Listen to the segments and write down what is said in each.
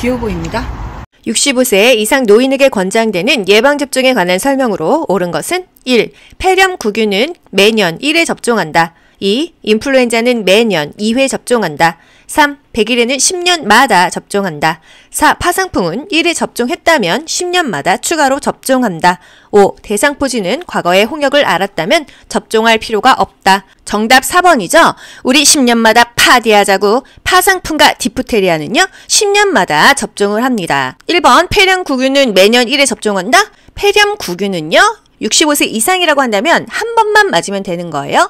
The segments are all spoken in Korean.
기호보입니다. 65세 이상 노인에게 권장되는 예방접종에 관한 설명으로 옳은 것은 1. 폐렴 구균은 매년 1회 접종한다. 2. 인플루엔자는 매년 2회 접종한다. 3. 100일에는 10년마다 접종한다. 4. 파상풍은 1회 접종했다면 10년마다 추가로 접종한다. 5. 대상포진은 과거에 홍역을 알았다면 접종할 필요가 없다. 정답 4번이죠? 우리 10년마다 파디하자고 파상풍과 디프테리아는요? 10년마다 접종을 합니다. 1번 폐렴구균은 매년 1회 접종한다? 폐렴구균은요? 65세 이상이라고 한다면 한 번만 맞으면 되는 거예요.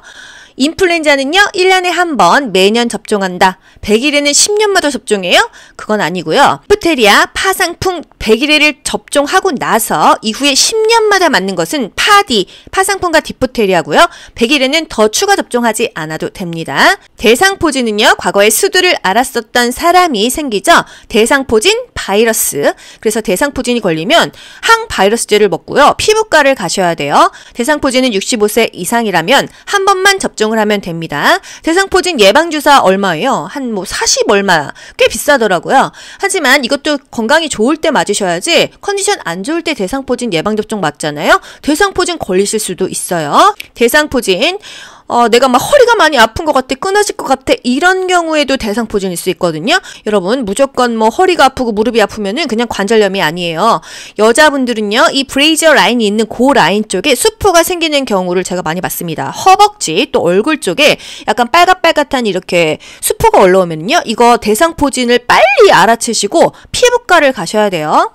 인플루엔자는요, 1년에 한 번 매년 접종한다. 100일에는 10년마다 접종해요? 그건 아니고요. 프테리아, 파상풍 100일에를 접종하고 나서 이후에 10년마다 맞는 것은 파디, 파상풍과 디프테리아고요. 100일에는 더 추가 접종하지 않아도 됩니다. 대상포진은요, 과거에 수두를 알았었던 사람이 생기죠. 대상포진 바이러스. 그래서 대상포진이 걸리면 항바이러스제를 먹고요. 피부과를 가셔야 돼요. 대상포진은 65세 이상이라면 한 번만 접종 이용을 하면 됩니다. 대상포진 예방주사 얼마예요? 한 뭐 40 얼마. 꽤 비싸더라고요. 하지만 이것도 건강이 좋을 때 맞으셔야지 컨디션 안 좋을 때 대상포진 예방접종 맞잖아요. 대상포진 걸리실 수도 있어요. 대상포진 어, 내가 막 허리가 많이 아픈 것 같아, 끊어질 것 같아, 이런 경우에도 대상포진일 수 있거든요. 여러분, 무조건 뭐 허리가 아프고 무릎이 아프면은 그냥 관절염이 아니에요. 여자분들은요, 이 브레이저 라인이 있는 고 라인 쪽에 수포가 생기는 경우를 제가 많이 봤습니다. 허벅지, 또 얼굴 쪽에 약간 빨갛빨갛한 이렇게 수포가 올라오면요, 이거 대상포진을 빨리 알아채시고 피부과를 가셔야 돼요.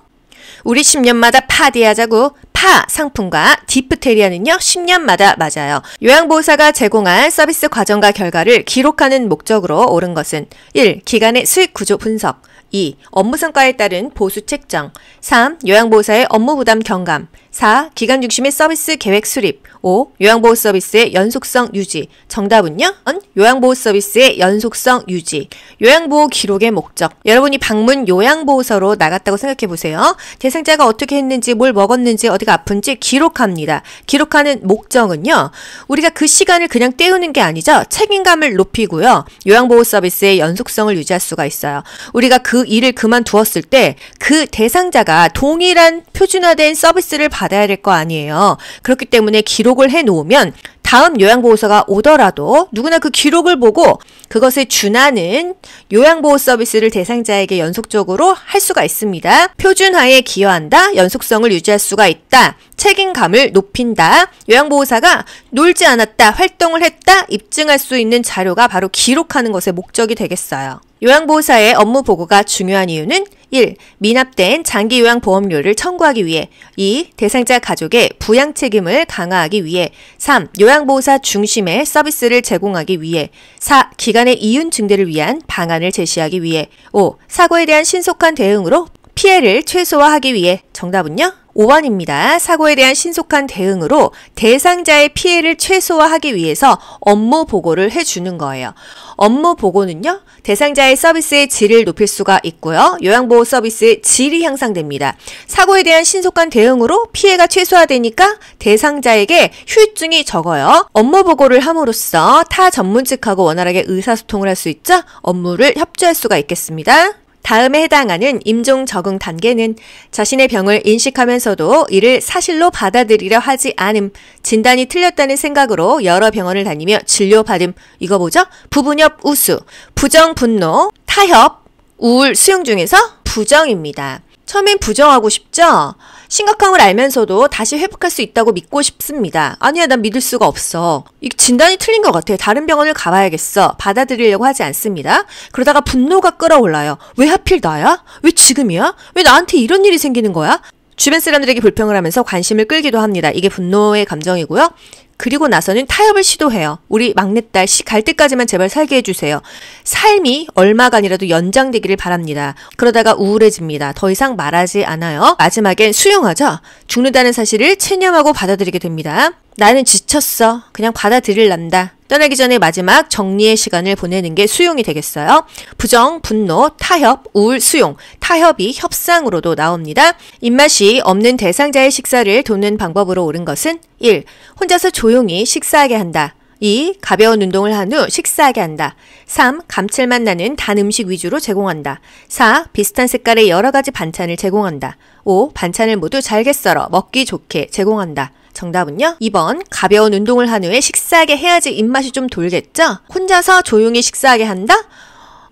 우리 10년마다 파티하자고 카 상품과 디프테리아는요 10년마다 맞아요. 요양보호사가 제공한 서비스 과정과 결과를 기록하는 목적으로 옳은 것은 1. 기간의 수익 구조 분석 2. 업무 성과에 따른 보수 책정 3. 요양보호사의 업무 부담 경감 4. 기간 중심의 서비스 계획 수립. 5. 요양보호 서비스의 연속성 유지. 정답은요? 요양보호 서비스의 연속성 유지. 요양보호 기록의 목적. 여러분이 방문 요양보호서로 나갔다고 생각해 보세요. 대상자가 어떻게 했는지, 뭘 먹었는지, 어디가 아픈지 기록합니다. 기록하는 목적은요? 우리가 그 시간을 그냥 때우는 게 아니죠? 책임감을 높이고요. 요양보호 서비스의 연속성을 유지할 수가 있어요. 우리가 그 일을 그만두었을 때 그 대상자가 동일한 표준화된 서비스를 받 받아야 될 거 아니에요. 그렇기 때문에 기록을 해 놓으면 다음 요양보호사가 오더라도 누구나 그 기록을 보고 그것에 준하는 요양보호 서비스를 대상자에게 연속적으로 할 수가 있습니다. 표준화에 기여한다. 연속성을 유지할 수가 있다. 책임감을 높인다. 요양보호사가 놀지 않았다. 활동을 했다. 입증할 수 있는 자료가 바로 기록하는 것의 목적이 되겠어요. 요양보호사의 업무 보고가 중요한 이유는 1. 미납된 장기 요양 보험료를 청구하기 위해 2. 대상자 가족의 부양 책임을 강화하기 위해 3. 요양보호사 중심의 서비스를 제공하기 위해 4. 기간의 이윤 증대를 위한 방안을 제시하기 위해 5. 사고에 대한 신속한 대응으로 피해를 최소화하기 위해 정답은요? 5번입니다. 사고에 대한 신속한 대응으로 대상자의 피해를 최소화하기 위해서 업무 보고를 해주는 거예요. 업무 보고는요, 대상자의 서비스의 질을 높일 수가 있고요. 요양보호 서비스의 질이 향상됩니다. 사고에 대한 신속한 대응으로 피해가 최소화되니까 대상자에게 휴증이 적어요. 업무 보고를 함으로써 타 전문직하고 원활하게 의사소통을 할 수 있죠. 업무를 협조할 수가 있겠습니다. 다음에 해당하는 임종 적응 단계는 자신의 병을 인식하면서도 이를 사실로 받아들이려 하지 않음, 진단이 틀렸다는 생각으로 여러 병원을 다니며 진료받음, 이거 뭐죠? 부분협 우수, 부정 분노, 타협, 우울 수용 중에서 부정입니다. 처음엔 부정하고 싶죠? 심각함을 알면서도 다시 회복할 수 있다고 믿고 싶습니다. 아니야, 난 믿을 수가 없어. 이 진단이 틀린 것 같아. 다른 병원을 가봐야겠어. 받아들이려고 하지 않습니다. 그러다가 분노가 끌어올라요. 왜 하필 나야? 왜 지금이야? 왜 나한테 이런 일이 생기는 거야? 주변 사람들에게 불평을 하면서 관심을 끌기도 합니다. 이게 분노의 감정이고요. 그리고 나서는 타협을 시도해요. 우리 막내딸 씨 갈 때까지만 제발 살게 해주세요. 삶이 얼마간이라도 연장되기를 바랍니다. 그러다가 우울해집니다. 더 이상 말하지 않아요. 마지막엔 수용하죠. 죽는다는 사실을 체념하고 받아들이게 됩니다. 나는 지쳤어. 그냥 받아들일란다. 떠나기 전에 마지막 정리의 시간을 보내는 게 수용이 되겠어요. 부정, 분노, 타협, 우울, 수용, 타협이 협상으로도 나옵니다. 입맛이 없는 대상자의 식사를 돕는 방법으로 옳은 것은 1. 혼자서 조용히 식사하게 한다. 2. 가벼운 운동을 한 후 식사하게 한다. 3. 감칠맛 나는 단 음식 위주로 제공한다. 4. 비슷한 색깔의 여러 가지 반찬을 제공한다. 5. 반찬을 모두 잘게 썰어 먹기 좋게 제공한다. 정답은요? 2번 가벼운 운동을 한 후에 식사하게 해야지 입맛이 좀 돌겠죠? 혼자서 조용히 식사하게 한다?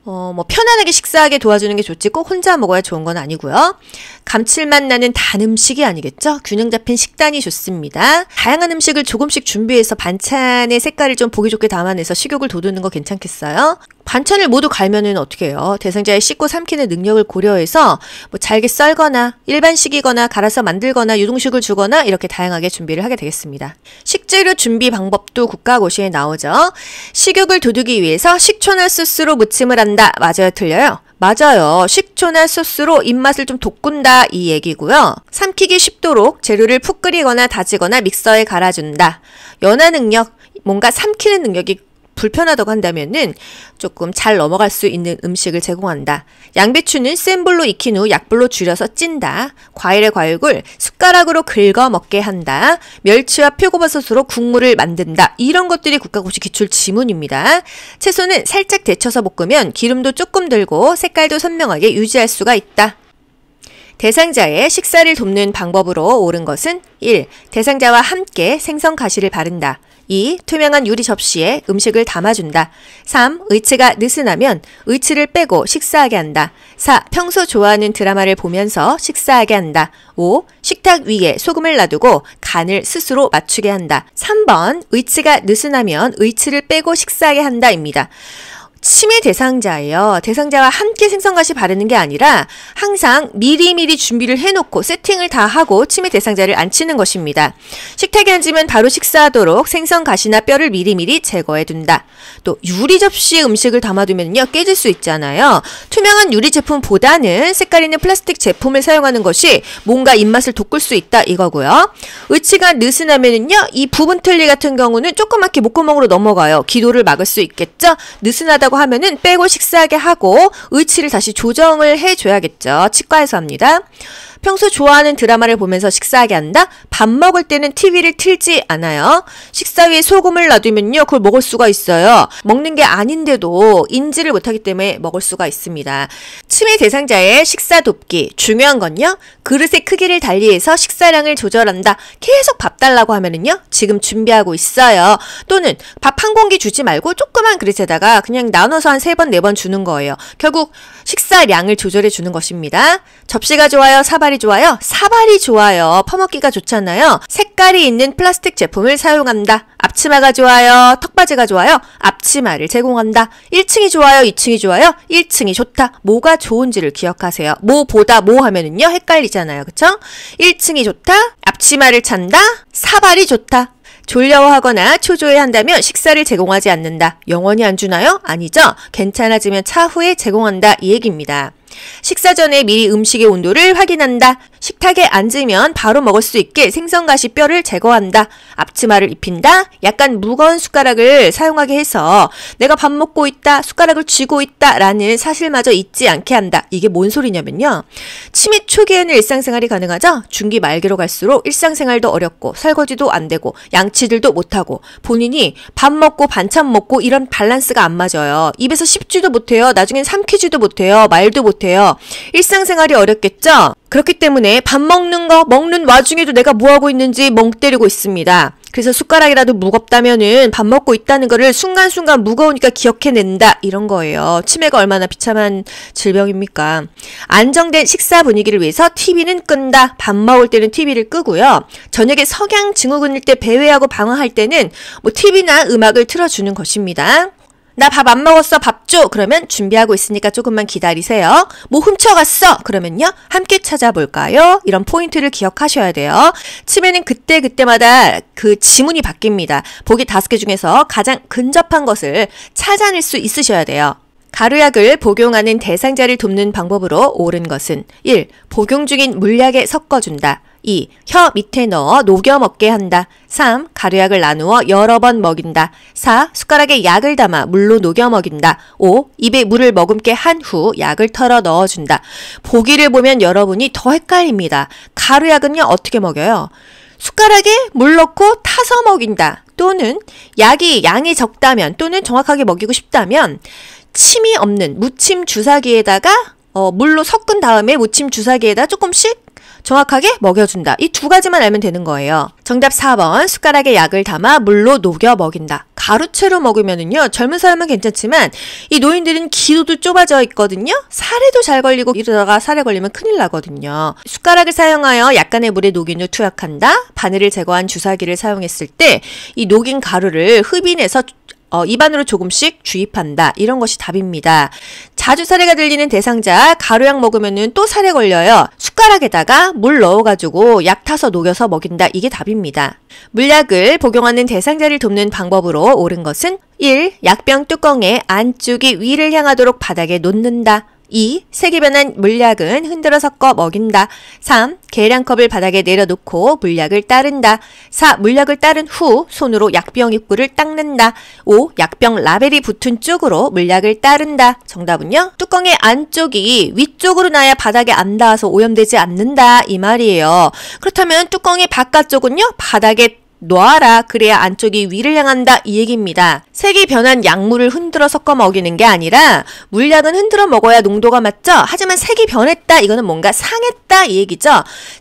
어, 뭐, 편안하게 식사하게 도와주는 게 좋지 꼭 혼자 먹어야 좋은 건 아니고요. 감칠맛 나는 단 음식이 아니겠죠? 균형 잡힌 식단이 좋습니다. 다양한 음식을 조금씩 준비해서 반찬의 색깔을 좀 보기 좋게 담아내서 식욕을 돋우는 거 괜찮겠어요? 반찬을 모두 갈면은 어떻게 해요? 대상자의 씻고 삼키는 능력을 고려해서 뭐 잘게 썰거나 일반식이거나 갈아서 만들거나 유동식을 주거나 이렇게 다양하게 준비를 하게 되겠습니다. 식재료 준비 방법도 국가고시에 나오죠. 식욕을 돋우기 위해서 식초나 소스로 무침을 한다. 맞아요, 틀려요? 맞아요. 식초나 소스로 입맛을 좀 돋군다 이 얘기고요. 삼키기 쉽도록 재료를 푹 끓이거나 다지거나 믹서에 갈아준다. 연화 능력, 뭔가 삼키는 능력이 불편하다고 한다면은 조금 잘 넘어갈 수 있는 음식을 제공한다. 양배추는 센 불로 익힌 후 약불로 줄여서 찐다. 과일의 과육을 숟가락으로 긁어 먹게 한다. 멸치와 표고버섯으로 국물을 만든다. 이런 것들이 국가고시 기출 지문입니다. 채소는 살짝 데쳐서 볶으면 기름도 조금 들고 색깔도 선명하게 유지할 수가 있다. 대상자의 식사를 돕는 방법으로 옳은 것은 1. 대상자와 함께 생선 가시를 바른다. 2. 투명한 유리 접시에 음식을 담아준다. 3. 의치가 느슨하면 의치를 빼고 식사하게 한다. 4. 평소 좋아하는 드라마를 보면서 식사하게 한다. 5. 식탁 위에 소금을 놔두고 간을 스스로 맞추게 한다. 3번 의치가 느슨하면 의치를 빼고 식사하게 한다입니다. 치매 대상자예요. 대상자와 함께 생선가시 바르는 게 아니라 항상 미리미리 준비를 해놓고 세팅을 다 하고 치매 대상자를 앉히는 것입니다. 식탁에 앉으면 바로 식사하도록 생선가시나 뼈를 미리미리 제거해둔다. 또 유리 접시에 음식을 담아두면요 깨질 수 있잖아요. 투명한 유리 제품보다는 색깔 있는 플라스틱 제품을 사용하는 것이 뭔가 입맛을 돋굴 수 있다 이거고요. 의치가 느슨하면은요 이 부분 틀니 같은 경우는 조그맣게 목구멍으로 넘어가요. 기도를 막을 수 있겠죠. 느슨하다 힘들고 하면은 빼고 식사하게 하고 의치를 다시 조정을 해줘야겠죠. 치과에서 합니다. 평소 좋아하는 드라마를 보면서 식사하게 한다? 밥 먹을 때는 TV를 틀지 않아요. 식사 위에 소금을 놔두면요. 그걸 먹을 수가 있어요. 먹는 게 아닌데도 인지를 못하기 때문에 먹을 수가 있습니다. 치매 대상자의 식사 돕기. 중요한 건요. 그릇의 크기를 달리해서 식사량을 조절한다. 계속 밥 달라고 하면은요. 지금 준비하고 있어요. 또는 밥 한 공기 주지 말고 조그만 그릇에다가 그냥 나눠서 한 세 번, 네 번 주는 거예요. 결국 식사량을 조절해 주는 것입니다. 접시가 좋아요? 사발이 좋아요? 사발이 좋아요. 퍼먹기가 좋잖아요. 색깔이 있는 플라스틱 제품을 사용한다. 앞치마가 좋아요? 턱받이가 좋아요? 앞치마를 제공한다. 1층이 좋아요? 2층이 좋아요? 1층이 좋다. 뭐가 좋은지를 기억하세요. 뭐보다 뭐 하면은요. 헷갈리죠. 보이잖아요. 그쵸? 1층이 좋다. 앞치마를 찬다. 사발이 좋다. 졸려하거나 초조해 한다면 식사를 제공하지 않는다. 영원히 안 주나요? 아니죠. 괜찮아지면 차후에 제공한다. 이 얘기입니다. 식사 전에 미리 음식의 온도를 확인한다. 식탁에 앉으면 바로 먹을 수 있게 생선가시 뼈를 제거한다. 앞치마를 입힌다. 약간 무거운 숟가락을 사용하게 해서 내가 밥 먹고 있다. 숟가락을 쥐고 있다. 라는 사실마저 잊지 않게 한다. 이게 뭔 소리냐면요. 치매 초기에는 일상생활이 가능하죠. 중기 말기로 갈수록 일상생활도 어렵고 설거지도 안 되고 양치들도 못하고 본인이 밥 먹고 반찬 먹고 이런 밸런스가 안 맞아요. 입에서 씹지도 못해요. 나중엔 삼키지도 못해요. 말도 못해요. 못해요. 일상생활이 어렵겠죠? 그렇기 때문에 밥 먹는 거 먹는 와중에도 내가 뭐하고 있는지 멍 때리고 있습니다. 그래서 숟가락이라도 무겁다면은 밥 먹고 있다는 거를 순간순간 무거우니까 기억해낸다 이런 거예요. 치매가 얼마나 비참한 질병입니까? 안정된 식사 분위기를 위해서 TV는 끈다. 밥 먹을 때는 TV를 끄고요. 저녁에 석양 증후군일 때 배회하고 방어할 때는 뭐 TV나 음악을 틀어주는 것입니다. 나밥안 먹었어. 밥 줘. 그러면 준비하고 있으니까 조금만 기다리세요. 뭐 훔쳐갔어. 그러면요. 함께 찾아볼까요? 이런 포인트를 기억하셔야 돼요. 치매는 그때그때마다 그 지문이 바뀝니다. 보기 다섯 개 중에서 가장 근접한 것을 찾아낼 수 있으셔야 돼요. 가루약을 복용하는 대상자를 돕는 방법으로 옳은 것은 1. 복용 중인 물약에 섞어준다. 2. 혀 밑에 넣어 녹여 먹게 한다. 3. 가루약을 나누어 여러 번 먹인다. 4. 숟가락에 약을 담아 물로 녹여 먹인다. 5. 입에 물을 머금게 한 후 약을 털어 넣어준다. 보기를 보면 여러분이 더 헷갈립니다. 가루약은요, 어떻게 먹여요? 숟가락에 물 넣고 타서 먹인다. 또는 약이 양이 적다면 또는 정확하게 먹이고 싶다면 침이 없는 무침 주사기에다가 어, 물로 섞은 다음에 무침 주사기에다 조금씩 정확하게 먹여준다. 이 두 가지만 알면 되는 거예요. 정답 4번. 숟가락에 약을 담아 물로 녹여 먹인다. 가루채로 먹으면은요, 젊은 사람은 괜찮지만, 이 노인들은 기도도 좁아져 있거든요? 살에도 잘 걸리고, 이러다가 살에 걸리면 큰일 나거든요. 숟가락을 사용하여 약간의 물에 녹인 후 투약한다. 바늘을 제거한 주사기를 사용했을 때, 이 녹인 가루를 흡인해서 어, 입안으로 조금씩 주입한다. 이런 것이 답입니다. 자주 사례가 들리는 대상자 가루약 먹으면또 사례 걸려요. 숟가락에다가 물 넣어가지고 약 타서 녹여서 먹인다. 이게 답입니다. 물약을 복용하는 대상자를 돕는 방법으로 옳은 것은 1. 약병 뚜껑의 안쪽이 위를 향하도록 바닥에 놓는다. 2. 세기변한 물약은 흔들어 섞어 먹인다. 3. 계량컵을 바닥에 내려놓고 물약을 따른다. 4. 물약을 따른 후 손으로 약병 입구를 닦는다. 5. 약병 라벨이 붙은 쪽으로 물약을 따른다. 정답은요? 뚜껑의 안쪽이 위쪽으로 나야 바닥에 안 닿아서 오염되지 않는다. 이 말이에요. 그렇다면 뚜껑의 바깥쪽은요? 바닥에 놓아라. 그래야 안쪽이 위를 향한다. 이 얘기입니다. 색이 변한 약물을 흔들어 섞어 먹이는 게 아니라 물약은 흔들어 먹어야 농도가 맞죠? 하지만 색이 변했다. 이거는 뭔가 상했다. 이 얘기죠.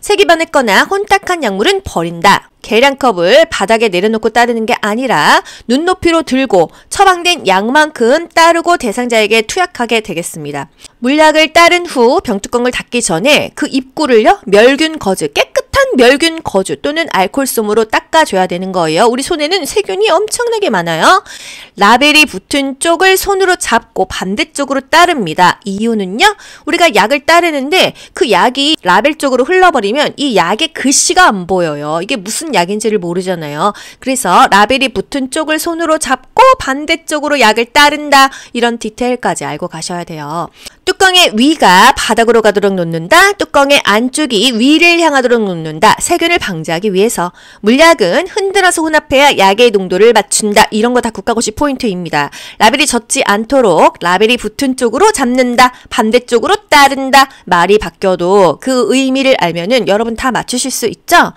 색이 변했거나 혼탁한 약물은 버린다. 계량컵을 바닥에 내려놓고 따르는 게 아니라 눈높이로 들고 처방된 양만큼 따르고 대상자에게 투약하게 되겠습니다. 물약을 따른 후 병뚜껑을 닫기 전에 그 입구를요 멸균 거즈 깨끗한 멸균 거즈 또는 알콜솜으로 닦아줘야 되는 거예요. 우리 손에는 세균이 엄청나게 많아요. 라벨이 붙은 쪽을 손으로 잡고 반대쪽으로 따릅니다. 이유는요 우리가 약을 따르는데 그 약이 라벨 쪽으로 흘러버리면 이 약의 글씨가 안 보여요. 이게 무슨 약인지를 모르잖아요. 그래서 라벨이 붙은 쪽을 손으로 잡고 반대쪽으로 약을 따른다. 이런 디테일까지 알고 가셔야 돼요. 뚜껑의 위가 바닥으로 가도록 놓는다. 뚜껑의 안쪽이 위를 향하도록 놓는다. 세균을 방지하기 위해서. 물약은 흔들어서 혼합해야 약의 농도를 맞춘다. 이런 거 다 국가고시 포인트입니다. 라벨이 젖지 않도록 라벨이 붙은 쪽으로 잡는다. 반대쪽으로 따른다. 말이 바뀌어도 그 의미를 알면은 여러분 다 맞추실 수 있죠?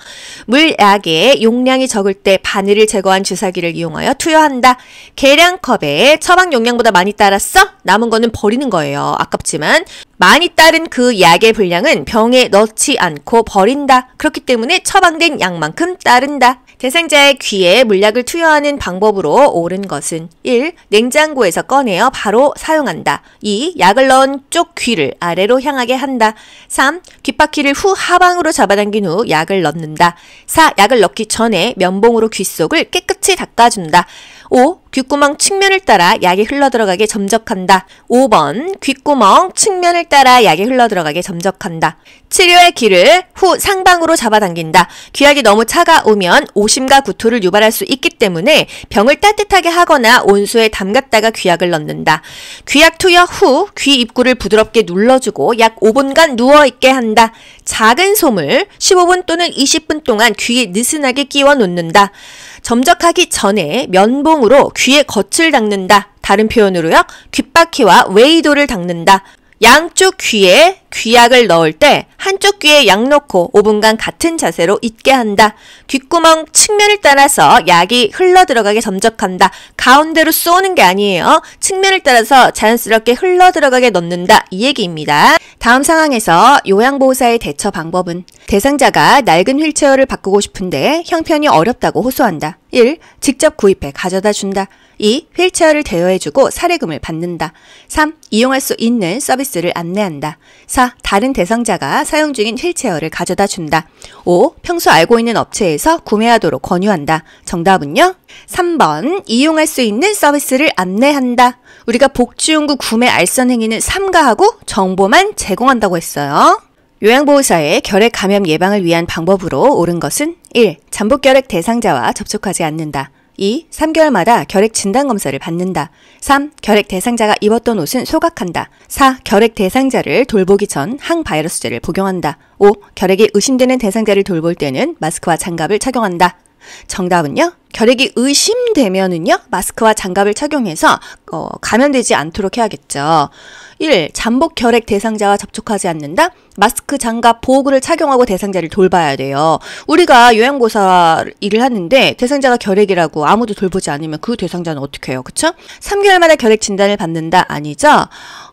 물약의 용량이 적을 때 바늘을 제거한 주사기를 이용하여 투여한다. 계량컵에 처방 용량보다 많이 따랐어? 남은 거는 버리는 거예요. 아까 없지만 많이 따른 그 약의 분량은 병에 넣지 않고 버린다. 그렇기 때문에 처방된 약만큼 따른다. 대상자의 귀에 물약을 투여하는 방법으로 옳은 것은 1. 냉장고에서 꺼내어 바로 사용한다. 2. 약을 넣은 쪽 귀를 아래로 향하게 한다. 3. 귓바퀴를 후 하방으로 잡아당긴 후 약을 넣는다. 4. 약을 넣기 전에 면봉으로 귀 속을 깨끗이 닦아준다. 5. 귓구멍 측면을 따라 약이 흘러들어가게 점적한다. 5번 귓구멍 측면을 따라 약이 흘러들어가게 점적한다. 치료의 귀를 후 상방으로 잡아당긴다. 귀약이 너무 차가우면 오심과 구토를 유발할 수 있기 때문에 병을 따뜻하게 하거나 온수에 담갔다가 귀약을 넣는다. 귀약 투여 후 귀 입구를 부드럽게 눌러주고 약 5분간 누워있게 한다. 작은 솜을 15분 또는 20분 동안 귀에 느슨하게 끼워 놓는다. 점적하기 전에 면봉 모공으로 귀의 겉을 닦는다. 다른 표현으로요. 귓바퀴와 웨이도를 닦는다. 양쪽 귀에 귀약을 넣을 때 한쪽 귀에 약 넣고 5분간 같은 자세로 있게 한다. 귓구멍 측면을 따라서 약이 흘러 들어가게 점적한다. 가운데로 쏘는 게 아니에요. 측면을 따라서 자연스럽게 흘러 들어가게 넣는다. 이 얘기입니다. 다음 상황에서 요양보호사의 대처 방법은 대상자가 낡은 휠체어를 바꾸고 싶은데 형편이 어렵다고 호소한다. 1. 직접 구입해 가져다 준다. 2. 휠체어를 대여해주고 사례금을 받는다. 3. 이용할 수 있는 서비스를 안내한다. 4. 다른 대상자가 사용 중인 휠체어를 가져다 준다. 5. 평소 알고 있는 업체에서 구매하도록 권유한다. 정답은요? 3번. 이용할 수 있는 서비스를 안내한다. 우리가 복지용구 구매 알선 행위는 삼가하고 정보만 제공한다고 했어요. 요양보호사의 결핵 감염 예방을 위한 방법으로 옳은 것은 1. 잠복결핵 대상자와 접촉하지 않는다. 2. 3개월마다 결핵 진단 검사를 받는다. 3. 결핵 대상자가 입었던 옷은 소각한다. 4. 결핵 대상자를 돌보기 전 항바이러스제를 복용한다. 5. 결핵이 의심되는 대상자를 돌볼 때는 마스크와 장갑을 착용한다. 정답은요. 결핵이 의심되면은요. 마스크와 장갑을 착용해서 어, 감염되지 않도록 해야겠죠. 1. 잠복 결핵 대상자와 접촉하지 않는다. 마스크, 장갑, 보호구를 착용하고 대상자를 돌봐야 돼요. 우리가 요양고사 일을 하는데 대상자가 결핵이라고 아무도 돌보지 않으면 그 대상자는 어떻게 해요? 그쵸? 3개월 만에 결핵 진단을 받는다? 아니죠?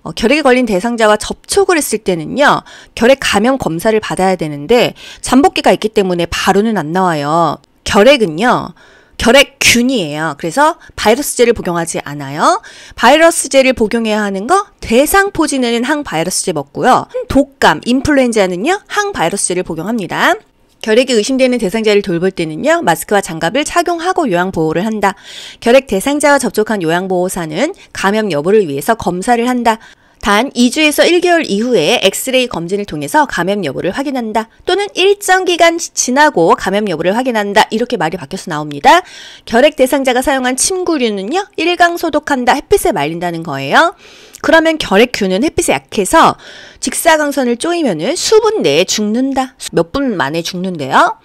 어, 결핵에 걸린 대상자와 접촉을 했을 때는요. 결핵 감염 검사를 받아야 되는데 잠복기가 있기 때문에 바로는 안 나와요. 결핵은요. 결핵균이에요. 그래서 바이러스제를 복용하지 않아요. 바이러스제를 복용해야 하는 거 대상포진에는 항바이러스제 먹고요. 독감, 인플루엔자는요. 항바이러스제를 복용합니다. 결핵이 의심되는 대상자를 돌볼 때는요, 마스크와 장갑을 착용하고 요양보호를 한다. 결핵 대상자와 접촉한 요양보호사는 감염 여부를 위해서 검사를 한다. 단 2주에서 1개월 이후에 엑스레이 검진을 통해서 감염 여부를 확인한다. 또는 일정 기간 지나고 감염 여부를 확인한다. 이렇게 말이 바뀌어서 나옵니다. 결핵 대상자가 사용한 침구류는요. 일광 소독한다. 햇빛에 말린다는 거예요. 그러면 결핵균은 햇빛에 약해서 직사광선을 쪼이면은 수분 내에 죽는다. 몇 분 만에 죽는데요.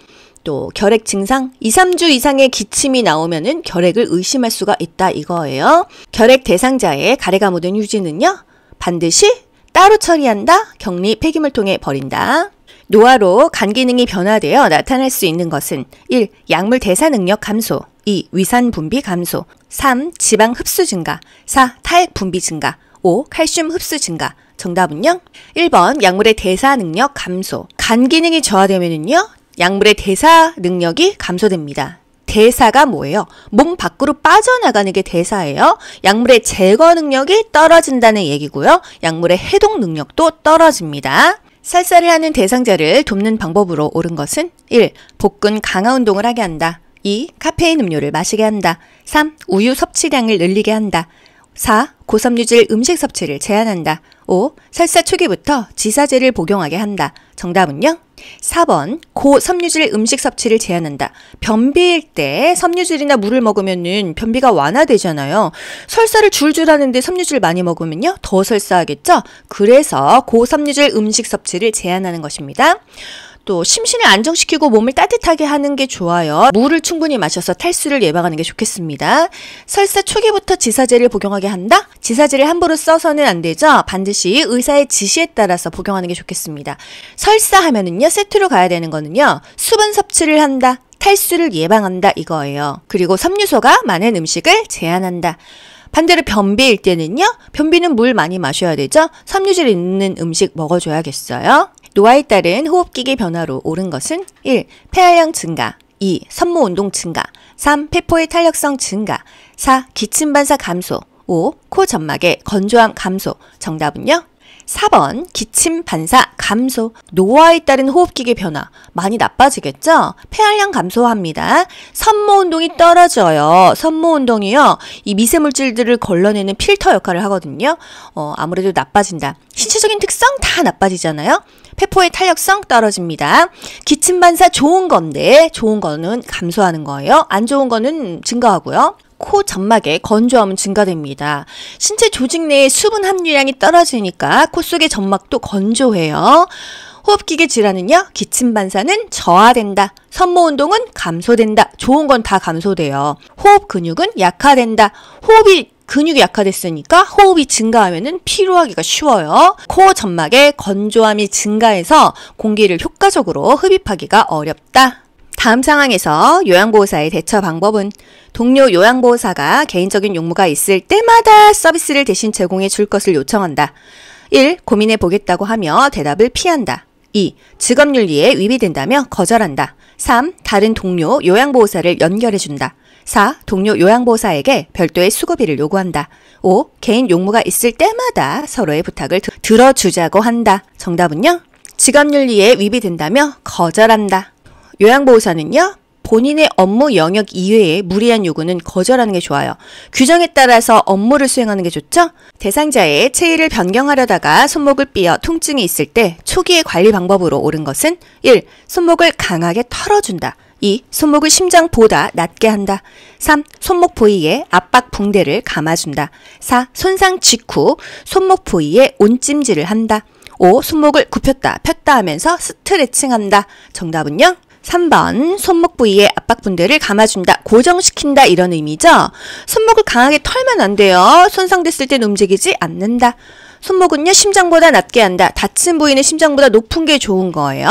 또 결핵 증상 2, 3주 이상의 기침이 나오면은 결핵을 의심할 수가 있다 이거예요. 결핵 대상자의 가래가 묻은 휴지는요. 반드시 따로 처리한다. 격리 폐기물 통해 버린다. 노화로 간 기능이 변화되어 나타날 수 있는 것은 1. 약물 대사 능력 감소 2. 위산 분비 감소 3. 지방 흡수 증가 4. 타액 분비 증가 5. 칼슘 흡수 증가 정답은요? 1번 약물의 대사 능력 감소 간 기능이 저하되면은요 약물의 대사 능력이 감소됩니다. 대사가 뭐예요? 몸 밖으로 빠져나가는 게 대사예요. 약물의 제거 능력이 떨어진다는 얘기고요. 약물의 해독 능력도 떨어집니다. 살살을 하는 대상자를 돕는 방법으로 옳은 것은 1. 복근 강화 운동을 하게 한다. 2. 카페인 음료를 마시게 한다. 3. 우유 섭취량을 늘리게 한다. 4. 고섬유질 음식 섭취를 제한한다. 5. 설사 초기부터 지사제를 복용하게 한다. 정답은요? 4번 고섬유질 음식 섭취를 제한한다. 변비일 때 섬유질이나 물을 먹으면 변비가 완화되잖아요. 설사를 줄줄 하는데 섬유질 많이 먹으면요 더 설사하겠죠. 그래서 고섬유질 음식 섭취를 제한하는 것입니다. 또 심신을 안정시키고 몸을 따뜻하게 하는 게 좋아요. 물을 충분히 마셔서 탈수를 예방하는 게 좋겠습니다. 설사 초기부터 지사제를 복용하게 한다? 지사제를 함부로 써서는 안 되죠. 반드시 의사의 지시에 따라서 복용하는 게 좋겠습니다. 설사 하면은요, 세트로 가야 되는 거는요, 수분 섭취를 한다, 탈수를 예방한다 이거예요. 그리고 섬유소가 많은 음식을 제한한다. 반대로 변비일 때는요, 변비는 물 많이 마셔야 되죠? 섬유질 있는 음식 먹어줘야겠어요. 노화에 따른 호흡기계 변화로 오른 것은 1. 폐활량 증가 2. 섬모 운동 증가 3. 폐포의 탄력성 증가 4. 기침 반사 감소 5. 코 점막의 건조함 감소 정답은요? 4번 기침 반사 감소 노화에 따른 호흡기계 변화 많이 나빠지겠죠? 폐활량 감소합니다. 섬모 운동이 떨어져요. 섬모 운동이요. 이 미세 물질들을 걸러내는 필터 역할을 하거든요. 어, 아무래도 나빠진다. 신체적인 특성 다 나빠지잖아요. 폐포의 탄력성 떨어집니다. 기침 반사 좋은 건데 좋은 거는 감소하는 거예요. 안 좋은 거는 증가하고요. 코 점막의 건조함은 증가됩니다. 신체 조직 내의 수분 함유량이 떨어지니까 코 속의 점막도 건조해요. 호흡기계 질환은요, 기침 반사는 저하된다. 선모 운동은 감소된다. 좋은 건 다 감소돼요. 호흡 근육은 약화된다. 호흡이 근육이 약화됐으니까 호흡이 증가하면은 피로하기가 쉬워요. 코 점막의 건조함이 증가해서 공기를 효과적으로 흡입하기가 어렵다. 다음 상황에서 요양보호사의 대처 방법은 동료 요양보호사가 개인적인 용무가 있을 때마다 서비스를 대신 제공해 줄 것을 요청한다. 1. 고민해 보겠다고 하며 대답을 피한다. 2. 직업윤리에 위배된다며 거절한다. 3. 다른 동료 요양보호사를 연결해 준다. 4. 동료 요양보호사에게 별도의 수고비를 요구한다. 5. 개인 용무가 있을 때마다 서로의 부탁을 들어주자고 한다. 정답은요? 직업윤리에 위배된다며 거절한다. 요양보호사는요. 본인의 업무 영역 이외에 무리한 요구는 거절하는 게 좋아요. 규정에 따라서 업무를 수행하는 게 좋죠? 대상자의 체위를 변경하려다가 손목을 삐어 통증이 있을 때 초기의 관리 방법으로 옳은 것은 1. 손목을 강하게 털어준다. 2. 손목을 심장보다 낮게 한다. 3. 손목 부위에 압박 붕대를 감아준다. 4. 손상 직후 손목 부위에 온찜질을 한다. 5. 손목을 굽혔다 폈다 하면서 스트레칭한다. 정답은요? 3번 손목 부위에 압박 분들을 감아준다, 고정시킨다 이런 의미죠. 손목을 강하게 털면 안 돼요. 손상됐을 땐 움직이지 않는다. 손목은요, 심장보다 낮게 한다. 다친 부위는 심장보다 높은 게 좋은 거예요.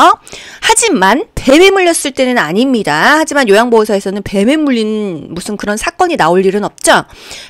하지만 뱀에 물렸을 때는 아닙니다. 하지만 요양보호사에서는 뱀에 물린 무슨 그런 사건이 나올 일은 없죠.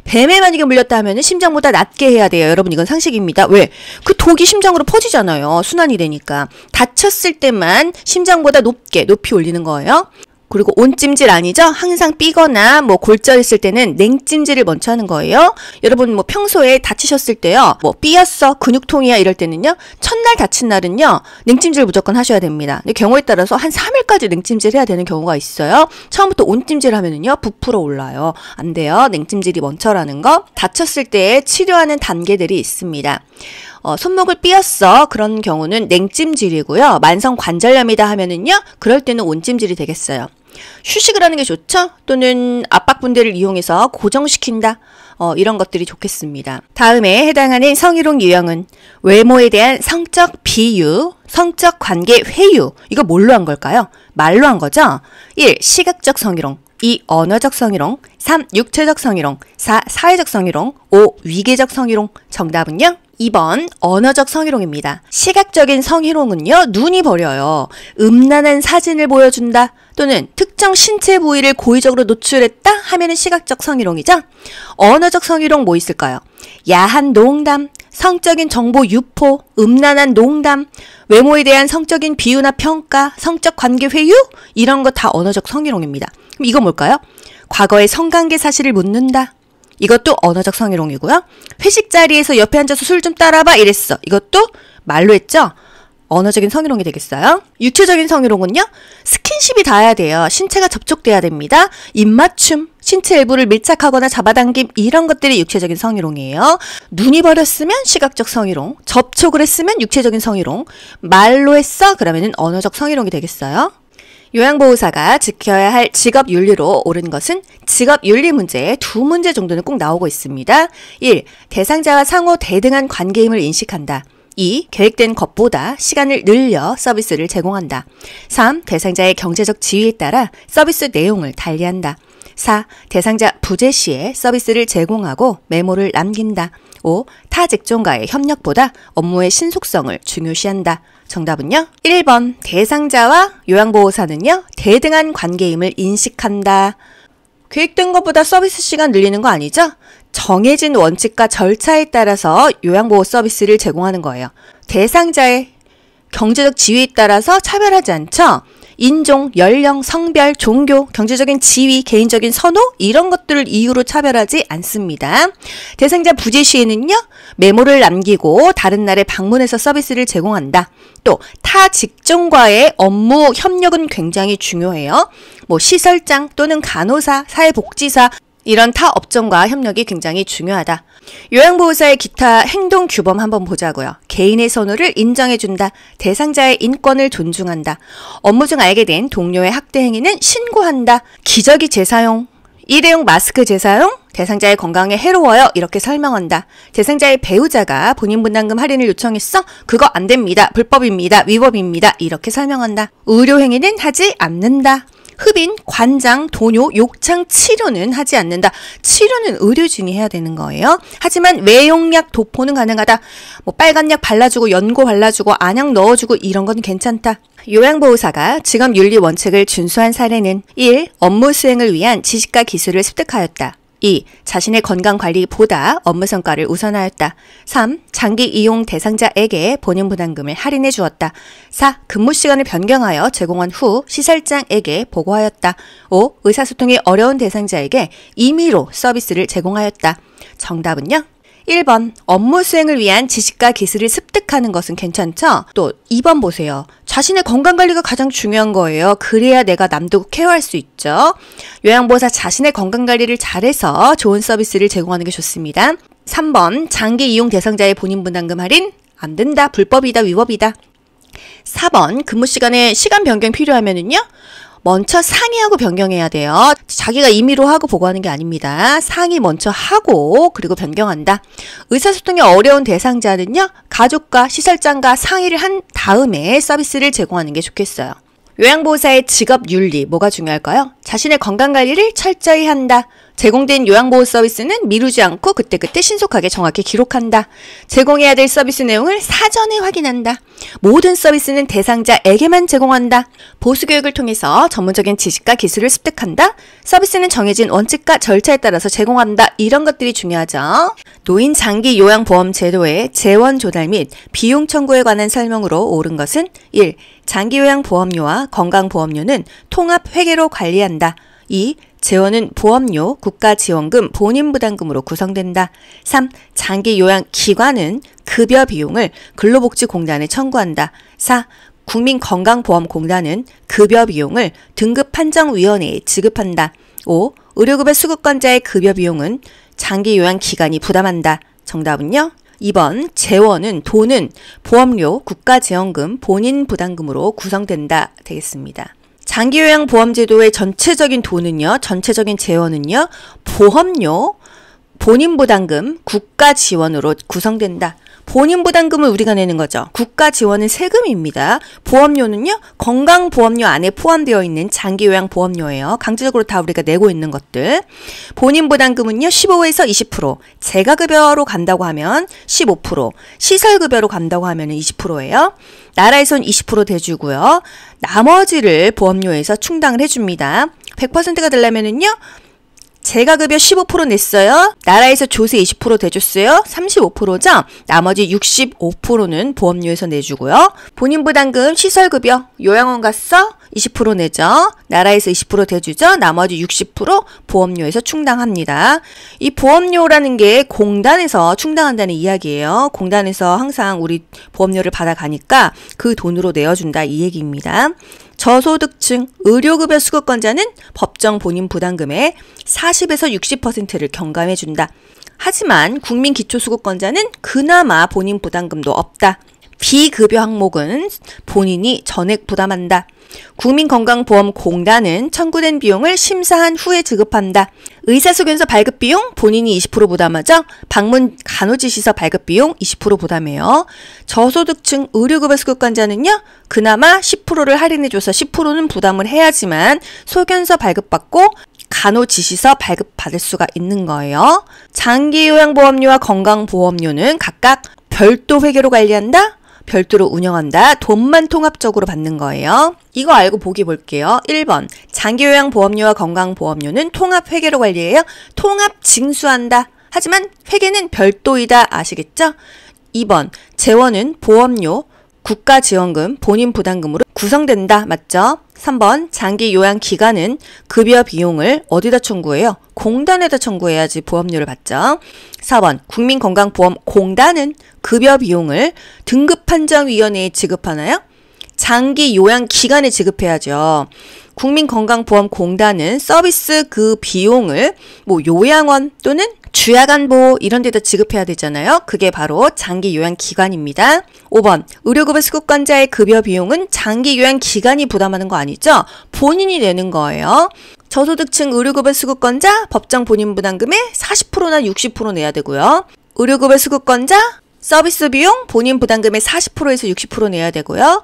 뱀에 만약에 물렸다 하면 심장보다 낮게 해야 돼요. 여러분 이건 상식입니다. 왜? 그 독이 심장으로 퍼지잖아요. 순환이 되니까. 다쳤을 때만 심장보다 높게, 높이 올리는 거예요. 그리고 온찜질 아니죠? 항상 삐거나 뭐 골절 했을 때는 냉찜질을 먼저 하는 거예요. 여러분 뭐 평소에 다치셨을 때요. 뭐 삐었어, 근육통이야 이럴 때는요. 첫날 다친 날은요. 냉찜질 무조건 하셔야 됩니다. 근데 경우에 따라서 한 3일까지 냉찜질 해야 되는 경우가 있어요. 처음부터 온찜질 하면은요. 부풀어 올라요. 안 돼요. 냉찜질이 먼저라는 거. 다쳤을 때 치료하는 단계들이 있습니다. 어, 손목을 삐었어 그런 경우는 냉찜질이고요. 만성 관절염이다 하면은요. 그럴 때는 온찜질이 되겠어요. 휴식을 하는 게 좋죠. 또는 압박 분대를 이용해서 고정시킨다. 어, 이런 것들이 좋겠습니다. 다음에 해당하는 성희롱 유형은 외모에 대한 성적 비유, 성적 관계 회유. 이거 뭘로 한 걸까요? 말로 한 거죠? 1. 시각적 성희롱. 2. 언어적 성희롱. 3. 육체적 성희롱. 4. 사회적 성희롱. 5. 위계적 성희롱. 정답은요? 2번 언어적 성희롱입니다. 시각적인 성희롱은요. 눈이 버려요. 음란한 사진을 보여준다 또는 특정 신체 부위를 고의적으로 노출했다 하면은 시각적 성희롱이죠. 언어적 성희롱 뭐 있을까요? 야한 농담, 성적인 정보 유포, 음란한 농담, 외모에 대한 성적인 비유나 평가, 성적 관계 회유 이런 거 다 언어적 성희롱입니다. 그럼 이거 뭘까요? 과거의 성관계 사실을 묻는다. 이것도 언어적 성희롱이고요. 회식 자리에서 옆에 앉아서 술 좀 따라봐 이랬어. 이것도 말로 했죠. 언어적인 성희롱이 되겠어요. 육체적인 성희롱은요. 스킨십이 닿아야 돼요. 신체가 접촉돼야 됩니다. 입맞춤, 신체 일부를 밀착하거나 잡아당김 이런 것들이 육체적인 성희롱이에요. 눈이 버렸으면 시각적 성희롱, 접촉을 했으면 육체적인 성희롱, 말로 했어 그러면은 언어적 성희롱이 되겠어요. 요양보호사가 지켜야 할 직업윤리로 오른 것은 직업윤리 문제에 두 문제 정도는 꼭 나오고 있습니다. 1. 대상자와 상호 대등한 관계임을 인식한다. 2. 계획된 것보다 시간을 늘려 서비스를 제공한다. 3. 대상자의 경제적 지위에 따라 서비스 내용을 달리한다. 4. 대상자 부재 시에 서비스를 제공하고 메모를 남긴다. 5. 타 직종과의 협력보다 업무의 신속성을 중요시한다. 정답은요? 1번 대상자와 요양보호사는요 대등한 관계임을 인식한다. 계획된 것보다 서비스 시간 늘리는 거 아니죠? 정해진 원칙과 절차에 따라서 요양보호 서비스를 제공하는 거예요. 대상자의 경제적 지위에 따라서 차별하지 않죠? 인종, 연령, 성별, 종교, 경제적인 지위, 개인적인 선호 이런 것들을 이유로 차별하지 않습니다. 대상자 부재 시에는요. 메모를 남기고 다른 날에 방문해서 서비스를 제공한다. 또 타 직종과의 업무 협력은 굉장히 중요해요. 뭐 시설장 또는 간호사, 사회복지사 이런 타 업종과 협력이 굉장히 중요하다. 요양보호사의 기타 행동 규범 한번 보자고요. 개인의 선호를 인정해준다. 대상자의 인권을 존중한다. 업무 중 알게 된 동료의 학대 행위는 신고한다. 기저귀 재사용. 일회용 마스크 재사용, 대상자의 건강에 해로워요. 이렇게 설명한다. 대상자의 배우자가 본인 분담금 할인을 요청했어? 그거 안 됩니다. 불법입니다. 위법입니다. 이렇게 설명한다. 의료행위는 하지 않는다. 흡인, 관장, 도뇨, 욕창 치료는 하지 않는다. 치료는 의료진이 해야 되는 거예요. 하지만 외용약 도포는 가능하다. 뭐 빨간약 발라주고 연고 발라주고 안약 넣어주고 이런 건 괜찮다. 요양보호사가 직업윤리 원칙을 준수한 사례는 1. 업무 수행을 위한 지식과 기술을 습득하였다. 2. 자신의 건강 관리보다 업무 성과를 우선하였다. 3. 장기 이용 대상자에게 본인 부담금을 할인해 주었다. 4. 근무 시간을 변경하여 제공한 후 시설장에게 보고하였다. 5. 의사소통이 어려운 대상자에게 임의로 서비스를 제공하였다. 정답은요? 1번 업무 수행을 위한 지식과 기술을 습득하는 것은 괜찮죠? 또 2번 보세요. 자신의 건강관리가 가장 중요한 거예요. 그래야 내가 남도 케어할 수 있죠. 요양보호사 자신의 건강관리를 잘해서 좋은 서비스를 제공하는 게 좋습니다. 3번 장기 이용 대상자의 본인 분담금 할인 안 된다 불법이다 위법이다 4번 근무 시간에 시간 변경 필요하면은요 먼저 상의하고 변경해야 돼요. 자기가 임의로 하고 보고하는 게 아닙니다. 상의 먼저 하고 그리고 변경한다. 의사소통이 어려운 대상자는요. 가족과 시설장과 상의를 한 다음에 서비스를 제공하는 게 좋겠어요. 요양보호사의 직업 윤리 뭐가 중요할까요? 자신의 건강관리를 철저히 한다. 제공된 요양보호 서비스는 미루지 않고 그때그때 신속하게 정확히 기록한다. 제공해야 될 서비스 내용을 사전에 확인한다. 모든 서비스는 대상자에게만 제공한다. 보수교육을 통해서 전문적인 지식과 기술을 습득한다. 서비스는 정해진 원칙과 절차에 따라서 제공한다. 이런 것들이 중요하죠. 노인 장기 요양보험 제도의 재원 조달 및 비용 청구에 관한 설명으로 옳은 것은 1. 장기요양보험료와 건강보험료는 통합회계로 관리한다. 2. 재원은 보험료, 국가지원금, 본인부담금으로 구성된다. 3. 장기요양기관은 급여 비용을 근로복지공단에 청구한다. 4. 국민건강보험공단은 급여 비용을 등급판정위원회에 지급한다. 5. 의료급여 수급권자의 급여 비용은 장기요양기관이 부담한다. 정답은요? 2번 재원은 돈은 보험료, 국가지원금, 본인 부담금으로 구성된다 되겠습니다. 장기요양 보험제도의 전체적인 돈은요, 전체적인 재원은요, 보험료, 본인 부담금, 국가 지원으로 구성된다. 본인 부담금을 우리가 내는 거죠. 국가 지원은 세금입니다. 보험료는요, 건강보험료 안에 포함되어 있는 장기요양 보험료예요. 강제적으로 다 우리가 내고 있는 것들. 본인 부담금은요, 15에서 20%. 재가급여로 간다고 하면 15%. 시설급여로 간다고 하면 20%예요. 나라에선 20% 대주고요. 나머지를 보험료에서 충당을 해줍니다. 100%가 되려면은요, 제가 급여 15% 냈어요. 나라에서 조세 20% 대줬어요. 35%죠. 나머지 65%는 보험료에서 내주고요. 본인 부담금 시설 급여 요양원 갔어? 20% 내죠. 나라에서 20% 대주죠. 나머지 60% 보험료에서 충당합니다. 이 보험료라는 게 공단에서 충당한다는 이야기예요. 공단에서 항상 우리 보험료를 받아가니까 그 돈으로 내어준다 이 얘기입니다. 저소득층, 의료급여 수급권자는 법정 본인 부담금의 40에서 60%를 경감해준다. 하지만 국민 기초수급권자는 그나마 본인 부담금도 없다. 비급여 항목은 본인이 전액 부담한다. 국민건강보험공단은 청구된 비용을 심사한 후에 지급한다. 의사소견서 발급 비용 본인이 20% 부담하죠. 방문 간호지시서 발급 비용 20% 부담해요. 저소득층 의료급여수급관자는요. 그나마 10%를 할인해줘서 10%는 부담을 해야지만 소견서 발급받고 간호지시서 발급받을 수가 있는 거예요. 장기요양보험료와 건강보험료는 각각 별도 회계로 관리한다? 별도로 운영한다. 돈만 통합적으로 받는 거예요. 이거 알고 보기 볼게요. 1번. 장기요양보험료와 건강보험료는 통합회계로 관리해요. 통합 징수한다. 하지만 회계는 별도이다. 아시겠죠? 2번. 재원은 보험료, 국가지원금, 본인 부담금으로 구성된다. 맞죠? 3번 장기 요양 기간은 급여 비용을 어디다 청구해요? 공단에다 청구해야지 보험료를 받죠. 4번 국민건강보험 공단은 급여 비용을 등급 판정 위원회에 지급하나요? 장기 요양 기간에 지급해야죠. 국민건강보험공단은 서비스 그 비용을 뭐 요양원 또는 주야간보 호 이런 데다 지급해야 되잖아요. 그게 바로 장기 요양 기간입니다. 5번. 의료급여 수급권자의 급여 비용은 장기 요양 기간이 부담하는 거 아니죠? 본인이 내는 거예요. 저소득층 의료급여 수급권자 법정 본인 부담금의 40%나 60% 내야 되고요. 의료급여 수급권자 서비스 비용 본인 부담금의 40%에서 60% 내야 되고요.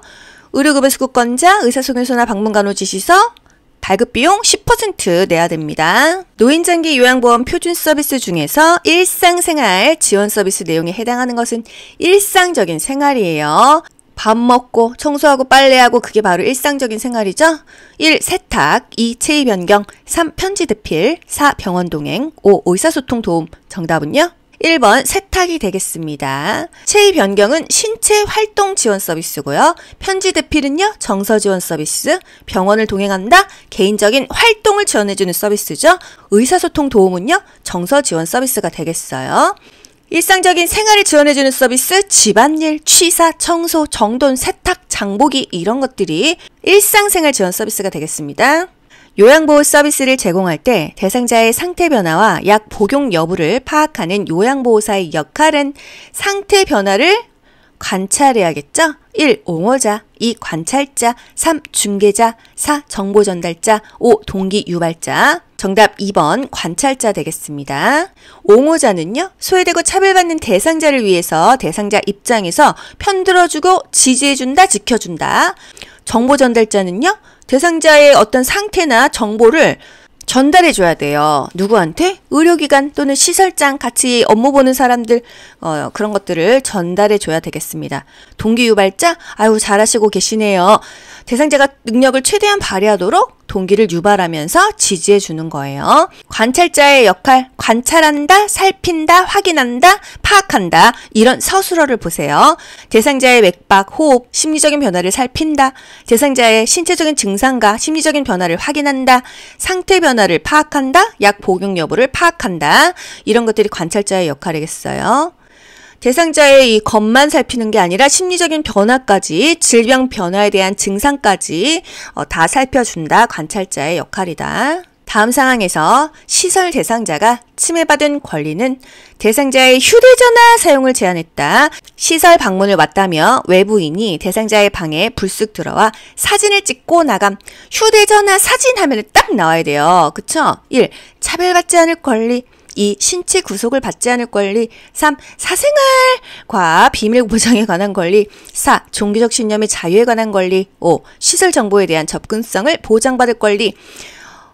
의료급여수급권자, 의사소견서나 방문간호지시서, 발급 비용 10% 내야 됩니다. 노인장기 요양보험 표준 서비스 중에서 일상생활 지원 서비스 내용에 해당하는 것은 일상적인 생활이에요. 밥 먹고 청소하고 빨래하고 그게 바로 일상적인 생활이죠. 1. 세탁 2. 체위 변경 3. 편지 대필 4. 병원 동행 5. 의사소통 도움 정답은요? 1번 세탁이 되겠습니다. 체의 변경은 신체 활동 지원 서비스고요. 편지 대필은요. 정서 지원 서비스, 병원을 동행한다. 개인적인 활동을 지원해주는 서비스죠. 의사소통 도움은요. 정서 지원 서비스가 되겠어요. 일상적인 생활을 지원해주는 서비스, 집안일, 취사, 청소, 정돈, 세탁, 장보기 이런 것들이 일상생활 지원 서비스가 되겠습니다. 요양보호 서비스를 제공할 때 대상자의 상태 변화와 약 복용 여부를 파악하는 요양보호사의 역할은 상태 변화를 관찰해야겠죠? 1. 옹호자 2. 관찰자 3. 중개자 4. 정보 전달자 5. 동기 유발자 정답 2번 관찰자 되겠습니다. 옹호자는요. 소외되고 차별받는 대상자를 위해서 대상자 입장에서 편들어주고 지지해준다 지켜준다. 정보 전달자는요, 대상자의 어떤 상태나 정보를 전달해줘야 돼요. 누구한테? 의료기관 또는 시설장 같이 업무 보는 사람들 어, 그런 것들을 전달해줘야 되겠습니다. 동기유발자? 아유 잘하시고 계시네요. 대상자가 능력을 최대한 발휘하도록 동기를 유발하면서 지지해 주는 거예요. 관찰자의 역할, 관찰한다, 살핀다, 확인한다, 파악한다. 이런 서술어를 보세요. 대상자의 맥박, 호흡, 심리적인 변화를 살핀다. 대상자의 신체적인 증상과 심리적인 변화를 확인한다. 상태 변 변화를 파악한다, 약 복용 여부를 파악한다. 이런 것들이 관찰자의 역할이겠어요. 대상자의 이 겉만 살피는 게 아니라 심리적인 변화까지 질병 변화에 대한 증상까지 어, 다 살펴준다 관찰자의 역할이다. 다음 상황에서 시설 대상자가 침해받은 권리는 대상자의 휴대전화 사용을 제한했다. 시설 방문을 왔다며 외부인이 대상자의 방에 불쑥 들어와 사진을 찍고 나감. 휴대전화 사진 화면에 딱 나와야 돼요. 그쵸? 1. 차별받지 않을 권리. 2. 신체 구속을 받지 않을 권리. 3. 사생활과 비밀 보장에 관한 권리. 4. 종교적 신념의 자유에 관한 권리. 5. 시설 정보에 대한 접근성을 보장받을 권리.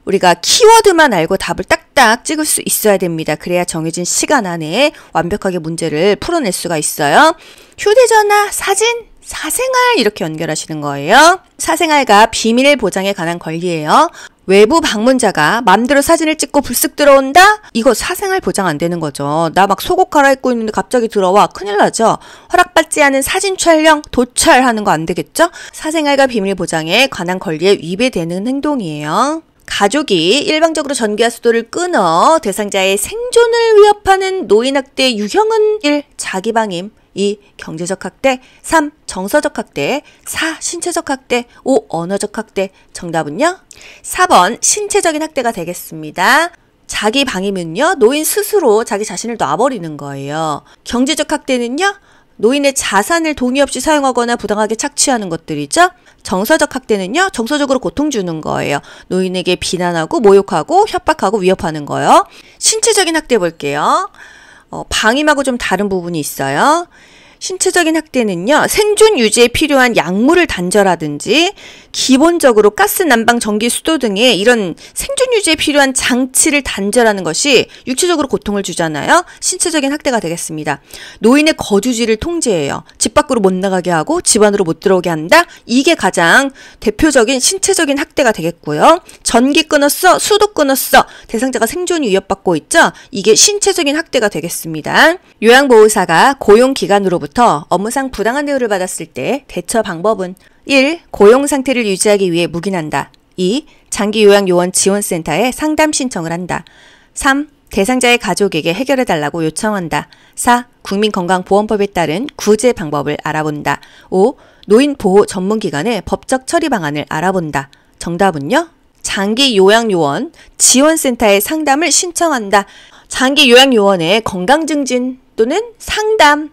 우리가 키워드만 알고 답을 딱딱 찍을 수 있어야 됩니다. 그래야 정해진 시간 안에 완벽하게 문제를 풀어낼 수가 있어요. 휴대전화, 사진, 사생활 이렇게 연결하시는 거예요. 사생활과 비밀 보장에 관한 권리예요. 외부 방문자가 마음대로 사진을 찍고 불쑥 들어온다? 이거 사생활 보장 안 되는 거죠. 나 막 속옷 갈아입고 있는데 갑자기 들어와. 큰일 나죠? 허락받지 않은 사진 촬영, 도촬하는 거 안 되겠죠? 사생활과 비밀 보장에 관한 권리에 위배되는 행동이에요. 가족이 일방적으로 전기와 수도를 끊어 대상자의 생존을 위협하는 노인학대 유형은 1. 자기방임 2. 경제적 학대 3. 정서적 학대 4. 신체적 학대 5. 언어적 학대 정답은요? 4번 신체적인 학대가 되겠습니다. 자기 방임은요 노인 스스로 자기 자신을 놔버리는 거예요. 경제적 학대는요 노인의 자산을 동의 없이 사용하거나 부당하게 착취하는 것들이죠. 정서적 학대는요, 정서적으로 고통 주는 거예요. 노인에게 비난하고, 모욕하고, 협박하고, 위협하는 거요. 신체적인 학대 볼게요. 어, 방임하고 좀 다른 부분이 있어요. 신체적인 학대는요, 생존 유지에 필요한 약물을 단절하든지, 기본적으로 가스, 난방, 전기, 수도 등의 이런 생존 유지에 필요한 장치를 단절하는 것이 육체적으로 고통을 주잖아요. 신체적인 학대가 되겠습니다. 노인의 거주지를 통제해요. 집 밖으로 못 나가게 하고 집 안으로 못 들어오게 한다. 이게 가장 대표적인 신체적인 학대가 되겠고요. 전기 끊었어, 수도 끊었어. 대상자가 생존 위협받고 있죠. 이게 신체적인 학대가 되겠습니다. 요양보호사가 고용 기간으로부터 사장으로부터 업무상 부당한 대우를 받았을 때 대처 방법은 1. 고용 상태를 유지하기 위해 묵인한다. 2. 장기 요양 요원 지원센터에 상담 신청을 한다. 3. 대상자의 가족에게 해결해 달라고 요청한다. 4. 국민건강보험법에 따른 구제 방법을 알아본다. 5. 노인 보호 전문 기관의 법적 처리 방안을 알아본다. 정답은요? 장기 요양 요원 지원센터에 상담을 신청한다. 장기 요양 요원의 건강 증진 또는 상담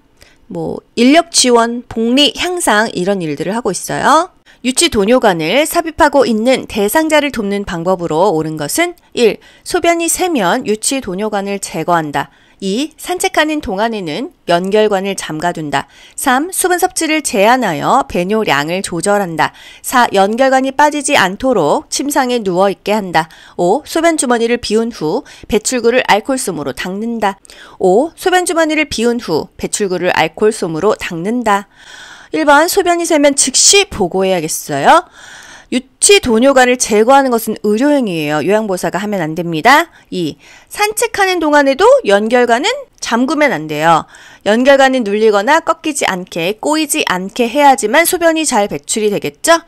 뭐 인력 지원, 복리 향상 이런 일들을 하고 있어요. 유치 도뇨관을 삽입하고 있는 대상자를 돕는 방법으로 옳은 것은 1. 소변이 새면 유치 도뇨관을 제거한다. 2. 산책하는 동안에는 연결관을 잠가둔다. 3. 수분 섭취를 제한하여 배뇨량을 조절한다. 4. 연결관이 빠지지 않도록 침상에 누워있게 한다. 5. 소변주머니를 비운 후 배출구를 알콜솜으로 닦는다. 5. 소변주머니를 비운 후 배출구를 알콜솜으로 닦는다. 1번 소변이 새면 즉시 보고해야겠어요. 유치 도뇨관을 제거하는 것은 의료행위예요. 요양보사가 하면 안 됩니다. 2. 산책하는 동안에도 연결관은 잠그면 안 돼요. 연결관은 눌리거나 꺾이지 않게, 꼬이지 않게 해야지만 소변이 잘 배출이 되겠죠?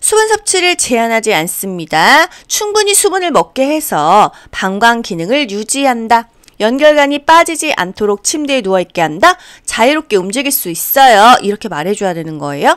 수분 섭취를 제한하지 않습니다. 충분히 수분을 먹게 해서 방광 기능을 유지한다. 연결관이 빠지지 않도록 침대에 누워있게 한다. 자유롭게 움직일 수 있어요. 이렇게 말해줘야 되는 거예요.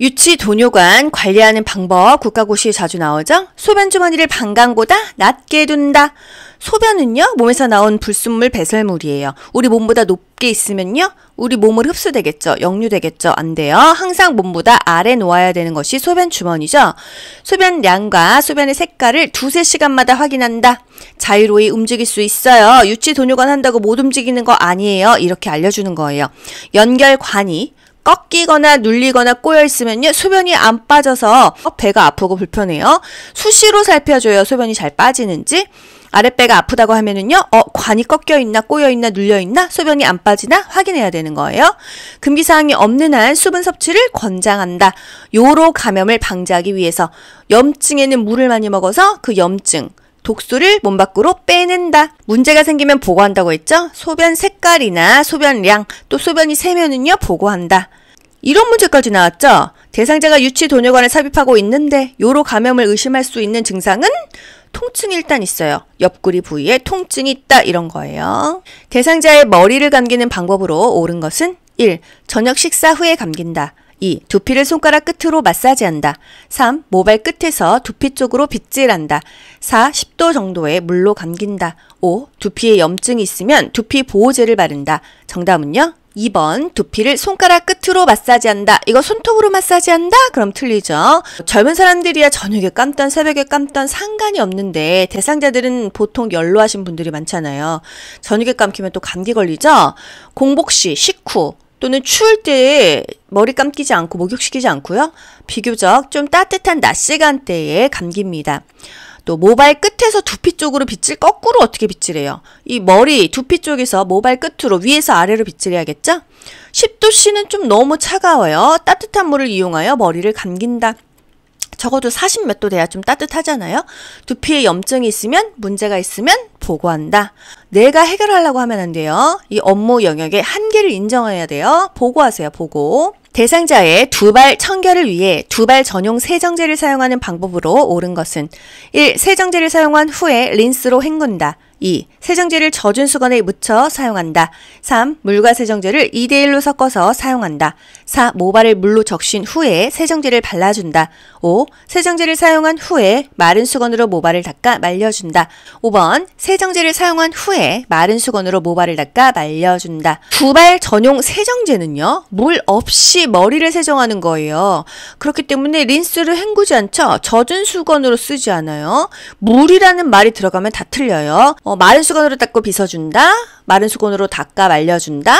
유치 도뇨관 관리하는 방법 국가고시 자주 나오죠? 소변 주머니를 방광보다 낮게 둔다. 소변은요 몸에서 나온 불순물 배설물이에요. 우리 몸보다 높게 있으면요 우리 몸을 흡수되겠죠, 역류되겠죠, 안 돼요. 항상 몸보다 아래 놓아야 되는 것이 소변 주머니죠. 소변량과 소변의 색깔을 두세 시간마다 확인한다. 자유로이 움직일 수 있어요. 유치 도뇨관 한다고 못 움직이는 거 아니에요. 이렇게 알려주는 거예요. 연결관이 꺾이거나 눌리거나 꼬여있으면요. 소변이 안 빠져서 배가 아프고 불편해요. 수시로 살펴줘요. 소변이 잘 빠지는지. 아랫배가 아프다고 하면은요, 어, 관이 꺾여 있나, 꼬여 있나, 눌려 있나, 소변이 안 빠지나 확인해야 되는 거예요. 금기사항이 없는 한 수분 섭취를 권장한다. 요로 감염을 방지하기 위해서 염증에는 물을 많이 먹어서 그 염증, 독소를 몸 밖으로 빼낸다. 문제가 생기면 보고한다고 했죠? 소변 색깔이나 소변량, 또 소변이 세면은요 보고한다. 이런 문제까지 나왔죠? 대상자가 유치 도뇨관에 삽입하고 있는데 요로 감염을 의심할 수 있는 증상은 통증이 일단 있어요. 옆구리 부위에 통증이 있다 이런 거예요. 대상자의 머리를 감기는 방법으로 옳은 것은 1. 저녁 식사 후에 감긴다. 2. 두피를 손가락 끝으로 마사지한다. 3. 모발 끝에서 두피 쪽으로 빗질한다. 4. 10도 정도의 물로 감긴다. 5. 두피에 염증이 있으면 두피 보호제를 바른다. 정답은요? 2번 두피를 손가락 끝으로 마사지한다. 이거 손톱으로 마사지한다? 그럼 틀리죠. 젊은 사람들이야 저녁에 깜던 새벽에 깜던 상관이 없는데 대상자들은 보통 연로하신 분들이 많잖아요. 저녁에 감기면 또 감기 걸리죠. 공복 시, 식후, 또는 추울 때 머리 감기지 않고 목욕시키지 않고요. 비교적 좀 따뜻한 낮 시간대에 감깁니다. 또 모발 끝에서 두피 쪽으로 빛을 거꾸로 어떻게 빛을해요이 머리 두피 쪽에서 모발 끝으로 위에서 아래로 빛을 해야겠죠? 10도씨는 좀 너무 차가워요. 따뜻한 물을 이용하여 머리를 감긴다. 적어도 40몇도 돼야 좀 따뜻하잖아요. 두피에 염증이 있으면 문제가 있으면 보고한다. 내가 해결하려고 하면 안 돼요. 이 업무 영역의 한계를 인정해야 돼요. 보고하세요, 보고. 대상자의 두발 청결을 위해 두발 전용 세정제를 사용하는 방법으로 옳은 것은 1. 세정제를 사용한 후에 린스로 헹군다. 2. 세정제를 젖은 수건에 묻혀 사용한다. 3. 물과 세정제를 2대1로 섞어서 사용한다. 4. 모발을 물로 적신 후에 세정제를 발라준다. 5. 세정제를 사용한 후에 마른 수건으로 모발을 닦아 말려준다. 5번. 세정제를 사용한 후에 마른 수건으로 모발을 닦아 말려준다. 두발 전용 세정제는요. 물 없이 머리를 세정하는 거예요. 그렇기 때문에 린스를 헹구지 않죠. 젖은 수건으로 쓰지 않아요. 물이라는 말이 들어가면 다 틀려요. 어, 어, 마른 수건으로 닦고 빗어준다. 마른 수건으로 닦아 말려준다.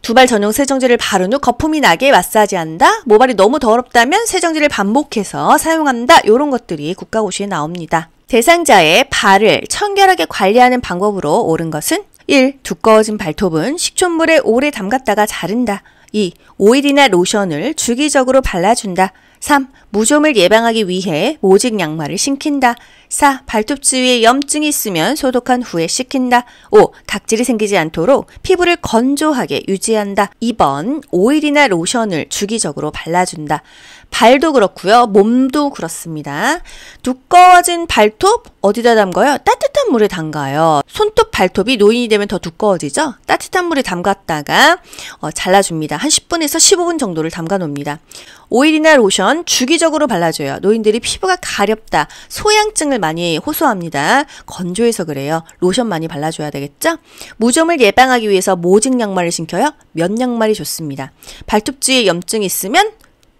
두발 전용 세정제를 바른 후 거품이 나게 마사지한다. 모발이 너무 더럽다면 세정제를 반복해서 사용한다. 이런 것들이 국가고시에 나옵니다. 대상자의 발을 청결하게 관리하는 방법으로 옳은 것은 1. 두꺼워진 발톱은 식초물에 오래 담갔다가 자른다. 2. 오일이나 로션을 주기적으로 발라준다. 3. 무좀을 예방하기 위해 모직 양말을 신킨다. 4. 발톱 주위에 염증이 있으면 소독한 후에 식힌다. 5. 각질이 생기지 않도록 피부를 건조하게 유지한다. 2번 오일이나 로션을 주기적으로 발라준다. 발도 그렇고요. 몸도 그렇습니다. 두꺼워진 발톱 어디다 담가요? 따뜻한 물에 담가요. 손톱 발톱이 노인이 되면 더 두꺼워지죠? 따뜻한 물에 담갔다가 어, 잘라줍니다. 한 10분에서 15분 정도를 담가 놓습니다. 오일이나 로션 주기적으로 발라줘요. 노인들이 피부가 가렵다, 소양증을 많이 호소합니다. 건조해서 그래요. 로션 많이 발라줘야 되겠죠? 무좀을 예방하기 위해서 모직 양말을 신켜요면 양말이 좋습니다. 발톱 주위에 염증이 있으면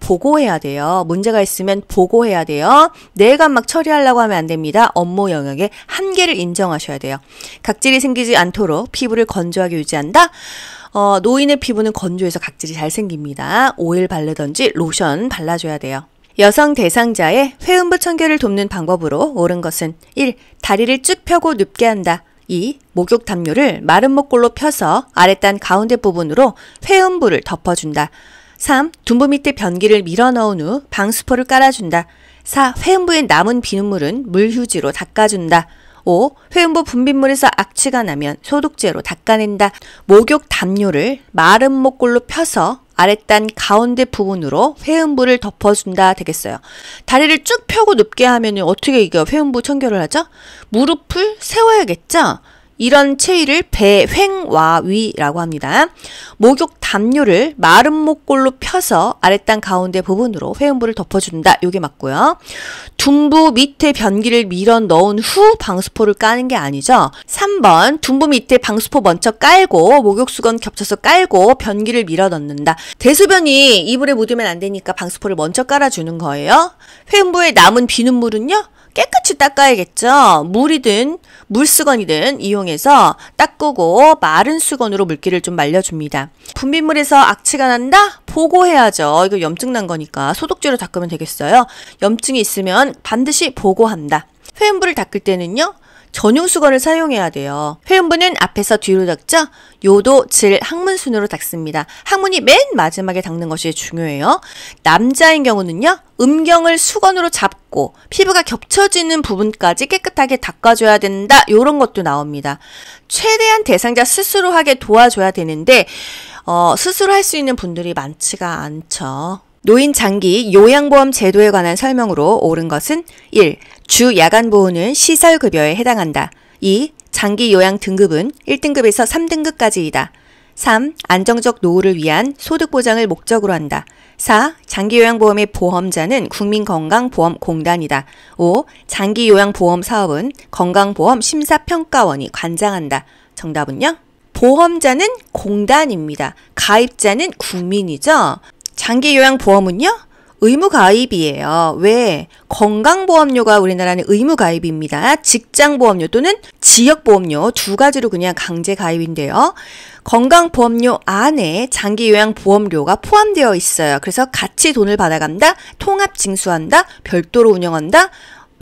보고해야 돼요. 문제가 있으면 보고해야 돼요. 내가 막 처리하려고 하면 안 됩니다. 업무 영역의 한계를 인정하셔야 돼요. 각질이 생기지 않도록 피부를 건조하게 유지한다. 어, 노인의 피부는 건조해서 각질이 잘 생깁니다. 오일 바르던지 로션 발라줘야 돼요. 여성 대상자의 회음부 청결을 돕는 방법으로 옳은 것은 1. 다리를 쭉 펴고 눕게 한다. 2. 목욕 담요를 마른 목골로 펴서 아랫단 가운데 부분으로 회음부를 덮어준다. 3. 둔부 밑에 변기를 밀어 넣은 후 방수포를 깔아준다. 4. 회음부에 남은 비눗물은 물휴지로 닦아준다. 5. 회음부 분비물에서 악취가 나면 소독제로 닦아낸다. 목욕 담요를 마른 목골로 펴서 아랫단 가운데 부분으로 회음부를 덮어준다 되겠어요. 다리를 쭉 펴고 눕게 하면 어떻게 이게 회음부 청결을 하죠? 무릎을 세워야겠죠? 이런 체위를 배횡와위라고 합니다. 목욕 담요를 마른 목골로 펴서 아랫단 가운데 부분으로 회음부를 덮어준다. 요게 맞고요. 둔부 밑에 변기를 밀어 넣은 후 방수포를 까는 게 아니죠. 3번 둔부 밑에 방수포 먼저 깔고 목욕수건 겹쳐서 깔고 변기를 밀어 넣는다. 대소변이 이불에 묻으면 안 되니까 방수포를 먼저 깔아주는 거예요. 회음부에 남은 비눗물은요. 깨끗이 닦아야겠죠. 물이든 물수건이든 이용해서 닦고 마른 수건으로 물기를 좀 말려줍니다. 분비물에서 악취가 난다? 보고해야죠. 이거 염증 난 거니까 소독제로 닦으면 되겠어요. 염증이 있으면 반드시 보고한다. 회음부를 닦을 때는요. 전용 수건을 사용해야 돼요. 회음부는 앞에서 뒤로 닦죠? 요도, 질, 항문 순으로 닦습니다. 항문이 맨 마지막에 닦는 것이 중요해요. 남자인 경우는요, 음경을 수건으로 잡고 피부가 겹쳐지는 부분까지 깨끗하게 닦아줘야 된다. 요런 것도 나옵니다. 최대한 대상자 스스로 하게 도와줘야 되는데, 어, 스스로 할 수 있는 분들이 많지가 않죠. 노인 장기 요양보험 제도에 관한 설명으로 옳은 것은 1. 주 야간 보호는 시설 급여에 해당한다. 2. 장기 요양 등급은 1등급에서 3등급까지이다. 3. 안정적 노후를 위한 소득 보장을 목적으로 한다. 4. 장기요양보험의 보험자는 국민건강보험공단이다. 5. 장기요양보험 사업은 건강보험 심사평가원이 관장한다. 정답은요? 보험자는 공단입니다. 가입자는 국민이죠. 장기요양보험은요? 의무 가입이에요. 왜? 건강보험료가 우리나라는 의무 가입입니다. 직장보험료 또는 지역보험료 두 가지로 그냥 강제 가입인데요. 건강보험료 안에 장기요양보험료가 포함되어 있어요. 그래서 같이 돈을 받아간다, 통합 징수한다, 별도로 운영한다,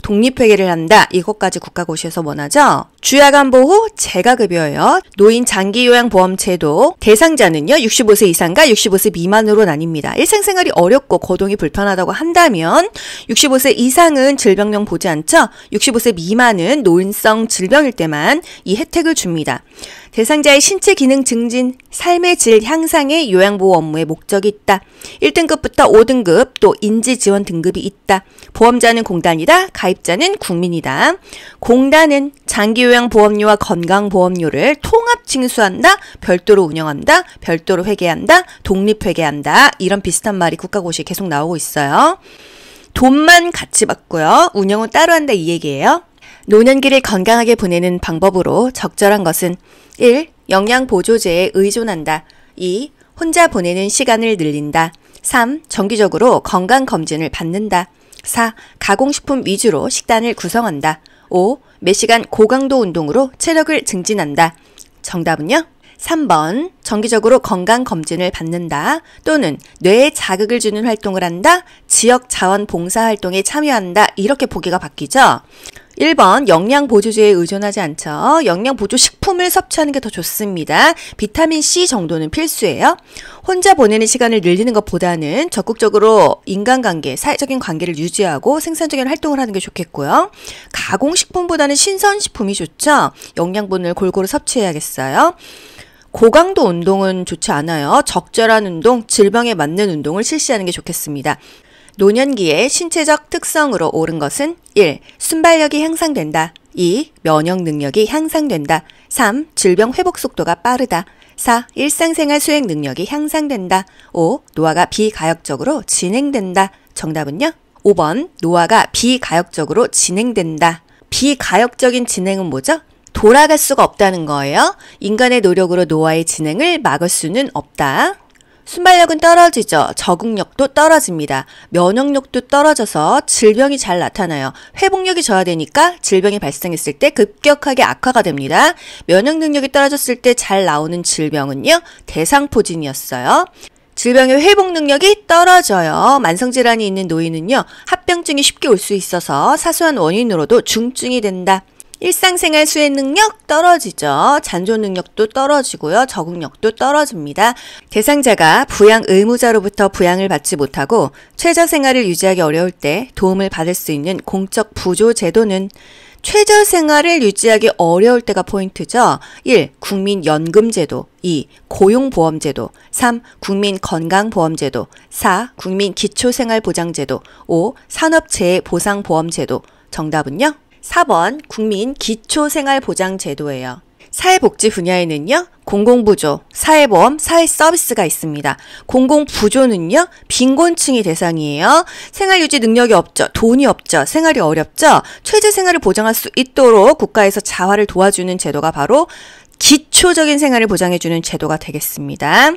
독립회계를 한다. 이것까지 국가고시에서 원하죠? 주야간보호 재가급여요 노인 장기요양보험제도 대상자는요. 65세 이상과 65세 미만으로 나뉩니다. 일상생활이 어렵고 거동이 불편하다고 한다면 65세 이상은 질병령 보지 않죠? 65세 미만은 노인성 질병일 때만 이 혜택을 줍니다. 대상자의 신체 기능 증진, 삶의 질 향상의 요양보호 업무의 목적이 있다. 1등급부터 5등급 또 인지 지원 등급이 있다. 보험자는 공단이다. 가입자는 국민이다. 공단은 장기요양보험료와 건강보험료를 통합 징수한다. 별도로 운영한다. 별도로 회계한다. 독립회계한다. 이런 비슷한 말이 국가고시에 계속 나오고 있어요. 돈만 같이 받고요. 운영은 따로 한다 이 얘기예요. 노년기를 건강하게 보내는 방법으로 적절한 것은 1. 영양 보조제에 의존한다. 2. 혼자 보내는 시간을 늘린다. 3. 정기적으로 건강검진을 받는다. 4. 가공식품 위주로 식단을 구성한다. 5. 매 시간 고강도 운동으로 체력을 증진한다. 정답은요? 3번. 정기적으로 건강검진을 받는다. 또는 뇌에 자극을 주는 활동을 한다. 지역 자원 봉사 활동에 참여한다. 이렇게 보기가 바뀌죠? 1번 영양 보조제에 의존하지 않죠. 영양 보조 식품을 섭취하는 게 더 좋습니다. 비타민 C 정도는 필수예요. 혼자 보내는 시간을 늘리는 것보다는 적극적으로 인간관계, 사회적인 관계를 유지하고 생산적인 활동을 하는 게 좋겠고요. 가공식품보다는 신선식품이 좋죠. 영양분을 골고루 섭취해야겠어요. 고강도 운동은 좋지 않아요. 적절한 운동, 질병에 맞는 운동을 실시하는 게 좋겠습니다. 노년기에 신체적 특성으로 옳은 것은 1. 순발력이 향상된다. 2. 면역 능력이 향상된다. 3. 질병 회복 속도가 빠르다. 4. 일상생활 수행 능력이 향상된다. 5. 노화가 비가역적으로 진행된다. 정답은요? 5번. 노화가 비가역적으로 진행된다. 비가역적인 진행은 뭐죠? 돌아갈 수가 없다는 거예요. 인간의 노력으로 노화의 진행을 막을 수는 없다. 순발력은 떨어지죠. 적응력도 떨어집니다. 면역력도 떨어져서 질병이 잘 나타나요. 회복력이 저하되니까 질병이 발생했을 때 급격하게 악화가 됩니다. 면역 능력이 떨어졌을 때 잘 나오는 질병은요. 대상포진이었어요. 질병의 회복 능력이 떨어져요. 만성질환이 있는 노인은요, 합병증이 쉽게 올 수 있어서 사소한 원인으로도 중증이 된다. 일상생활 수행 능력 떨어지죠. 잔존 능력도 떨어지고요. 적응력도 떨어집니다. 대상자가 부양 의무자로부터 부양을 받지 못하고 최저 생활을 유지하기 어려울 때 도움을 받을 수 있는 공적 부조 제도는 최저 생활을 유지하기 어려울 때가 포인트죠. 1. 국민연금제도. 2. 고용보험제도. 3. 국민건강보험제도. 4. 국민기초생활보장제도. 5. 산업재해보상보험제도. 정답은요? 4번 국민 기초생활보장제도예요. 사회복지 분야에는요, 공공부조, 사회보험, 사회서비스가 있습니다. 공공부조는요, 빈곤층이 대상이에요. 생활유지 능력이 없죠. 돈이 없죠. 생활이 어렵죠. 최저생활을 보장할 수 있도록 국가에서 자활을 도와주는 제도가 바로 기초적인 생활을 보장해주는 제도가 되겠습니다.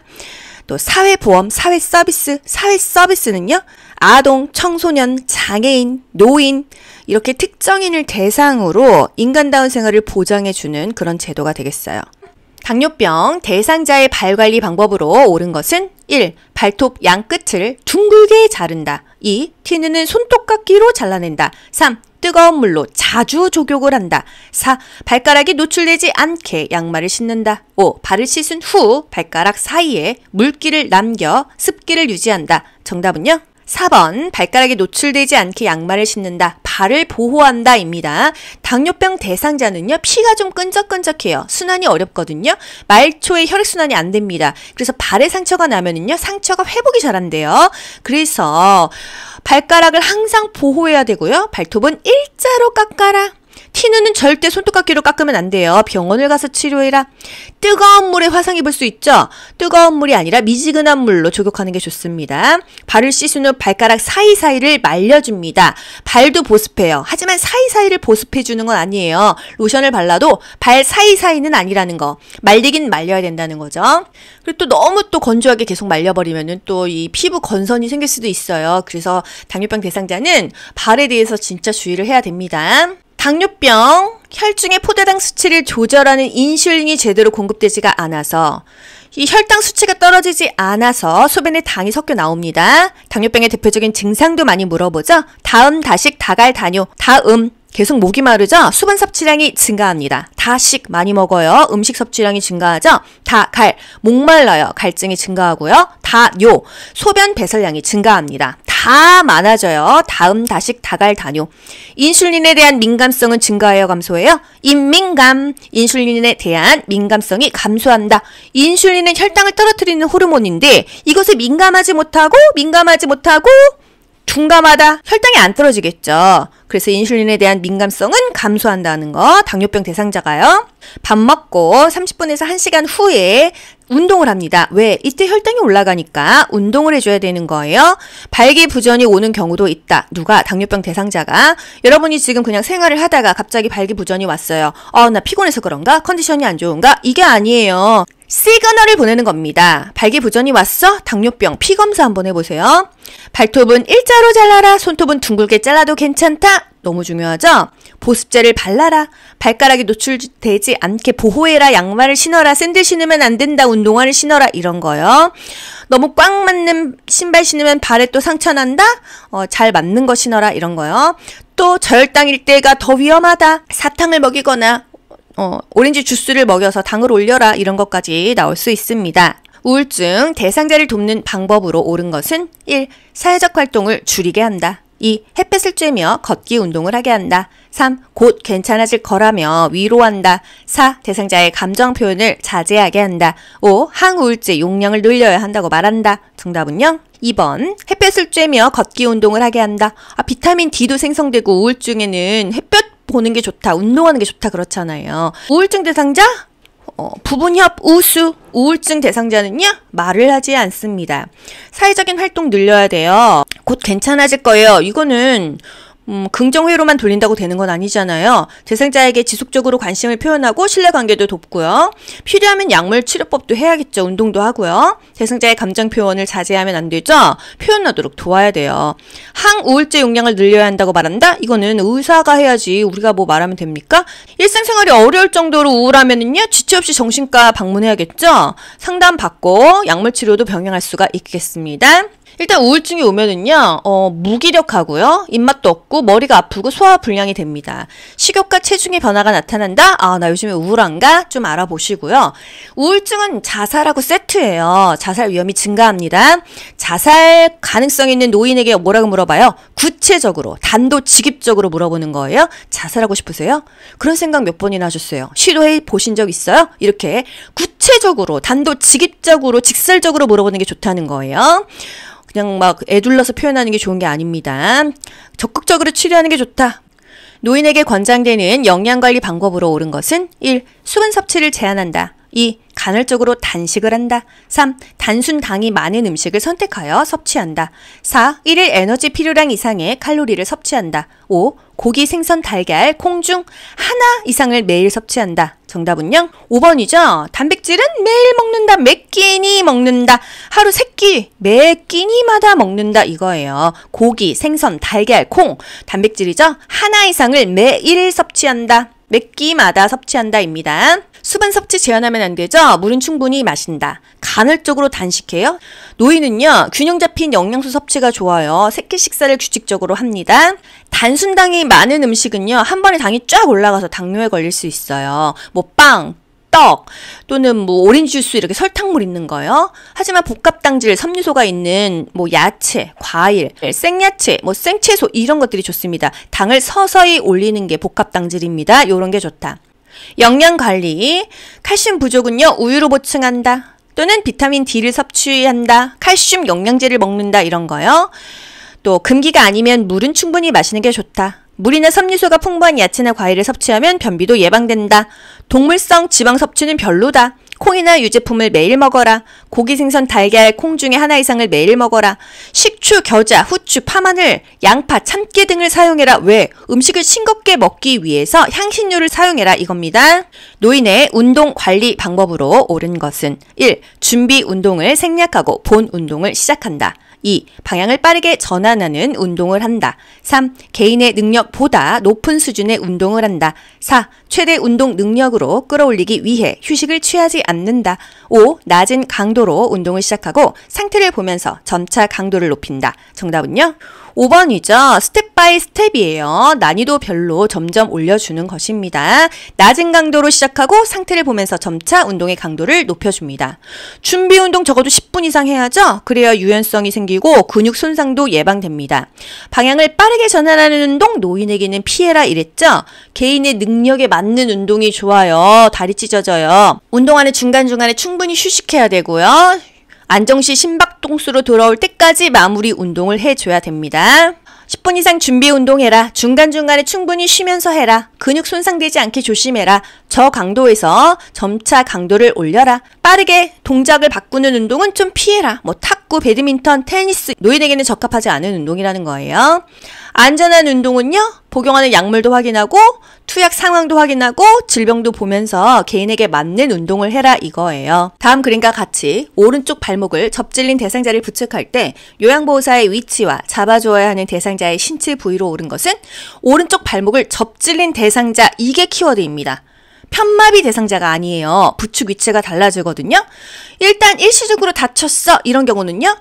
또 사회보험, 사회서비스, 사회서비스는요, 아동, 청소년, 장애인, 노인, 이렇게 특정인을 대상으로 인간다운 생활을 보장해주는 그런 제도가 되겠어요. 당뇨병 대상자의 발 관리 방법으로 옳은 것은 1. 발톱 양끝을 둥글게 자른다. 2. 티 튀는 손톱깎이로 잘라낸다. 3. 뜨거운 물로 자주 조격을 한다. 4. 발가락이 노출되지 않게 양말을 신는다. 5. 발을 씻은 후 발가락 사이에 물기를 남겨 습기를 유지한다. 정답은요? 4번 발가락에 노출되지 않게 양말을 신는다. 발을 보호한다입니다. 당뇨병 대상자는요. 피가 좀 끈적끈적해요. 순환이 어렵거든요. 말초에 혈액순환이 안 됩니다. 그래서 발에 상처가 나면은요. 상처가 회복이 잘 안 돼요. 그래서 발가락을 항상 보호해야 되고요. 발톱은 일자로 깎아라. 티누는 절대 손톱깎이로 깎으면 안 돼요. 병원을 가서 치료해라. 뜨거운 물에 화상 입을 수 있죠? 뜨거운 물이 아니라 미지근한 물로 조격하는 게 좋습니다. 발을 씻은 후 발가락 사이사이를 말려줍니다. 발도 보습해요. 하지만 사이사이를 보습해주는 건 아니에요. 로션을 발라도 발 사이사이는 아니라는 거. 말리긴 말려야 된다는 거죠. 그리고 또 너무 또 건조하게 계속 말려버리면은 또 이 피부 건선이 생길 수도 있어요. 그래서 당뇨병 대상자는 발에 대해서 진짜 주의를 해야 됩니다. 당뇨병, 혈중의 포대당 수치를 조절하는 인슐린이 제대로 공급되지가 않아서 이 혈당 수치가 떨어지지 않아서 소변에 당이 섞여 나옵니다. 당뇨병의 대표적인 증상도 많이 물어보죠. 다음 다식 다갈 다뇨 다음 계속 목이 마르죠. 수분 섭취량이 증가합니다. 다식 많이 먹어요. 음식 섭취량이 증가하죠. 다갈 목말라요. 갈증이 증가하고요. 다 요, 소변 배설량이 증가합니다. 다 많아져요. 다음 다식 다갈 다뇨. 인슐린에 대한 민감성은 증가하여 감소해요? 인민감. 인슐린에 대한 민감성이 감소한다. 인슐린은 혈당을 떨어뜨리는 호르몬인데 이것에 민감하지 못하고 민감하지 못하고 둔감하다. 혈당이 안 떨어지겠죠. 그래서 인슐린에 대한 민감성은 감소한다는 거. 당뇨병 대상자가요. 밥 먹고 30분에서 1시간 후에 운동을 합니다. 왜? 이때 혈당이 올라가니까 운동을 해줘야 되는 거예요. 발기부전이 오는 경우도 있다. 누가? 당뇨병 대상자가. 여러분이 지금 그냥 생활을 하다가 갑자기 발기부전이 왔어요. 어, 나 피곤해서 그런가? 컨디션이 안 좋은가? 이게 아니에요. 시그널을 보내는 겁니다. 발기부전이 왔어? 당뇨병 피 검사 한번 해보세요. 발톱은 일자로 잘라라. 손톱은 둥글게 잘라도 괜찮다. 너무 중요하죠? 보습제를 발라라. 발가락이 노출되지 않게 보호해라. 양말을 신어라. 샌들 신으면 안 된다. 운동화를 신어라. 이런 거요. 너무 꽉 맞는 신발 신으면 발에 또 상처 난다. 어, 잘 맞는 거 신어라. 이런 거요. 또 저혈당일 때가 더 위험하다. 사탕을 먹이거나 어, 오렌지 주스를 먹여서 당을 올려라. 이런 것까지 나올 수 있습니다. 우울증 대상자를 돕는 방법으로 옳은 것은 1. 사회적 활동을 줄이게 한다. 2. 햇빛을 쬐며 걷기 운동을 하게 한다. 3. 곧 괜찮아질 거라며 위로한다. 4. 대상자의 감정 표현을 자제하게 한다. 5. 항우울제 용량을 늘려야 한다고 말한다. 정답은요? 2번 햇볕을 쬐며 걷기 운동을 하게 한다. 아, 비타민 D도 생성되고 우울증에는 햇볕 보는 게 좋다, 운동하는 게 좋다 그렇잖아요. 우울증 대상자 어, 부분협 우수 우울증 대상자는요 말을 하지 않습니다. 사회적인 활동 늘려야 돼요. 곧 괜찮아질 거예요. 이거는 음, 긍정회로만 돌린다고 되는 건 아니잖아요. 재생자에게 지속적으로 관심을 표현하고 신뢰관계도 돕고요. 필요하면 약물 치료법도 해야겠죠. 운동도 하고요. 재생자의 감정 표현을 자제하면 안 되죠. 표현하도록 도와야 돼요. 항우울제 용량을 늘려야 한다고 말한다? 이거는 의사가 해야지 우리가 뭐 말하면 됩니까? 일상생활이 어려울 정도로 우울하면은요. 지체 없이 정신과 방문해야겠죠. 상담받고 약물 치료도 병행할 수가 있겠습니다. 일단 우울증이 오면은요, 어, 무기력하고요, 입맛도 없고, 머리가 아프고, 소화 불량이 됩니다. 식욕과 체중의 변화가 나타난다? 아, 나 요즘에 우울한가? 좀 알아보시고요. 우울증은 자살하고 세트예요. 자살 위험이 증가합니다. 자살 가능성 있는 노인에게 뭐라고 물어봐요? 구체적으로, 단도직입적으로 물어보는 거예요. 자살하고 싶으세요? 그런 생각 몇 번이나 하셨어요? 시도해 보신 적 있어요? 이렇게 구체적으로, 단도직입적으로, 직설적으로 물어보는 게 좋다는 거예요. 그냥 막 애둘러서 표현하는 게 좋은 게 아닙니다. 적극적으로 치료하는 게 좋다. 노인에게 권장되는 영양관리 방법으로 옳은 것은 1. 수분 섭취를 제한한다. 2. 간헐적으로 단식을 한다. 3. 단순 당이 많은 음식을 선택하여 섭취한다. 4. 1일 에너지 필요량 이상의 칼로리를 섭취한다. 5. 고기, 생선, 달걀, 콩 중 하나 이상을 매일 섭취한다. 정답은요? 5번이죠. 단백질은 매일 먹는다. 매 끼니 먹는다. 하루 세 끼, 매 끼니마다 먹는다. 이거예요. 고기, 생선, 달걀, 콩. 단백질이죠. 하나 이상을 매일 섭취한다. 몇 끼마다 섭취한다입니다. 수분 섭취 제한하면 안 되죠? 물은 충분히 마신다. 간헐적으로 단식해요? 노인은요, 균형 잡힌 영양소 섭취가 좋아요. 새끼 식사를 규칙적으로 합니다. 단순당이 많은 음식은요, 한 번에 당이 쫙 올라가서 당뇨에 걸릴 수 있어요. 뭐, 빵, 떡 또는 뭐 오렌지 주스 이렇게 설탕물 있는 거요. 하지만 복합당질 섬유소가 있는 뭐 야채, 과일, 네. 생야채, 뭐 생채소 이런 것들이 좋습니다. 당을 서서히 올리는 게 복합당질입니다. 이런게 좋다. 영양 관리. 칼슘 부족은요, 우유로 보충한다. 또는 비타민 D를 섭취한다. 칼슘 영양제를 먹는다. 이런 거요. 또 금기가 아니면 물은 충분히 마시는 게 좋다. 물이나 섬유소가 풍부한 야채나 과일을 섭취하면 변비도 예방된다. 동물성 지방 섭취는 별로다. 콩이나 유제품을 매일 먹어라. 고기, 생선, 달걀, 콩 중에 하나 이상을 매일 먹어라. 식초, 겨자, 후추, 파마늘, 양파, 참깨 등을 사용해라. 왜? 음식을 싱겁게 먹기 위해서 향신료를 사용해라. 이겁니다. 노인의 운동 관리 방법으로 옳은 것은 1. 준비 운동을 생략하고 본 운동을 시작한다. 2. 방향을 빠르게 전환하는 운동을 한다. 3. 개인의 능력보다 높은 수준의 운동을 한다. 4. 최대 운동 능력으로 끌어올리기 위해 휴식을 취하지 않는다. 5. 낮은 강도로 운동을 시작하고 상태를 보면서 점차 강도를 높인다. 정답은요? 5번이죠. 스텝 바이 스텝이에요. 난이도별로 점점 올려주는 것입니다. 낮은 강도로 시작하고 상태를 보면서 점차 운동의 강도를 높여줍니다. 준비 운동 적어도 10분 이상 해야죠. 그래야 유연성이 생기고 근육 손상도 예방됩니다. 방향을 빠르게 전환하는 운동 노인에게는 피해라 이랬죠. 개인의 능력에 맞는 운동이 좋아요. 다리 찢어져요. 운동하는 중간중간에 충분히 휴식해야 되고요. 안정시 심박동수로 돌아올 때까지 마무리 운동을 해줘야 됩니다. 10분 이상 준비 운동해라. 중간중간에 충분히 쉬면서 해라. 근육 손상되지 않게 조심해라. 저 강도에서 점차 강도를 올려라. 빠르게 동작을 바꾸는 운동은 좀 피해라. 뭐 탁구, 배드민턴, 테니스 노인에게는 적합하지 않은 운동이라는 거예요. 안전한 운동은요. 복용하는 약물도 확인하고 투약 상황도 확인하고 질병도 보면서 개인에게 맞는 운동을 해라 이거예요. 다음 그림과 같이 오른쪽 발목을 접질린 대상자를 부측할 때 요양보호사의 위치와 잡아줘야 하는 대상자의 신체 부위로 오른 것은 오른쪽 발목을 접질린 대상자 대상자 이게 키워드입니다. 편마비 대상자가 아니에요. 부축 위치가 달라지거든요. 일단 일시적으로 다쳤어. 이런 경우는요.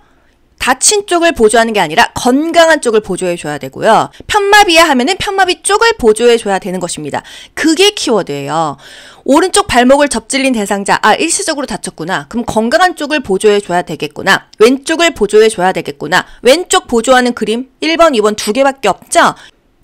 다친 쪽을 보조하는 게 아니라 건강한 쪽을 보조해 줘야 되고요. 편마비야 하면은 편마비 쪽을 보조해 줘야 되는 것입니다. 그게 키워드예요. 오른쪽 발목을 접질린 대상자, 아, 일시적으로 다쳤구나. 그럼 건강한 쪽을 보조해 줘야 되겠구나. 왼쪽을 보조해 줘야 되겠구나. 왼쪽 보조하는 그림 1번, 2번 두 개밖에 없죠?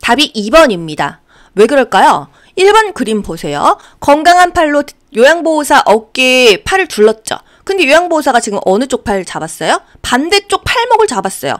답이 2번입니다. 왜 그럴까요? 1번 그림 보세요. 건강한 팔로 요양보호사 어깨에 팔을 둘렀죠. 근데 요양보호사가 지금 어느 쪽 팔 잡았어요? 반대쪽 팔목을 잡았어요.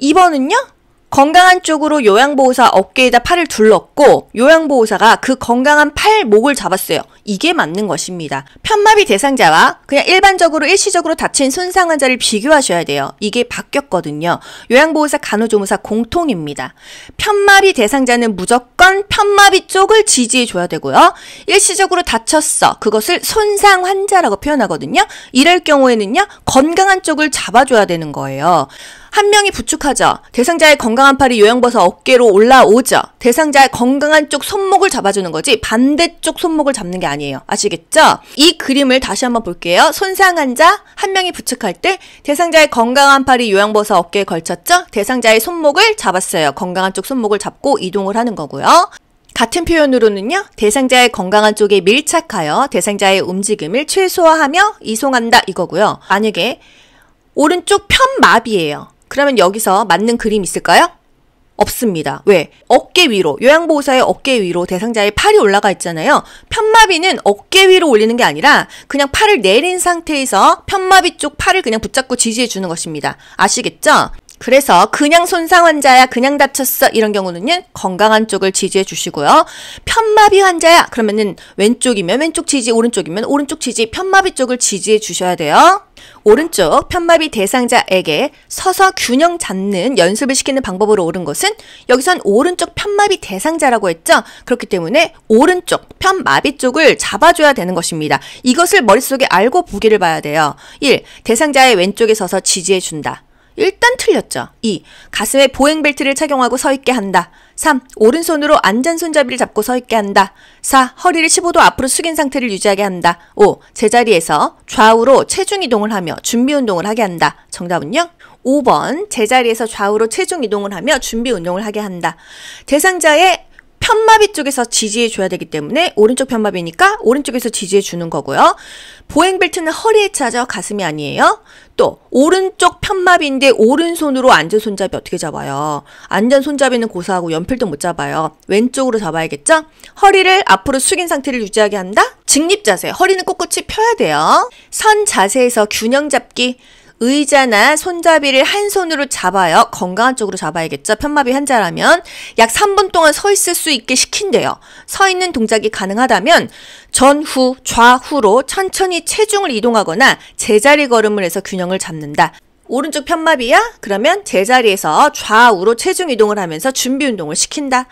2번은요? 건강한 쪽으로 요양보호사 어깨에다 팔을 둘렀고 요양보호사가 그 건강한 팔, 목을 잡았어요. 이게 맞는 것입니다. 편마비 대상자와 그냥 일반적으로 일시적으로 다친 손상 환자를 비교하셔야 돼요. 이게 바뀌었거든요. 요양보호사 간호조무사 공통입니다. 편마비 대상자는 무조건 편마비 쪽을 지지해줘야 되고요. 일시적으로 다쳤어. 그것을 손상 환자라고 표현하거든요. 이럴 경우에는요. 건강한 쪽을 잡아줘야 되는 거예요. 한 명이 부축하죠. 대상자의 건강한 팔이 요양버섯 어깨로 올라오죠. 대상자의 건강한 쪽 손목을 잡아주는 거지 반대쪽 손목을 잡는 게 아니에요. 아시겠죠? 이 그림을 다시 한번 볼게요. 손상한 자 한 명이 부축할 때 대상자의 건강한 팔이 요양버섯 어깨에 걸쳤죠. 대상자의 손목을 잡았어요. 건강한 쪽 손목을 잡고 이동을 하는 거고요. 같은 표현으로는요, 대상자의 건강한 쪽에 밀착하여 대상자의 움직임을 최소화하며 이송한다 이거고요. 만약에 오른쪽 편마비예요. 그러면 여기서 맞는 그림 있을까요? 없습니다. 왜? 어깨 위로, 요양보호사의 어깨 위로 대상자의 팔이 올라가 있잖아요. 편마비는 어깨 위로 올리는 게 아니라 그냥 팔을 내린 상태에서 편마비 쪽 팔을 그냥 붙잡고 지지해 주는 것입니다. 아시겠죠? 그래서 그냥 손상 환자야, 그냥 다쳤어 이런 경우는요 건강한 쪽을 지지해 주시고요. 편마비 환자야 그러면은 왼쪽이면 왼쪽 지지, 오른쪽이면 오른쪽 지지, 편마비 쪽을 지지해 주셔야 돼요. 오른쪽 편마비 대상자에게 서서 균형 잡는 연습을 시키는 방법으로 옳은 것은 여기선 오른쪽 편마비 대상자라고 했죠. 그렇기 때문에 오른쪽 편마비 쪽을 잡아줘야 되는 것입니다. 이것을 머릿속에 알고 보기를 봐야 돼요. 1. 대상자의 왼쪽에 서서 지지해준다. 일단 틀렸죠. 2. 가슴에 보행벨트를 착용하고 서 있게 한다. 3. 오른손으로 안전 손잡이를 잡고 서 있게 한다. 4. 허리를 15도 앞으로 숙인 상태를 유지하게 한다. 5. 제자리에서 좌우로 체중 이동을 하며 준비 운동을 하게 한다. 정답은요? 5번 제자리에서 좌우로 체중 이동을 하며 준비 운동을 하게 한다. 대상자의 편마비 쪽에서 지지해 줘야 되기 때문에 오른쪽 편마비니까 오른쪽에서 지지해 주는 거고요. 보행 벨트는 허리에 차죠. 가슴이 아니에요. 또 오른쪽 편마비인데 오른손으로 안전 손잡이 어떻게 잡아요? 안전 손잡이는 고사하고 연필도 못 잡아요. 왼쪽으로 잡아야겠죠? 허리를 앞으로 숙인 상태를 유지하게 한다. 직립 자세. 허리는 꼿꼿이 펴야 돼요. 선 자세에서 균형 잡기. 의자나 손잡이를 한 손으로 잡아요. 건강한 쪽으로 잡아야겠죠. 편마비 환자라면 약 3분 동안 서 있을 수 있게 시킨대요. 서 있는 동작이 가능하다면 전후, 좌후로 천천히 체중을 이동하거나 제자리 걸음을 해서 균형을 잡는다. 오른쪽 편마비야? 그러면 제자리에서 좌우로 체중 이동을 하면서 준비 운동을 시킨다.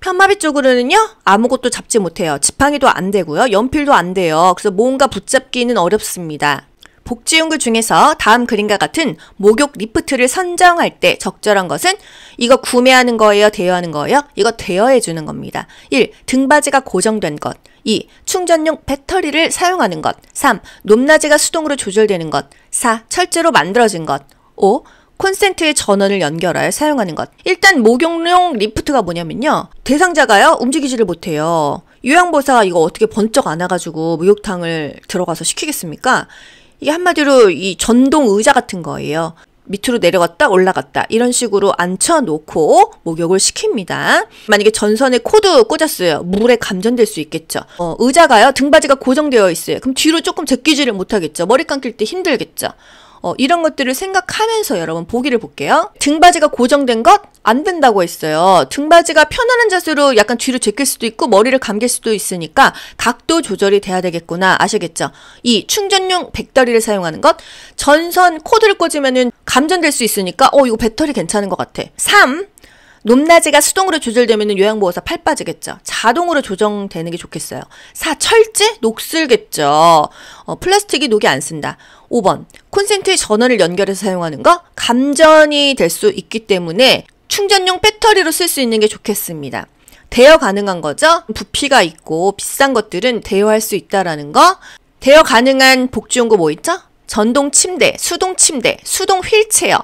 편마비 쪽으로는요 아무것도 잡지 못해요 지팡이도 안 되고요 연필도 안 돼요 그래서 뭔가 붙잡기는 어렵습니다 복지용구 중에서 다음 그림과 같은 목욕 리프트를 선정할 때 적절한 것은 이거 구매하는 거예요, 대여하는 거예요? 이거 대여해 주는 겁니다. 1. 등받이가 고정된 것. 2. 충전용 배터리를 사용하는 것. 3. 높낮이가 수동으로 조절되는 것. 4. 철제로 만들어진 것. 5. 콘센트의 전원을 연결하여 사용하는 것. 일단 목욕용 리프트가 뭐냐면요. 대상자가요, 움직이지를 못해요. 요양보사가 이거 어떻게 번쩍 안아가지고 목욕탕을 들어가서 시키겠습니까? 이게 한마디로 이 전동 의자 같은 거예요. 밑으로 내려갔다 올라갔다 이런 식으로 앉혀놓고 목욕을 시킵니다. 만약에 전선에 코드 꽂았어요. 물에 감전될 수 있겠죠. 어, 의자가요 등받이가 고정되어 있어요. 그럼 뒤로 조금 제끼지를 못하겠죠. 머리 감길 때 힘들겠죠. 어, 이런 것들을 생각하면서 여러분 보기를 볼게요. 등받이가 고정된 것? 안 된다고 했어요. 등받이가 편안한 자세로 약간 뒤로 제낄 수도 있고 머리를 감길 수도 있으니까 각도 조절이 돼야 되겠구나 아시겠죠? 이 충전용 배터리를 사용하는 것 전선 코드를 꽂으면은 감전될 수 있으니까 어 이거 배터리 괜찮은 것 같아. 3. 높낮이가 수동으로 조절되면 요양보호사 팔 빠지겠죠. 자동으로 조정되는 게 좋겠어요. 4. 철제? 녹슬겠죠. 어, 플라스틱이 녹이 안 쓴다. 5번. 콘센트에 전원을 연결해서 사용하는 거? 감전이 될 수 있기 때문에 충전용 배터리로 쓸 수 있는 게 좋겠습니다. 대여 가능한 거죠? 부피가 있고 비싼 것들은 대여할 수 있다라는 거. 대여 가능한 복지용구 뭐 있죠? 전동 침대, 수동 침대, 수동 휠체어,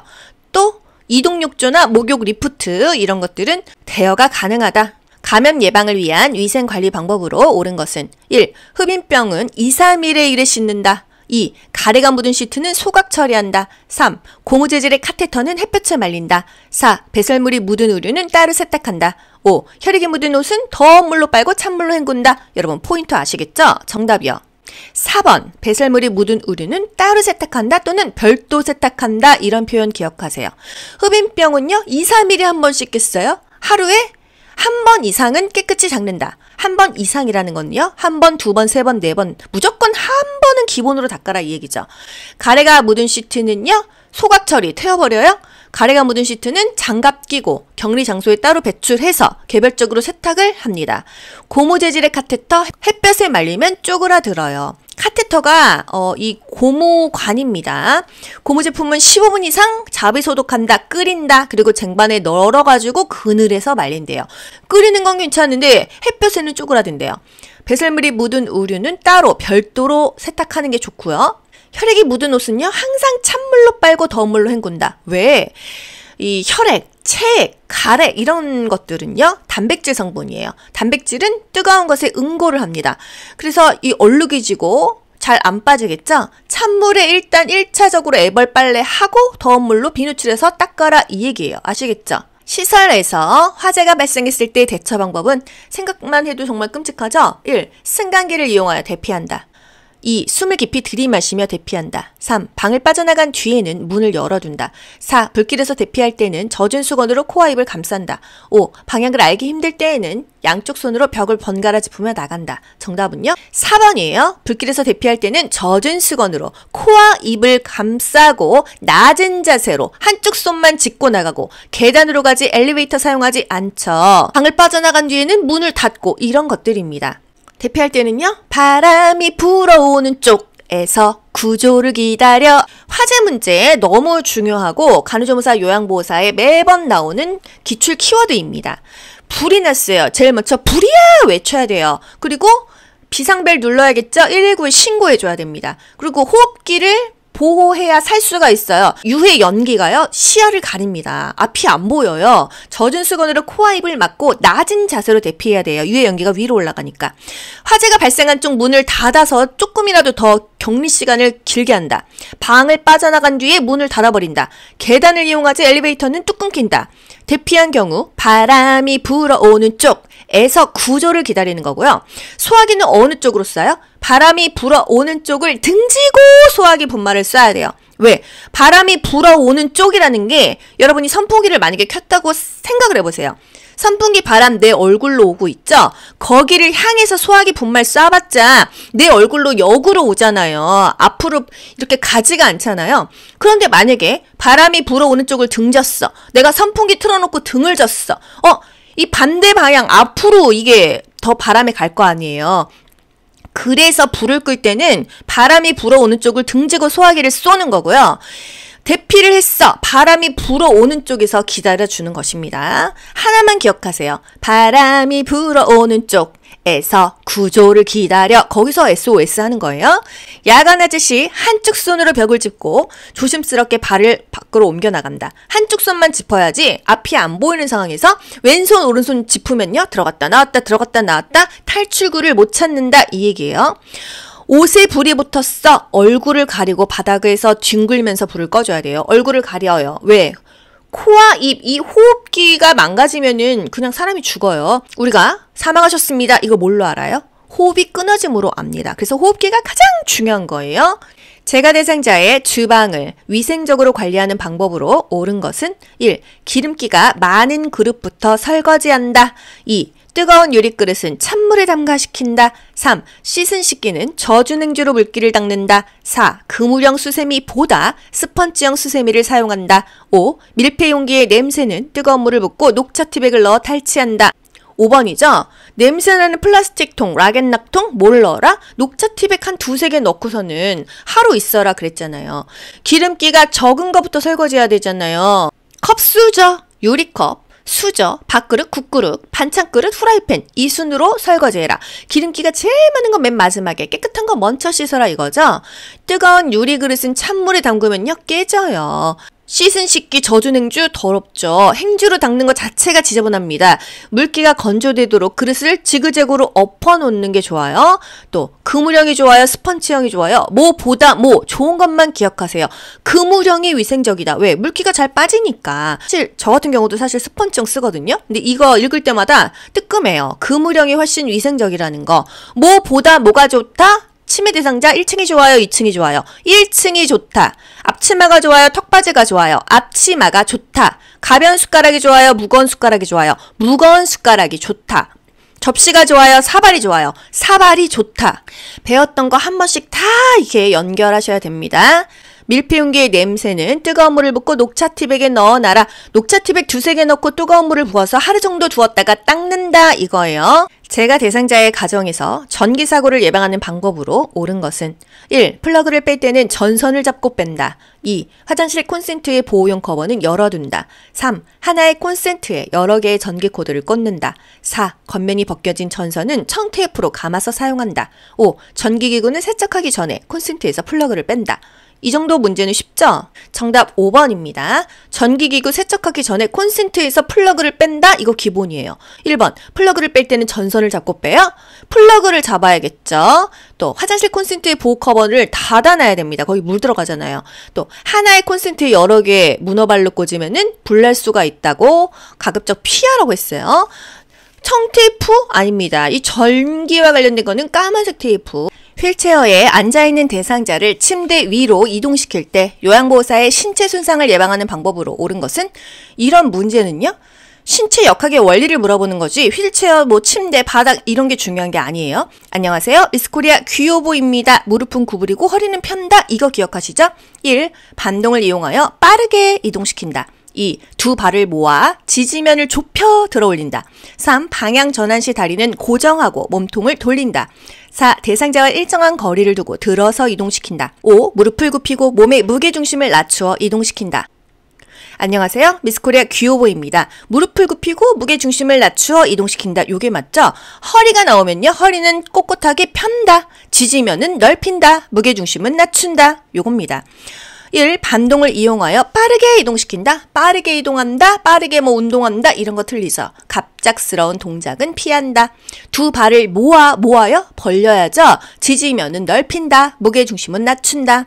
또 이동 욕조나 목욕 리프트 이런 것들은 대여가 가능하다. 감염 예방을 위한 위생 관리 방법으로 옳은 것은 1. 흡인병은 2, 3일에 1회 씻는다. 2. 가래가 묻은 시트는 소각 처리한다. 3. 고무 재질의 카테터는 햇볕에 말린다. 4. 배설물이 묻은 의류는 따로 세탁한다. 5. 혈액이 묻은 옷은 더운 물로 빨고 찬물로 헹군다. 여러분 포인트 아시겠죠? 정답이요. 4번 배설물이 묻은 우류는 따로 세탁한다 또는 별도 세탁한다 이런 표현 기억하세요. 흡인병은요 2, 3일에 한번씩겠어요 하루에 한 번 이상은 깨끗이 닦는다. 한 번 이상이라는 건요. 한 번, 두 번, 세 번, 네 번. 무조건 한 번은 기본으로 닦아라 이 얘기죠. 가래가 묻은 시트는요. 소각 처리, 태워버려요. 가래가 묻은 시트는 장갑 끼고 격리 장소에 따로 배출해서 개별적으로 세탁을 합니다. 고무 재질의 카테터 햇볕에 말리면 쪼그라들어요. 카테터가 어, 이 고무관입니다. 고무 제품은 15분 이상 자비 소독한다, 끓인다, 그리고 쟁반에 널어가지고 그늘에서 말린대요. 끓이는 건 괜찮은데 햇볕에는 쪼그라든대요. 배설물이 묻은 우류는 따로 별도로 세탁하는 게 좋고요. 혈액이 묻은 옷은요, 항상 찬물로 빨고 더운 물로 헹군다. 왜? 이 혈액, 체액, 가래 이런 것들은요 단백질 성분이에요. 단백질은 뜨거운 것에 응고를 합니다. 그래서 이 얼룩이 지고 잘 안 빠지겠죠? 찬물에 일단 1차적으로 애벌 빨래 하고 더운 물로 비누칠해서 닦아라 이 얘기예요. 아시겠죠? 시설에서 화재가 발생했을 때의 대처 방법은 생각만 해도 정말 끔찍하죠? 1. 승강기를 이용하여 대피한다. 2. 숨을 깊이 들이마시며 대피한다. 3. 방을 빠져나간 뒤에는 문을 열어둔다. 4. 불길에서 대피할 때는 젖은 수건으로 코와 입을 감싼다. 5. 방향을 알기 힘들 때에는 양쪽 손으로 벽을 번갈아 짚으며 나간다. 정답은요? 4번이에요. 불길에서 대피할 때는 젖은 수건으로 코와 입을 감싸고 낮은 자세로 한쪽 손만 짚고 나가고 계단으로 가지 엘리베이터 사용하지 않죠. 방을 빠져나간 뒤에는 문을 닫고 이런 것들입니다. 대피할 때는요. 바람이 불어오는 쪽에서 구조를 기다려. 화재 문제 너무 중요하고 간호조무사 요양보호사에 매번 나오는 기출 키워드입니다. 불이 났어요. 제일 먼저 불이야 외쳐야 돼요. 그리고 비상벨 눌러야겠죠? 119에 신고해줘야 됩니다. 그리고 호흡기를 보호해야 살 수가 있어요. 유해 연기가요. 시야를 가립니다. 앞이 안 보여요. 젖은 수건으로 코와 입을 막고 낮은 자세로 대피해야 돼요. 유해 연기가 위로 올라가니까. 화재가 발생한 쪽 문을 닫아서 조금이라도 더 격리 시간을 길게 한다. 방을 빠져나간 뒤에 문을 닫아버린다. 계단을 이용하지 엘리베이터는 뚝 끊긴다. 대피한 경우 바람이 불어오는 쪽에서 구조를 기다리는 거고요. 소화기는 어느 쪽으로 써요? 바람이 불어오는 쪽을 등지고 소화기 분말을 써야 돼요. 왜? 바람이 불어오는 쪽이라는 게 여러분이 선풍기를 만약에 켰다고 생각을 해보세요. 선풍기 바람 내 얼굴로 오고 있죠? 거기를 향해서 소화기 분말 쏴봤자 내 얼굴로 역으로 오잖아요. 앞으로 이렇게 가지가 않잖아요. 그런데 만약에 바람이 불어오는 쪽을 등졌어. 내가 선풍기 틀어놓고 등을 졌어. 어? 이 반대 방향 앞으로 이게 더 바람에 갈 거 아니에요. 그래서 불을 끌 때는 바람이 불어오는 쪽을 등지고 소화기를 쏘는 거고요. 대피를 했어. 바람이 불어오는 쪽에서 기다려주는 것입니다. 하나만 기억하세요. 바람이 불어오는 쪽. 에서 구조를 기다려 거기서 SOS 하는 거예요. 야간 아저씨 한쪽 손으로 벽을 짚고 조심스럽게 발을 밖으로 옮겨 나간다. 한쪽 손만 짚어야지 앞이 안 보이는 상황에서 왼손 오른손 짚으면요 들어갔다 나왔다 들어갔다 나왔다 탈출구를 못 찾는다 이 얘기예요. 옷에 불이 붙었어. 얼굴을 가리고 바닥에서 뒹굴면서 불을 꺼줘야 돼요. 얼굴을 가려요. 왜? 코와 입, 이 호흡기가 망가지면은 그냥 사람이 죽어요. 우리가 사망하셨습니다. 이거 뭘로 알아요? 호흡이 끊어짐으로 압니다. 그래서 호흡기가 가장 중요한 거예요. 제가 대상자의 주방을 위생적으로 관리하는 방법으로 옳은 것은 1. 기름기가 많은 그릇부터 설거지한다. 2. 뜨거운 유리그릇은 찬물에 담가시킨다. 3. 씻은 식기는 저주냉주로 물기를 닦는다. 4. 그물형 수세미 보다 스펀지형 수세미를 사용한다. 5. 밀폐용기의 냄새는 뜨거운 물을 붓고 녹차 티백을 넣어 탈취한다. 5번이죠. 냄새나는 플라스틱통, 락앤락통, 몰러라, 녹차 티백 한 두세 개 넣고서는 하루 있어라 그랬잖아요. 기름기가 적은 것부터 설거지해야 되잖아요. 컵수저 유리컵, 수저, 밥그릇, 국그릇, 반찬그릇, 후라이팬 이 순으로 설거지해라. 기름기가 제일 많은 건 맨 마지막에 깨끗한 거 먼저 씻어라 이거죠. 뜨거운 유리 그릇은 찬물에 담그면요 깨져요. 씻은 식기 젖은 행주 더럽죠. 행주로 닦는 것 자체가 지저분합니다. 물기가 건조되도록 그릇을 지그재그로 엎어놓는 게 좋아요. 또 그물형이 좋아요. 스펀치형이 좋아요. 뭐보다 뭐 좋은 것만 기억하세요. 그물형이 위생적이다. 왜? 물기가 잘 빠지니까. 사실 저 같은 경우도 사실 스펀치형 쓰거든요. 근데 이거 읽을 때마다 뜨끔해요. 그물형이 훨씬 위생적이라는 거. 뭐보다 뭐가 좋다? 치매 대상자 1층이 좋아요, 2층이 좋아요. 1층이 좋다. 앞치마가 좋아요, 턱받이가 좋아요. 앞치마가 좋다. 가벼운 숟가락이 좋아요, 무거운 숟가락이 좋아요. 무거운 숟가락이 좋다. 접시가 좋아요, 사발이 좋아요. 사발이 좋다. 배웠던 거 한 번씩 다 이렇게 연결하셔야 됩니다. 밀폐용기의 냄새는 뜨거운 물을 붓고 녹차 티백에 넣어놔라. 녹차 티백 두세 개 넣고 뜨거운 물을 부어서 하루 정도 두었다가 닦는다 이거예요. 제가 대상자의 가정에서 전기 사고를 예방하는 방법으로 옳은 것은 1. 플러그를 뺄 때는 전선을 잡고 뺀다. 2. 화장실 콘센트의 보호용 커버는 열어둔다. 3. 하나의 콘센트에 여러 개의 전기 코드를 꽂는다. 4. 겉면이 벗겨진 전선은 청테이프로 감아서 사용한다. 5. 전기기구는 세척하기 전에 콘센트에서 플러그를 뺀다. 이 정도 문제는 쉽죠? 정답 5번입니다. 전기기구 세척하기 전에 콘센트에서 플러그를 뺀다? 이거 기본이에요. 1번. 플러그를 뺄 때는 전선을 잡고 빼요? 플러그를 잡아야겠죠. 또 화장실 콘센트의 보호 커버를 닫아놔야 됩니다. 거기 물 들어가잖아요. 또 하나의 콘센트에 여러 개 문어발로 꽂으면은 불날 수가 있다고 가급적 피하라고 했어요. 청테이프? 아닙니다. 이 전기와 관련된 거는 까만색 테이프. 휠체어에 앉아있는 대상자를 침대 위로 이동시킬 때 요양보호사의 신체 손상을 예방하는 방법으로 옳은 것은 이런 문제는요. 신체 역학의 원리를 물어보는 거지 휠체어, 뭐 침대, 바닥 이런 게 중요한 게 아니에요. 안녕하세요. 미스코리아 귀요보입니다. 무릎은 구부리고 허리는 편다. 이거 기억하시죠? 1. 반동을 이용하여 빠르게 이동시킨다. 2. 두 발을 모아 지지면을 좁혀 들어 올린다. 3. 방향 전환 시 다리는 고정하고 몸통을 돌린다. 4. 대상자와 일정한 거리를 두고 들어서 이동시킨다. 5. 무릎을 굽히고 몸의 무게중심을 낮추어 이동시킨다. 안녕하세요. 미스코리아 귀요보입니다. 무릎을 굽히고 무게중심을 낮추어 이동시킨다. 요게 맞죠? 허리가 나오면요. 허리는 꼿꼿하게 편다. 지지면은 넓힌다. 무게중심은 낮춘다. 요겁니다. 1. 반동을 이용하여 빠르게 이동시킨다. 빠르게 이동한다. 빠르게 뭐 운동한다. 이런 거 틀리죠. 갑작스러운 동작은 피한다. 두 발을 모아 모아요. 벌려야죠. 지지면은 넓힌다. 무게 중심은 낮춘다.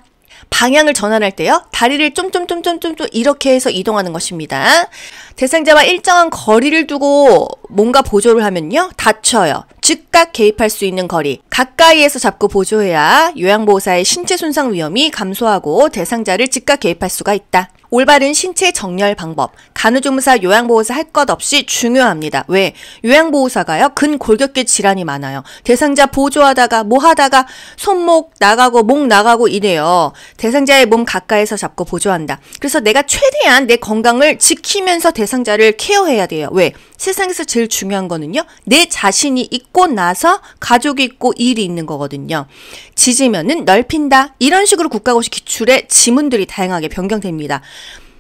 방향을 전환할 때요. 다리를 쫌쫌쫌쫌쫌쫌 이렇게 해서 이동하는 것입니다. 대상자와 일정한 거리를 두고 뭔가 보조를 하면요. 다쳐요. 즉각 개입할 수 있는 거리, 가까이에서 잡고 보조해야 요양보호사의 신체 손상 위험이 감소하고 대상자를 즉각 개입할 수가 있다. 올바른 신체 정렬 방법, 간호조무사, 요양보호사 할 것 없이 중요합니다. 왜? 요양보호사가요, 근골격계 질환이 많아요. 대상자 보조하다가, 뭐 하다가, 손목 나가고, 목 나가고 이래요. 대상자의 몸 가까이서 잡고 보조한다. 그래서 내가 최대한 내 건강을 지키면서 대상자를 케어해야 돼요. 왜? 세상에서 제일 중요한 거는요, 내 자신이 있고 나서 가족이 있고 일이 있는 거거든요. 지지면은 넓힌다. 이런 식으로 국가고시 기출의 지문들이 다양하게 변경됩니다.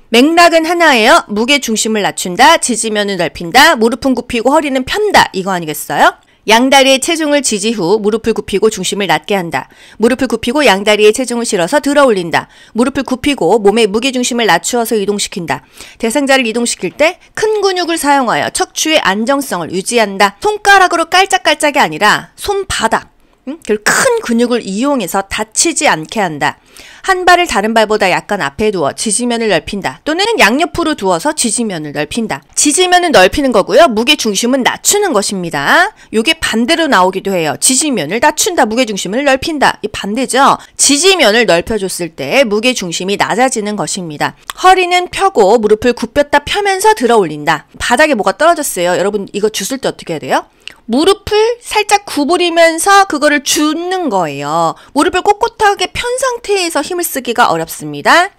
맥락은 하나예요. 무게 중심을 낮춘다, 지지면을 넓힌다, 무릎은 굽히고 허리는 편다. 이거 아니겠어요? 양다리의 체중을 지지 후 무릎을 굽히고 중심을 낮게 한다. 무릎을 굽히고 양다리의 체중을 실어서 들어 올린다. 무릎을 굽히고 몸의 무게중심을 낮추어서 이동시킨다. 대상자를 이동시킬 때 큰 근육을 사용하여 척추의 안정성을 유지한다. 손가락으로 깔짝깔짝이 아니라 손바닥, 응? 큰 근육을 이용해서 다치지 않게 한다. 한 발을 다른 발보다 약간 앞에 두어 지지면을 넓힌다. 또는 양옆으로 두어서 지지면을 넓힌다. 지지면은 넓히는 거고요. 무게 중심은 낮추는 것입니다. 요게 반대로 나오기도 해요. 지지면을 낮춘다. 무게 중심을 넓힌다. 이 반대죠. 지지면을 넓혀줬을 때 무게 중심이 낮아지는 것입니다. 허리는 펴고 무릎을 굽혔다 펴면서 들어 올린다. 바닥에 뭐가 떨어졌어요. 여러분 이거 주을때 어떻게 해야 돼요? 무릎을 살짝 구부리면서 그거를 줍는 거예요. 무릎을 꼿꼿하게 편 상태에서 힘을 쓰기가 어렵습니다.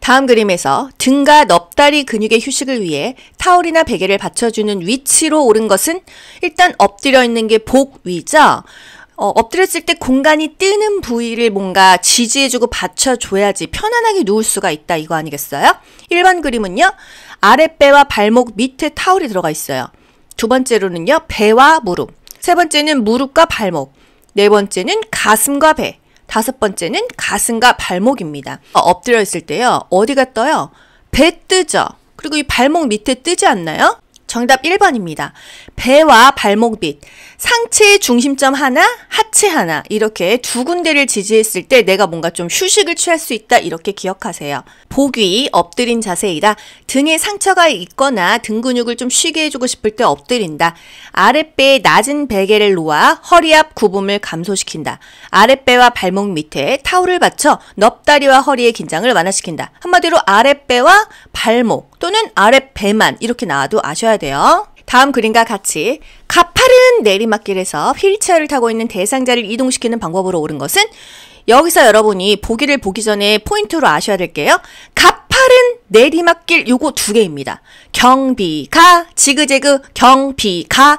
다음 그림에서 등과 넙다리 근육의 휴식을 위해 타올이나 베개를 받쳐주는 위치로 오른 것은 일단 엎드려 있는 게 복 위죠. 어, 엎드렸을 때 공간이 뜨는 부위를 뭔가 지지해주고 받쳐줘야지 편안하게 누울 수가 있다 이거 아니겠어요? 1번 그림은요. 아랫배와 발목 밑에 타올이 들어가 있어요. 두 번째로는요. 배와 무릎. 세 번째는 무릎과 발목. 네 번째는 가슴과 배. 다섯 번째는 가슴과 발목입니다. 어, 엎드려 있을 때요. 어디가 떠요? 배 뜨죠. 그리고 이 발목 밑에 뜨지 않나요? 정답 1번입니다. 배와 발목 밑, 상체의 중심점 하나, 하체 하나, 이렇게 두 군데를 지지했을 때 내가 뭔가 좀 휴식을 취할 수 있다, 이렇게 기억하세요. 복위, 엎드린 자세이다. 등에 상처가 있거나 등 근육을 좀 쉬게 해주고 싶을 때 엎드린다. 아랫배에 낮은 베개를 놓아 허리 앞 굽음을 감소시킨다. 아랫배와 발목 밑에 타올을 받쳐 넙다리와 허리의 긴장을 완화시킨다. 한마디로 아랫배와 발목 또는 아랫배만 이렇게 나와도 아셔야 돼요. 다음 그림과 같이 가파른 내리막길에서 휠체어를 타고 있는 대상자를 이동시키는 방법으로 오른 것은 여기서 여러분이 보기를 보기 전에 포인트로 아셔야 될게요. 가파른 내리막길 요거 두 개입니다. 경비가 지그재그 경비가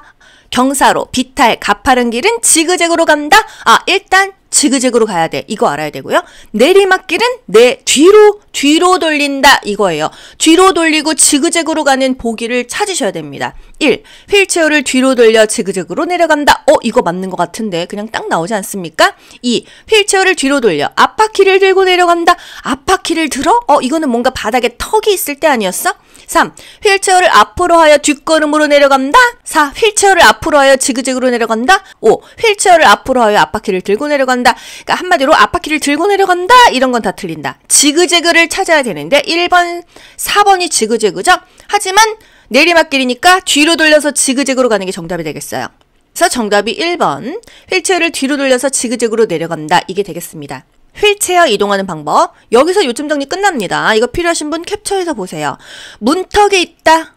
경사로, 비탈, 가파른 길은 지그재그로 간다. 아, 일단 지그재그로 가야 돼. 이거 알아야 되고요. 내리막길은 내 뒤로, 뒤로 돌린다. 이거예요. 뒤로 돌리고 지그재그로 가는 보기를 찾으셔야 됩니다. 1. 휠체어를 뒤로 돌려 지그재그로 내려간다. 어, 이거 맞는 것 같은데. 그냥 딱 나오지 않습니까? 2. 휠체어를 뒤로 돌려 앞바퀴를 들고 내려간다. 앞바퀴를 들어? 어, 이거는 뭔가 바닥에 턱이 있을 때 아니었어? 3. 휠체어를 앞으로 하여 뒷걸음으로 내려간다. 4. 휠체어를 앞으로 하여 지그재그로 내려간다. 5. 휠체어를 앞으로 하여 앞바퀴를 들고 내려간다. 그러니까 한마디로 앞바퀴를 들고 내려간다. 이런 건 다 틀린다. 지그재그를 찾아야 되는데 1번, 4번이 지그재그죠? 하지만 내리막길이니까 뒤로 돌려서 지그재그로 가는 게 정답이 되겠어요. 그래서 정답이 1번 휠체어를 뒤로 돌려서 지그재그로 내려간다 이게 되겠습니다. 휠체어 이동하는 방법. 여기서 요점 정리 끝납니다. 이거 필요하신 분 캡처해서 보세요. 문턱에 있다.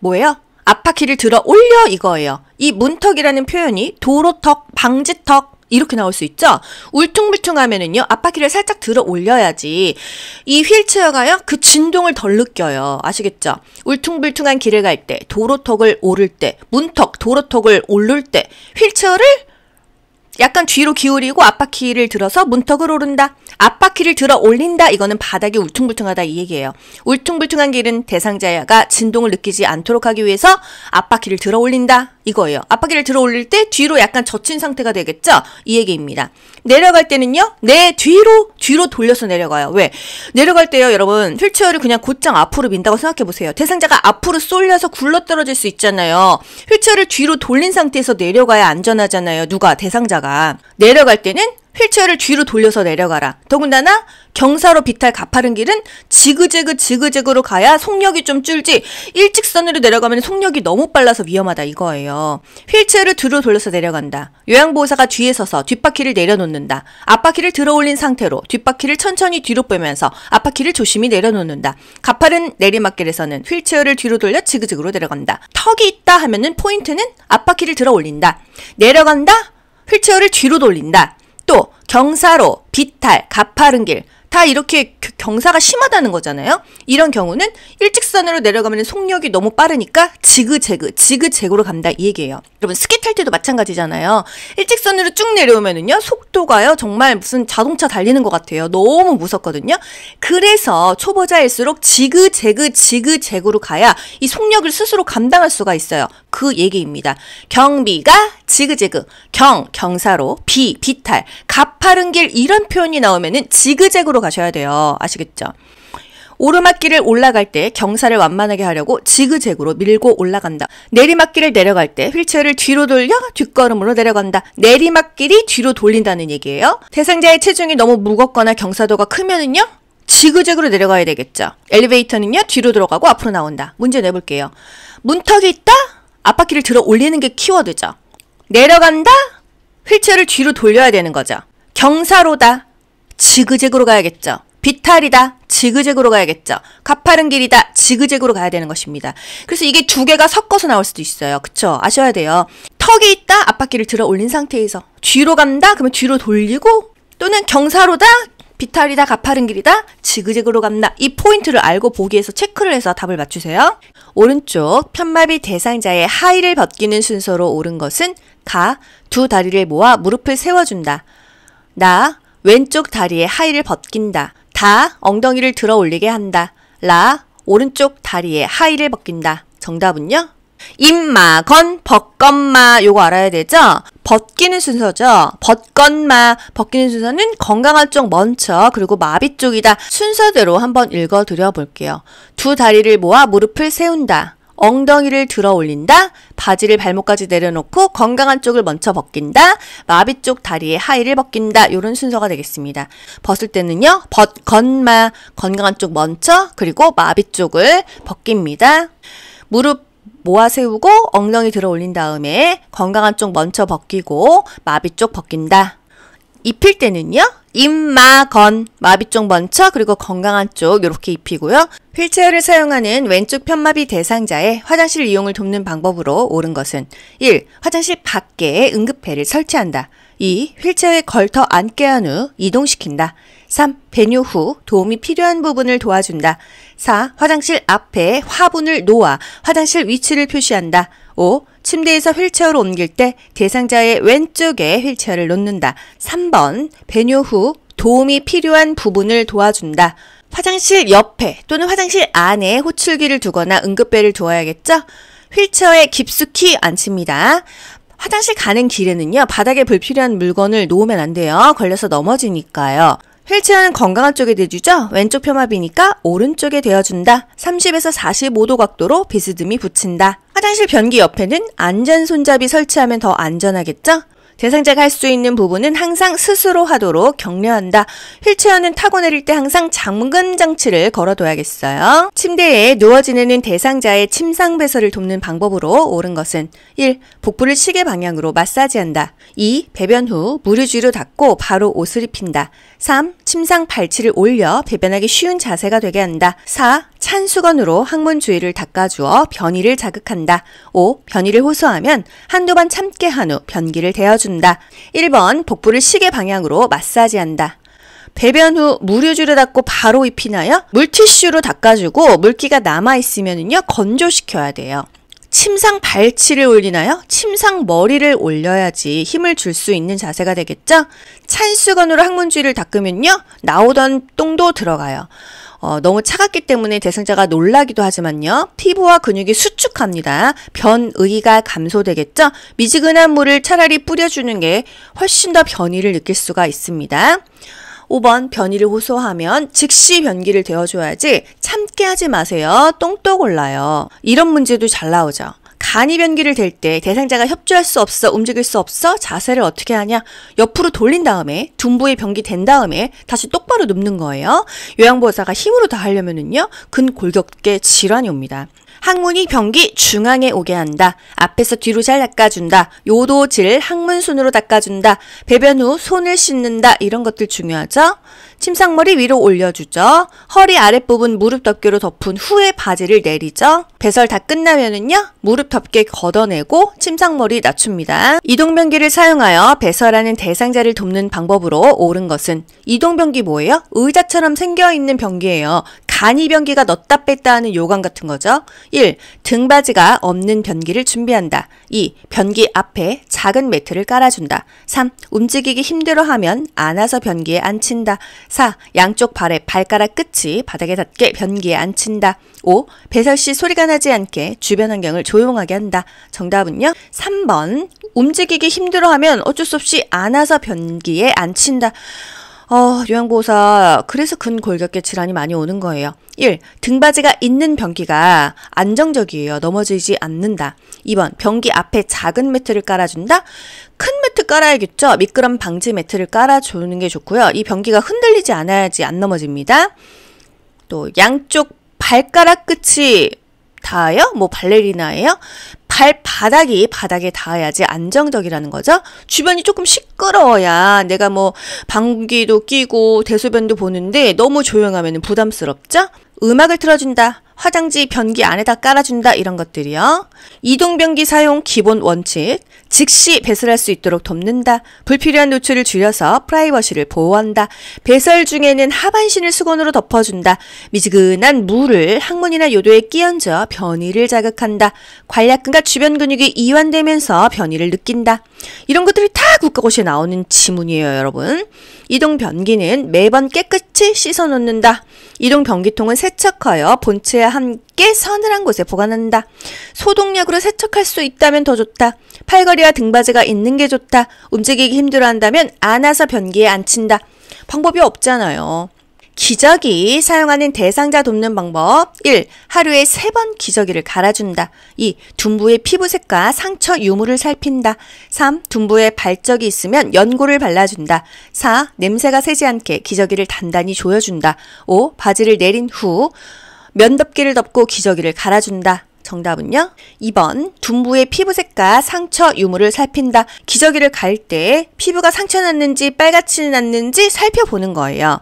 뭐예요? 아파키를 들어 올려 이거예요. 이 문턱이라는 표현이 도로턱, 방지턱 이렇게 나올 수 있죠? 울퉁불퉁 하면은요, 앞바퀴를 살짝 들어 올려야지. 이 휠체어가요, 그 진동을 덜 느껴요. 아시겠죠? 울퉁불퉁한 길을 갈 때, 도로턱을 오를 때, 문턱, 도로턱을 오를 때, 휠체어를 약간 뒤로 기울이고 앞바퀴를 들어서 문턱을 오른다. 앞바퀴를 들어 올린다. 이거는 바닥이 울퉁불퉁하다 이 얘기예요. 울퉁불퉁한 길은 대상자가 진동을 느끼지 않도록 하기 위해서 앞바퀴를 들어 올린다. 이거예요. 앞바퀴를 들어 올릴 때 뒤로 약간 젖힌 상태가 되겠죠? 이 얘기입니다. 내려갈 때는요, 내 뒤로, 뒤로 돌려서 내려가요. 왜? 내려갈 때요, 여러분, 휠체어를 그냥 곧장 앞으로 민다고 생각해보세요. 대상자가 앞으로 쏠려서 굴러 떨어질 수 있잖아요. 휠체어를 뒤로 돌린 상태에서 내려가야 안전하잖아요. 누가, 대상자가. 내려갈 때는 휠체어를 뒤로 돌려서 내려가라. 더군다나 경사로 비탈 가파른 길은 지그재그 지그재그로 가야 속력이 좀 줄지 일직선으로 내려가면 속력이 너무 빨라서 위험하다 이거예요. 휠체어를 뒤로 돌려서 내려간다. 요양보호사가 뒤에 서서 뒷바퀴를 내려놓는다. 앞바퀴를 들어올린 상태로 뒷바퀴를 천천히 뒤로 빼면서 앞바퀴를 조심히 내려놓는다. 가파른 내리막길에서는 휠체어를 뒤로 돌려 지그재그로 내려간다. 턱이 있다 하면은 포인트는 앞바퀴를 들어올린다. 내려간다. 휠체어를 뒤로 돌린다. 또 경사로, 비탈, 가파른 길, 다 이렇게 경사가 심하다는 거잖아요. 이런 경우는 일직선으로 내려가면 속력이 너무 빠르니까 지그재그, 지그재그로 간다 이 얘기예요. 여러분 스키 탈 때도 마찬가지잖아요. 일직선으로 쭉 내려오면은요 속도가요 정말 무슨 자동차 달리는 것 같아요. 너무 무섭거든요. 그래서 초보자일수록 지그재그, 지그재그로 가야 이 속력을 스스로 감당할 수가 있어요. 그 얘기입니다. 경비가 지그재그, 경, 경사로, 비, 비탈, 가파른 길 이런 표현이 나오면은 지그재그로 가셔야 돼요. 아시겠죠? 오르막길을 올라갈 때 경사를 완만하게 하려고 지그재그로 밀고 올라간다. 내리막길을 내려갈 때 휠체어를 뒤로 돌려 뒷걸음으로 내려간다. 내리막길이 뒤로 돌린다는 얘기예요. 대상자의 체중이 너무 무겁거나 경사도가 크면은요. 지그재그로 내려가야 되겠죠. 엘리베이터는요. 뒤로 들어가고 앞으로 나온다. 문제 내볼게요. 문턱이 있다? 앞바퀴를 들어 올리는 게 키워드죠. 내려간다? 휠체어를 뒤로 돌려야 되는 거죠. 경사로다. 지그재그로 가야겠죠. 비탈이다. 지그재그로 가야겠죠. 가파른 길이다. 지그재그로 가야 되는 것입니다. 그래서 이게 두 개가 섞어서 나올 수도 있어요. 그쵸? 아셔야 돼요. 턱이 있다. 앞바퀴를 들어 올린 상태에서. 뒤로 간다. 그러면 뒤로 돌리고 또는 경사로다. 비탈이다 가파른 길이다 지그재그로 갑나이 포인트를 알고 보기에서 체크를 해서 답을 맞추세요. 오른쪽 편마비 대상자의 하의를 벗기는 순서로 오른 것은 가두 다리를 모아 무릎을 세워준다. 나 왼쪽 다리에 하의를 벗긴다. 다 엉덩이를 들어 올리게 한다. 라 오른쪽 다리에 하의를 벗긴다. 정답은요? 임마건, 벗건마 요거 알아야 되죠? 벗기는 순서죠. 벗건마 벗기는 순서는 건강한 쪽 먼저 그리고 마비 쪽이다 순서대로 한번 읽어드려 볼게요. 두 다리를 모아 무릎을 세운다. 엉덩이를 들어 올린다. 바지를 발목까지 내려놓고 건강한 쪽을 먼저 벗긴다. 마비 쪽 다리에 하의를 벗긴다. 요런 순서가 되겠습니다. 벗을 때는요. 벗건마 건강한 쪽 먼저 그리고 마비 쪽을 벗깁니다. 무릎 모아 세우고 엉덩이 들어 올린 다음에 건강한 쪽 먼저 벗기고 마비 쪽 벗긴다. 입힐 때는요. 입마건 마비 쪽 먼저 그리고 건강한 쪽 이렇게 입히고요. 휠체어를 사용하는 왼쪽 편마비 대상자의 화장실 이용을 돕는 방법으로 옳은 것은 1. 화장실 밖에 응급배를 설치한다. 2. 휠체어에 걸터 앉게 한 후 이동시킨다. 3. 배뇨 후 도움이 필요한 부분을 도와준다. 4. 화장실 앞에 화분을 놓아 화장실 위치를 표시한다. 5. 침대에서 휠체어로 옮길 때 대상자의 왼쪽에 휠체어를 놓는다. 3번. 배뇨 후 도움이 필요한 부분을 도와준다. 화장실 옆에 또는 화장실 안에 호출기를 두거나 응급배를 두어야겠죠? 휠체어에 깊숙이 앉힙니다. 화장실 가는 길에는요, 바닥에 불필요한 물건을 놓으면 안 돼요. 걸려서 넘어지니까요. 휠체어는 건강한 쪽에 대주죠. 왼쪽 폄압이니까 오른쪽에 대어준다. 30에서 45도 각도로 비스듬히 붙인다. 화장실 변기 옆에는 안전 손잡이 설치하면 더 안전하겠죠? 대상자가 할 수 있는 부분은 항상 스스로 하도록 격려한다. 휠체어는 타고 내릴 때 항상 잠금 장치를 걸어둬야겠어요. 침대에 누워 지내는 대상자의 침상 배설을 돕는 방법으로 옳은 것은 1. 복부를 시계 방향으로 마사지한다. 2. 배변 후 무류지로 닦고 바로 옷을 입힌다. 3. 침상 발치를 올려 배변하기 쉬운 자세가 되게 한다. 4. 찬 수건으로 항문 주위를 닦아주어 변이를 자극한다. 5. 변이를 호소하면 한두 번 참게 한 후 변기를 대어준다. 1번 복부를 시계 방향으로 마사지한다. 배변 후물료주를 닦고 바로 입히나요? 물티슈로 닦아주고 물기가 남아있으면요 건조시켜야 돼요. 침상 발치를 올리나요? 침상 머리를 올려야지 힘을 줄 수 있는 자세가 되겠죠? 찬수건으로 항문주의를 닦으면요. 나오던 똥도 들어가요. 어, 너무 차갑기 때문에 대상자가 놀라기도 하지만요. 피부와 근육이 수축합니다. 변의가 감소되겠죠? 미지근한 물을 차라리 뿌려주는 게 훨씬 더 변이를 느낄 수가 있습니다. 5번 변이를 호소하면 즉시 변기를 데워줘야지 참게 하지 마세요. 똥떡 올라요. 이런 문제도 잘 나오죠. 간이 변기를 댈 때 대상자가 협조할 수 없어 움직일 수 없어 자세를 어떻게 하냐 옆으로 돌린 다음에 둔부에 변기 된 다음에 다시 똑바로 눕는 거예요 요양보호사가 힘으로 다 하려면은요 근골격계 질환이 옵니다 항문이 변기 중앙에 오게 한다. 앞에서 뒤로 잘 닦아준다. 요도질 항문 순으로 닦아준다. 배변 후 손을 씻는다. 이런 것들 중요하죠? 침상머리 위로 올려주죠. 허리 아랫부분 무릎 덮개로 덮은 후에 바지를 내리죠. 배설 다 끝나면은요. 무릎 덮개 걷어내고 침상머리 낮춥니다. 이동변기를 사용하여 배설하는 대상자를 돕는 방법으로 옳은 것은 이동변기 뭐예요? 의자처럼 생겨있는 변기예요. 간이 변기가 넣었다 뺐다 하는 요강 같은 거죠. 1. 등받이가 없는 변기를 준비한다. 2. 변기 앞에 작은 매트를 깔아준다. 3. 움직이기 힘들어하면 안아서 변기에 앉힌다. 4. 양쪽 발에 발가락 끝이 바닥에 닿게 변기에 앉힌다. 5. 배설 시 소리가 나지 않게 주변 환경을 조용하게 한다. 정답은요. 3번. 움직이기 힘들어하면 어쩔 수 없이 안아서 변기에 앉힌다. 어, 요양보호사, 그래서 근골격계 질환이 많이 오는 거예요. 1. 등받이가 있는 변기가 안정적이에요. 넘어지지 않는다. 2번. 변기 앞에 작은 매트를 깔아준다? 큰 매트 깔아야겠죠? 미끄럼 방지 매트를 깔아주는 게 좋고요. 이 변기가 흔들리지 않아야지 안 넘어집니다. 또, 양쪽 발가락 끝이 닿아요뭐 발레리나예요? 발바닥이 바닥에 닿아야지 안정적이라는 거죠. 주변이 조금 시끄러워야 내가 뭐 방귀도 끼고 대소변도 보는데 너무 조용하면 부담스럽죠? 음악을 틀어준다. 화장지 변기 안에다 깔아준다 이런 것들이요. 이동변기 사용 기본 원칙, 즉시 배설할 수 있도록 돕는다, 불필요한 노출을 줄여서 프라이버시를 보호한다, 배설 중에는 하반신을 수건으로 덮어준다, 미지근한 물을 항문이나 요도에 끼얹어 변이를 자극한다, 관략근과 주변 근육이 이완되면서 변이를 느낀다. 이런 것들이 다 국가고시에 나오는 지문이에요, 여러분. 이동변기는 매번 깨끗이 씻어놓는다. 이동 변기통은 세척하여 본체와 함께 서늘한 곳에 보관한다. 소독약으로 세척할 수 있다면 더 좋다. 팔걸이와 등받이가 있는 게 좋다. 움직이기 힘들어한다면 안아서 변기에 앉힌다. 방법이 없잖아요. 기저귀 사용하는 대상자 돕는 방법 1. 하루에 3번 기저귀를 갈아준다. 2. 둔부의 피부색과 상처 유무를 살핀다. 3. 둔부에 발적이 있으면 연고를 발라준다. 4. 냄새가 새지 않게 기저귀를 단단히 조여준다. 5. 바지를 내린 후 면덮개를 덮고 기저귀를 갈아준다. 정답은요? 2번 둔부의 피부색과 상처 유무를 살핀다. 기저귀를 갈 때 피부가 상처 났는지 빨갛지 않는지 살펴보는 거예요.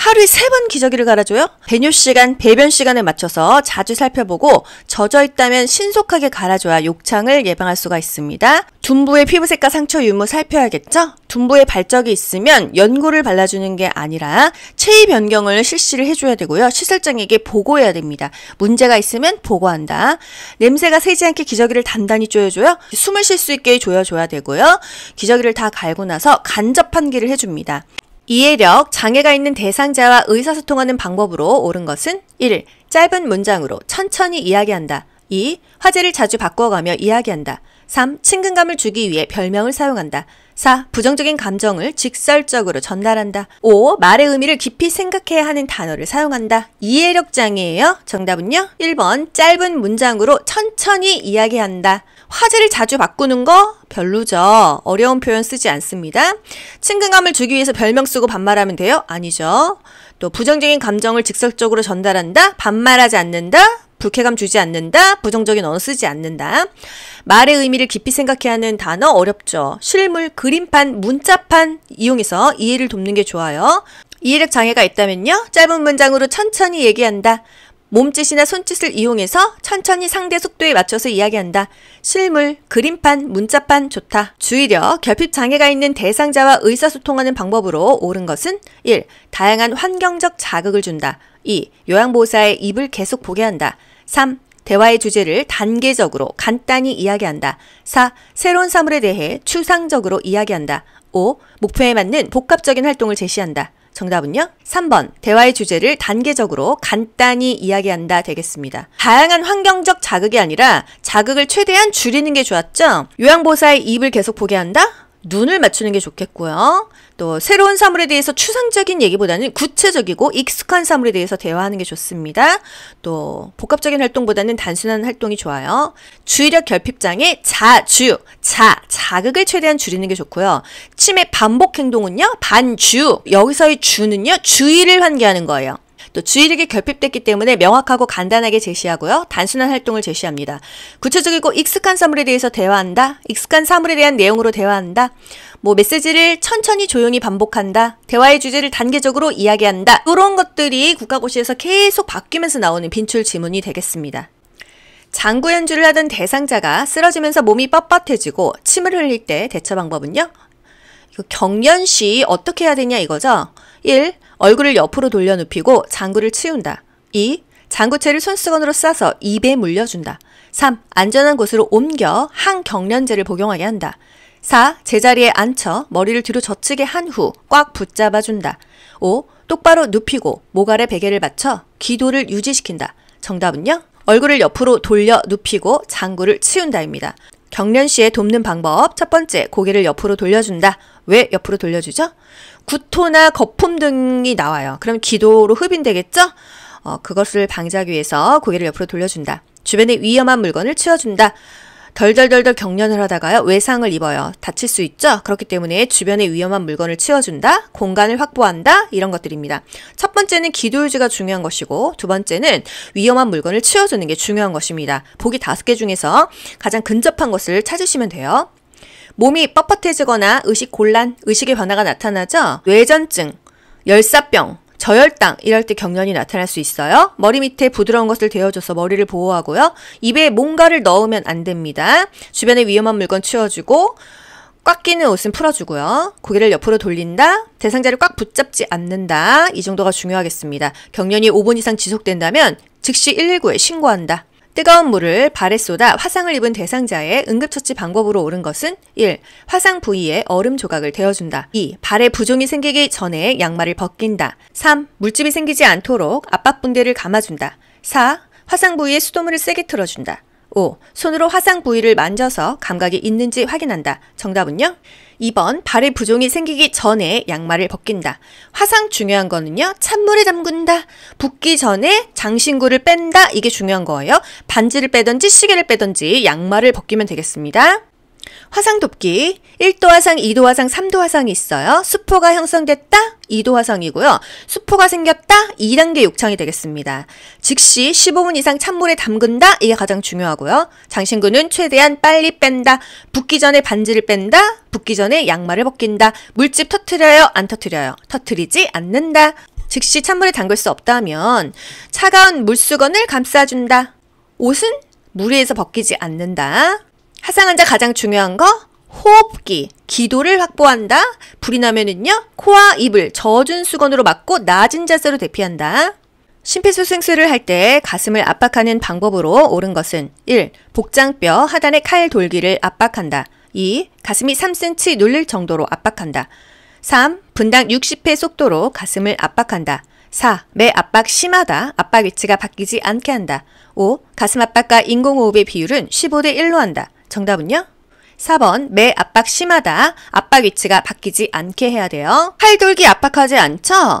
하루에 세 번 기저귀를 갈아줘요? 배뇨 시간, 배변 시간에 맞춰서 자주 살펴보고 젖어 있다면 신속하게 갈아줘야 욕창을 예방할 수가 있습니다. 둔부의 피부색과 상처 유무 살펴야겠죠? 둔부에 발적이 있으면 연고를 발라주는 게 아니라 체위 변경을 실시를 해줘야 되고요. 시설장에게 보고해야 됩니다. 문제가 있으면 보고한다. 냄새가 새지 않게 기저귀를 단단히 조여줘요. 숨을 쉴 수 있게 조여줘야 되고요. 기저귀를 다 갈고 나서 간접 환기를 해줍니다. 이해력, 장애가 있는 대상자와 의사소통하는 방법으로 옳은 것은 1. 짧은 문장으로 천천히 이야기한다. 2. 화제를 자주 바꿔가며 이야기한다. 3. 친근감을 주기 위해 별명을 사용한다. 4. 부정적인 감정을 직설적으로 전달한다. 5. 말의 의미를 깊이 생각해야 하는 단어를 사용한다. 이해력 장애예요. 정답은요? 1번. 짧은 문장으로 천천히 이야기한다. 화제를 자주 바꾸는 거 별로죠. 어려운 표현 쓰지 않습니다. 친근감을 주기 위해서 별명 쓰고 반말하면 돼요? 아니죠. 또 부정적인 감정을 직설적으로 전달한다? 반말하지 않는다? 불쾌감 주지 않는다, 부정적인 언어 쓰지 않는다. 말의 의미를 깊이 생각해야 하는 단어 어렵죠. 실물, 그림판, 문자판 이용해서 이해를 돕는 게 좋아요. 이해력 장애가 있다면요. 짧은 문장으로 천천히 얘기한다. 몸짓이나 손짓을 이용해서 천천히 상대 속도에 맞춰서 이야기한다. 실물, 그림판, 문자판 좋다. 주의력, 결핍 장애가 있는 대상자와 의사소통하는 방법으로 옳은 것은 1. 다양한 환경적 자극을 준다. 2. 요양보호사의 입을 계속 보게 한다. 3. 대화의 주제를 단계적으로 간단히 이야기한다. 4. 새로운 사물에 대해 추상적으로 이야기한다. 5. 목표에 맞는 복합적인 활동을 제시한다. 정답은요? 3번. 대화의 주제를 단계적으로 간단히 이야기한다 되겠습니다. 다양한 환경적 자극이 아니라 자극을 최대한 줄이는 게 좋았죠? 요양보사의 입을 계속 보게 한다? 눈을 맞추는 게 좋겠고요. 또 새로운 사물에 대해서 추상적인 얘기보다는 구체적이고 익숙한 사물에 대해서 대화하는 게 좋습니다. 또 복합적인 활동보다는 단순한 활동이 좋아요. 주의력 결핍장애 자주 자 자극을 최대한 줄이는 게 좋고요. 치매 반복 행동은요 반주 여기서의 주는요 주의를 환기하는 거예요. 또 주의력이 결핍됐기 때문에 명확하고 간단하게 제시하고요. 단순한 활동을 제시합니다. 구체적이고 익숙한 사물에 대해서 대화한다. 익숙한 사물에 대한 내용으로 대화한다. 뭐 메시지를 천천히 조용히 반복한다. 대화의 주제를 단계적으로 이야기한다. 이런 것들이 국가고시에서 계속 바뀌면서 나오는 빈출 지문이 되겠습니다. 장구 연주를 하던 대상자가 쓰러지면서 몸이 뻣뻣해지고 침을 흘릴 때 대처 방법은요? 이거 경련 시 어떻게 해야 되냐 이거죠? 1. 얼굴을 옆으로 돌려 눕히고 장구를 치운다. 2. 장구채를 손수건으로 싸서 입에 물려준다. 3. 안전한 곳으로 옮겨 항경련제를 복용하게 한다. 4. 제자리에 앉혀 머리를 뒤로 젖히게 한 후 꽉 붙잡아준다. 5. 똑바로 눕히고 목 아래 베개를 받쳐 기도를 유지시킨다. 정답은요? 얼굴을 옆으로 돌려 눕히고 장구를 치운다입니다. 경련 시에 돕는 방법 첫 번째 고개를 옆으로 돌려준다. 왜 옆으로 돌려주죠? 구토나 거품 등이 나와요. 그럼 기도로 흡인되겠죠? 어, 그것을 방지하기 위해서 고개를 옆으로 돌려준다. 주변에 위험한 물건을 치워준다. 덜덜덜덜 경련을 하다가요 외상을 입어요 다칠 수 있죠 그렇기 때문에 주변에 위험한 물건을 치워준다 공간을 확보한다 이런 것들입니다 첫 번째는 기도 유지가 중요한 것이고 두 번째는 위험한 물건을 치워주는 게 중요한 것입니다 보기 다섯 개 중에서 가장 근접한 것을 찾으시면 돼요 몸이 뻣뻣해지거나 의식 곤란, 의식의 변화가 나타나죠. 뇌전증, 열사병, 저혈당 이럴 때 경련이 나타날 수 있어요. 머리 밑에 부드러운 것을 데워줘서 머리를 보호하고요. 입에 뭔가를 넣으면 안 됩니다. 주변에 위험한 물건 치워주고 꽉 끼는 옷은 풀어주고요. 고개를 옆으로 돌린다. 대상자를 꽉 붙잡지 않는다. 이 정도가 중요하겠습니다. 경련이 5분 이상 지속된다면 즉시 119에 신고한다. 뜨거운 물을 발에 쏟아 화상을 입은 대상자의 응급처치 방법으로 옳은 것은 1. 화상 부위에 얼음 조각을 대어준다. 2. 발에 부종이 생기기 전에 양말을 벗긴다. 3. 물집이 생기지 않도록 압박 분대를 감아준다. 4. 화상 부위에 수돗물을 세게 틀어준다. 5. 손으로 화상 부위를 만져서 감각이 있는지 확인한다. 정답은요? 2번 발에 부종이 생기기 전에 양말을 벗긴다. 화상 중요한 거는요. 찬물에 담근다. 붓기 전에 장신구를 뺀다. 이게 중요한 거예요. 반지를 빼든지 시계를 빼든지 양말을 벗기면 되겠습니다. 화상 돕기. 1도 화상, 2도 화상, 3도 화상이 있어요. 수포가 형성됐다? 2도 화상이고요. 수포가 생겼다? 2단계 욕창이 되겠습니다. 즉시 15분 이상 찬물에 담근다? 이게 가장 중요하고요. 장신구는 최대한 빨리 뺀다. 붓기 전에 반지를 뺀다. 붓기 전에 양말을 벗긴다. 물집 터트려요? 안 터트려요? 터트리지 않는다. 즉시 찬물에 담글 수 없다면 차가운 물수건을 감싸준다. 옷은 무리에서 벗기지 않는다. 하상환자 가장 중요한 거 호흡기, 기도를 확보한다. 불이 나면은요, 코와 입을 젖은 수건으로 막고 낮은 자세로 대피한다. 심폐소생술을 할 때 가슴을 압박하는 방법으로 옳은 것은 1. 복장뼈 하단의 칼 돌기를 압박한다. 2. 가슴이 3cm 눌릴 정도로 압박한다. 3. 분당 60회 속도로 가슴을 압박한다. 4. 매 압박 심하다. 압박 위치가 바뀌지 않게 한다. 5. 가슴 압박과 인공호흡의 비율은 15대 1로 한다. 정답은요? 4번 매 압박 심하다. 압박 위치가 바뀌지 않게 해야 돼요. 팔돌기 압박하지 않죠?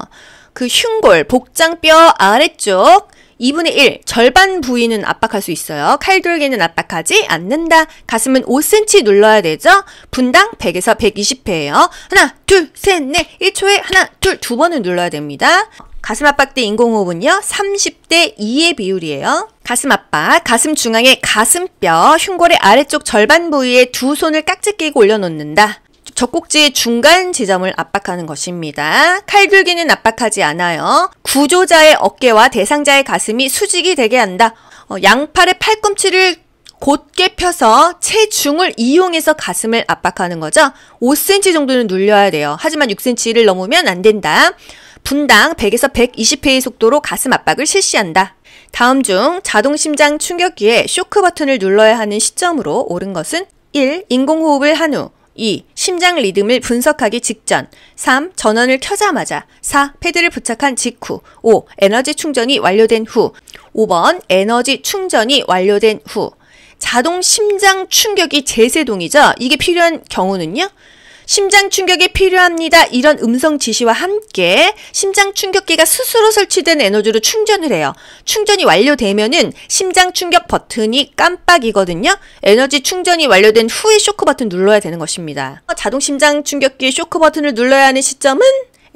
그 흉골, 복장뼈 아래쪽 2분의 1, 절반 부위는 압박할 수 있어요. 칼돌기는 압박하지 않는다. 가슴은 5cm 눌러야 되죠? 분당 100에서 120회예요. 하나, 둘, 셋, 넷, 1초에 하나, 둘, 두 번을 눌러야 됩니다. 가슴 압박대 인공호흡은요, 30대 2의 비율이에요. 가슴 압박, 가슴 중앙에 가슴뼈, 흉골의 아래쪽 절반 부위에 두 손을 깍지 끼고 올려놓는다. 젖꼭지의 중간 지점을 압박하는 것입니다. 칼둘기는 압박하지 않아요. 구조자의 어깨와 대상자의 가슴이 수직이 되게 한다. 어, 양팔의 팔꿈치를 곧게 펴서 체중을 이용해서 가슴을 압박하는 거죠. 5cm 정도는 눌려야 돼요. 하지만 6cm를 넘으면 안 된다. 분당 100에서 120회의 속도로 가슴 압박을 실시한다. 다음 중 자동 심장 충격기에 쇼크 버튼을 눌러야 하는 시점으로 옳은 것은 1. 인공호흡을 한 후, 2. 심장 리듬을 분석하기 직전. 3. 전원을 켜자마자. 4. 패드를 부착한 직후. 5. 에너지 충전이 완료된 후. 5번. 에너지 충전이 완료된 후. 자동 심장 충격이 재세동이죠? 이게 필요한 경우는요? 심장 충격이 필요합니다. 이런 음성 지시와 함께 심장 충격기가 스스로 설치된 에너지로 충전을 해요. 충전이 완료되면은 심장 충격 버튼이 깜빡이거든요. 에너지 충전이 완료된 후에 쇼크 버튼 눌러야 되는 것입니다. 어, 자동 심장 충격기 쇼크 버튼을 눌러야 하는 시점은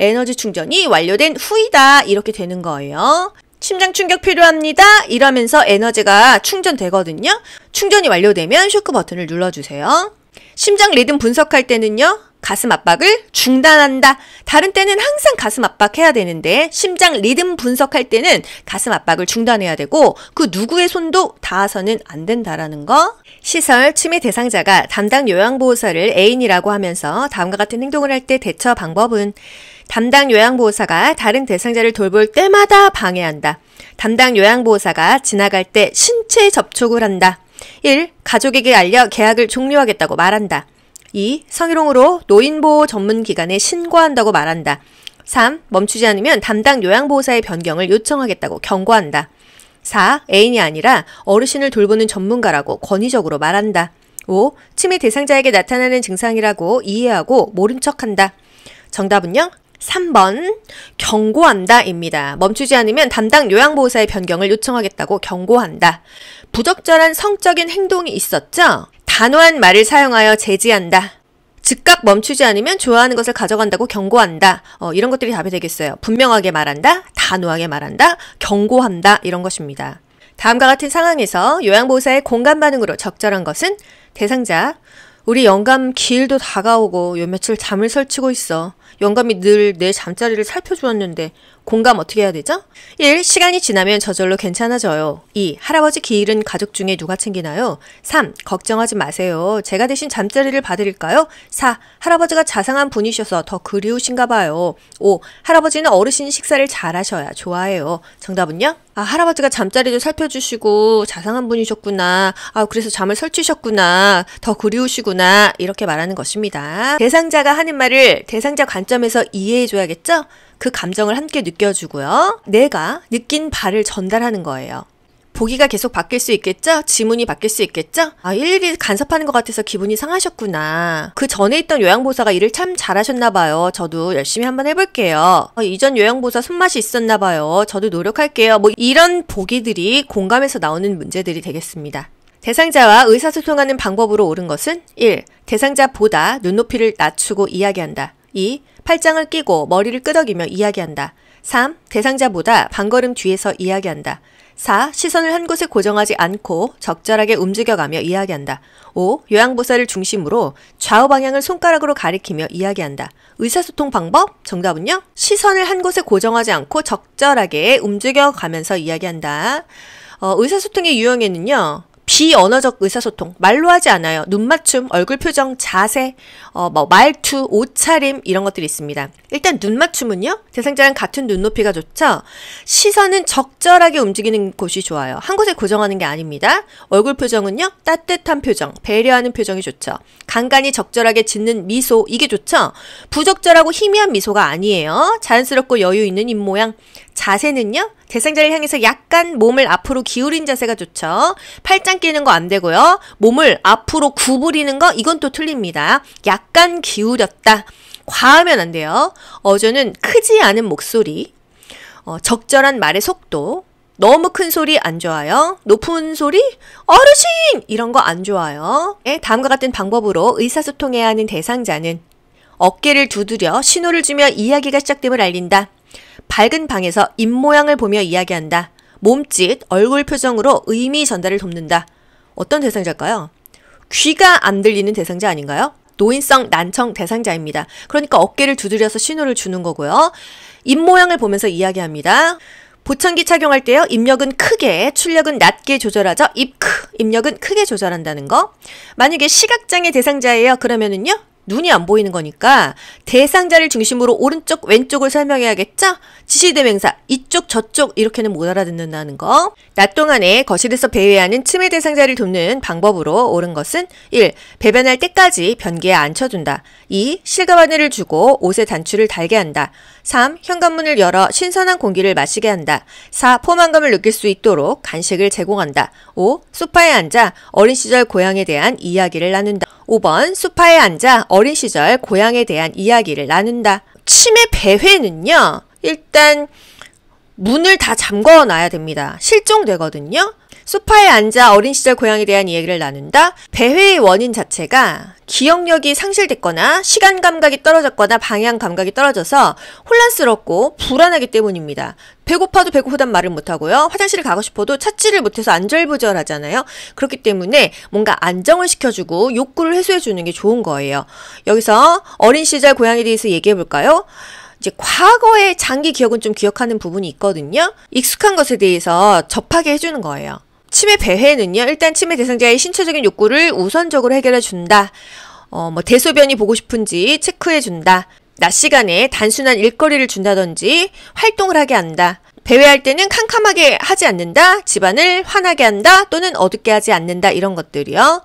에너지 충전이 완료된 후이다. 이렇게 되는 거예요. 심장 충격 필요합니다. 이러면서 에너지가 충전되거든요. 충전이 완료되면 쇼크 버튼을 눌러주세요. 심장 리듬 분석할 때는요. 가슴 압박을 중단한다. 다른 때는 항상 가슴 압박해야 되는데 심장 리듬 분석할 때는 가슴 압박을 중단해야 되고 그 누구의 손도 닿아서는 안 된다라는 거. 시설 침해 대상자가 담당 요양보호사를 애인이라고 하면서 다음과 같은 행동을 할 때 대처 방법은 담당 요양보호사가 다른 대상자를 돌볼 때마다 방해한다. 담당 요양보호사가 지나갈 때 신체 접촉을 한다. 1. 가족에게 알려 계약을 종료하겠다고 말한다. 2. 성희롱으로 노인보호 전문기관에 신고한다고 말한다. 3. 멈추지 않으면 담당 요양보호사의 변경을 요청하겠다고 경고한다. 4. 애인이 아니라 어르신을 돌보는 전문가라고 권위적으로 말한다. 5. 치매 대상자에게 나타나는 증상이라고 이해하고 모른 척한다. 정답은요? 3번 경고한다입니다. 멈추지 않으면 담당 요양보호사의 변경을 요청하겠다고 경고한다. 부적절한 성적인 행동이 있었죠? 단호한 말을 사용하여 제지한다. 즉각 멈추지 않으면 좋아하는 것을 가져간다고 경고한다. 어, 이런 것들이 답이 되겠어요. 분명하게 말한다, 단호하게 말한다, 경고한다 이런 것입니다. 다음과 같은 상황에서 요양보호사의 공감 반응으로 적절한 것은 대상자 우리 영감 길도 다가오고 요 며칠 잠을 설치고 있어. 영감이 늘 내 잠자리를 살펴주었는데 공감 어떻게 해야 되죠? 1. 시간이 지나면 저절로 괜찮아져요. 2. 할아버지 기일은 가족 중에 누가 챙기나요? 3. 걱정하지 마세요. 제가 대신 잠자리를 받을까요 4. 할아버지가 자상한 분이셔서 더 그리우신가 봐요. 5. 할아버지는 어르신 식사를 잘 하셔야 좋아해요. 정답은요? 아, 할아버지가 잠자리도 살펴주시고 자상한 분이셨구나. 아, 그래서 잠을 설치셨구나. 더 그리우시구나. 이렇게 말하는 것입니다. 대상자가 하는 말을 대상자 관점에서 이해해줘야겠죠? 그 감정을 함께 느껴주고요. 내가 느낀 바를 전달하는 거예요. 보기가 계속 바뀔 수 있겠죠? 지문이 바뀔 수 있겠죠? 아, 일일이 간섭하는 것 같아서 기분이 상하셨구나. 그 전에 있던 요양보사가 일을 참 잘하셨나봐요. 저도 열심히 한번 해볼게요. 아, 이전 요양보사 손맛이 있었나봐요. 저도 노력할게요. 뭐 이런 보기들이 공감해서 나오는 문제들이 되겠습니다. 대상자와 의사소통하는 방법으로 옳은 것은 1. 대상자보다 눈높이를 낮추고 이야기한다. 2. 팔짱을 끼고 머리를 끄덕이며 이야기한다. 3. 대상자보다 반걸음 뒤에서 이야기한다. 4. 시선을 한 곳에 고정하지 않고 적절하게 움직여가며 이야기한다. 5. 요양보살을 중심으로 좌우 방향을 손가락으로 가리키며 이야기한다. 의사소통 방법? 정답은요? 시선을 한 곳에 고정하지 않고 적절하게 움직여가면서 이야기한다. 어, 의사소통의 유형에는요. 비언어적 의사소통, 말로 하지 않아요. 눈맞춤, 얼굴 표정, 자세, 어, 뭐 말투, 옷차림 이런 것들이 있습니다. 일단 눈맞춤은요. 대상자랑 같은 눈높이가 좋죠. 시선은 적절하게 움직이는 곳이 좋아요. 한 곳에 고정하는 게 아닙니다. 얼굴 표정은요. 따뜻한 표정, 배려하는 표정이 좋죠. 간간이 적절하게 짓는 미소, 이게 좋죠. 부적절하고 희미한 미소가 아니에요. 자연스럽고 여유 있는 입모양. 자세는요? 대상자를 향해서 약간 몸을 앞으로 기울인 자세가 좋죠. 팔짱 끼는 거 안 되고요. 몸을 앞으로 구부리는 거 이건 또 틀립니다. 약간 기울였다. 과하면 안 돼요. 어조는 크지 않은 목소리, 어, 적절한 말의 속도, 너무 큰 소리 안 좋아요. 높은 소리? 어르신! 이런 거 안 좋아요. 예, 다음과 같은 방법으로 의사소통해야 하는 대상자는 어깨를 두드려 신호를 주며 이야기가 시작됨을 알린다. 밝은 방에서 입모양을 보며 이야기한다. 몸짓, 얼굴 표정으로 의미 전달을 돕는다. 어떤 대상자일까요? 귀가 안 들리는 대상자 아닌가요? 노인성 난청 대상자입니다. 그러니까 어깨를 두드려서 신호를 주는 거고요. 입모양을 보면서 이야기합니다. 보청기 착용할 때요. 입력은 크게, 출력은 낮게 조절하죠. 입크, 입력은 크게 조절한다는 거. 만약에 시각장애 대상자예요. 그러면은요. 눈이 안 보이는 거니까 대상자를 중심으로 오른쪽 왼쪽을 설명해야겠죠? 지시대명사 이쪽 저쪽 이렇게는 못 알아듣는다는 거. 낮 동안에 거실에서 배회하는 치매 대상자를 돕는 방법으로 옳은 것은 1. 배변할 때까지 변기에 앉혀둔다. 2. 실가바늘을 주고 옷에 단추를 달게 한다. 3. 현관문을 열어 신선한 공기를 마시게 한다. 4. 포만감을 느낄 수 있도록 간식을 제공한다. 5. 소파에 앉아 어린 시절 고향에 대한 이야기를 나눈다. 5번 소파에 앉아 어린 시절 고향에 대한 이야기를 나눈다. 치매 배회는요. 일단 문을 다 잠궈 놔야 됩니다. 실종되거든요. 소파에 앉아 어린 시절 고향에 대한 이야기를 나눈다. 배회의 원인 자체가 기억력이 상실됐거나 시간 감각이 떨어졌거나 방향 감각이 떨어져서 혼란스럽고 불안하기 때문입니다. 배고파도 배고프단 말을 못하고요. 화장실을 가고 싶어도 찾지를 못해서 안절부절하잖아요. 그렇기 때문에 뭔가 안정을 시켜주고 욕구를 해소해주는 게 좋은 거예요. 여기서 어린 시절 고향에 대해서 얘기해 볼까요? 이제 과거의 장기 기억은 좀 기억하는 부분이 있거든요. 익숙한 것에 대해서 접하게 해주는 거예요. 치매 배회는요, 일단 치매 대상자의 신체적인 욕구를 우선적으로 해결해 준다. 어, 뭐, 대소변이 보고 싶은지 체크해 준다. 낮 시간에 단순한 일거리를 준다든지 활동을 하게 한다. 배회할 때는 캄캄하게 하지 않는다. 집안을 환하게 한다. 또는 어둡게 하지 않는다. 이런 것들이요.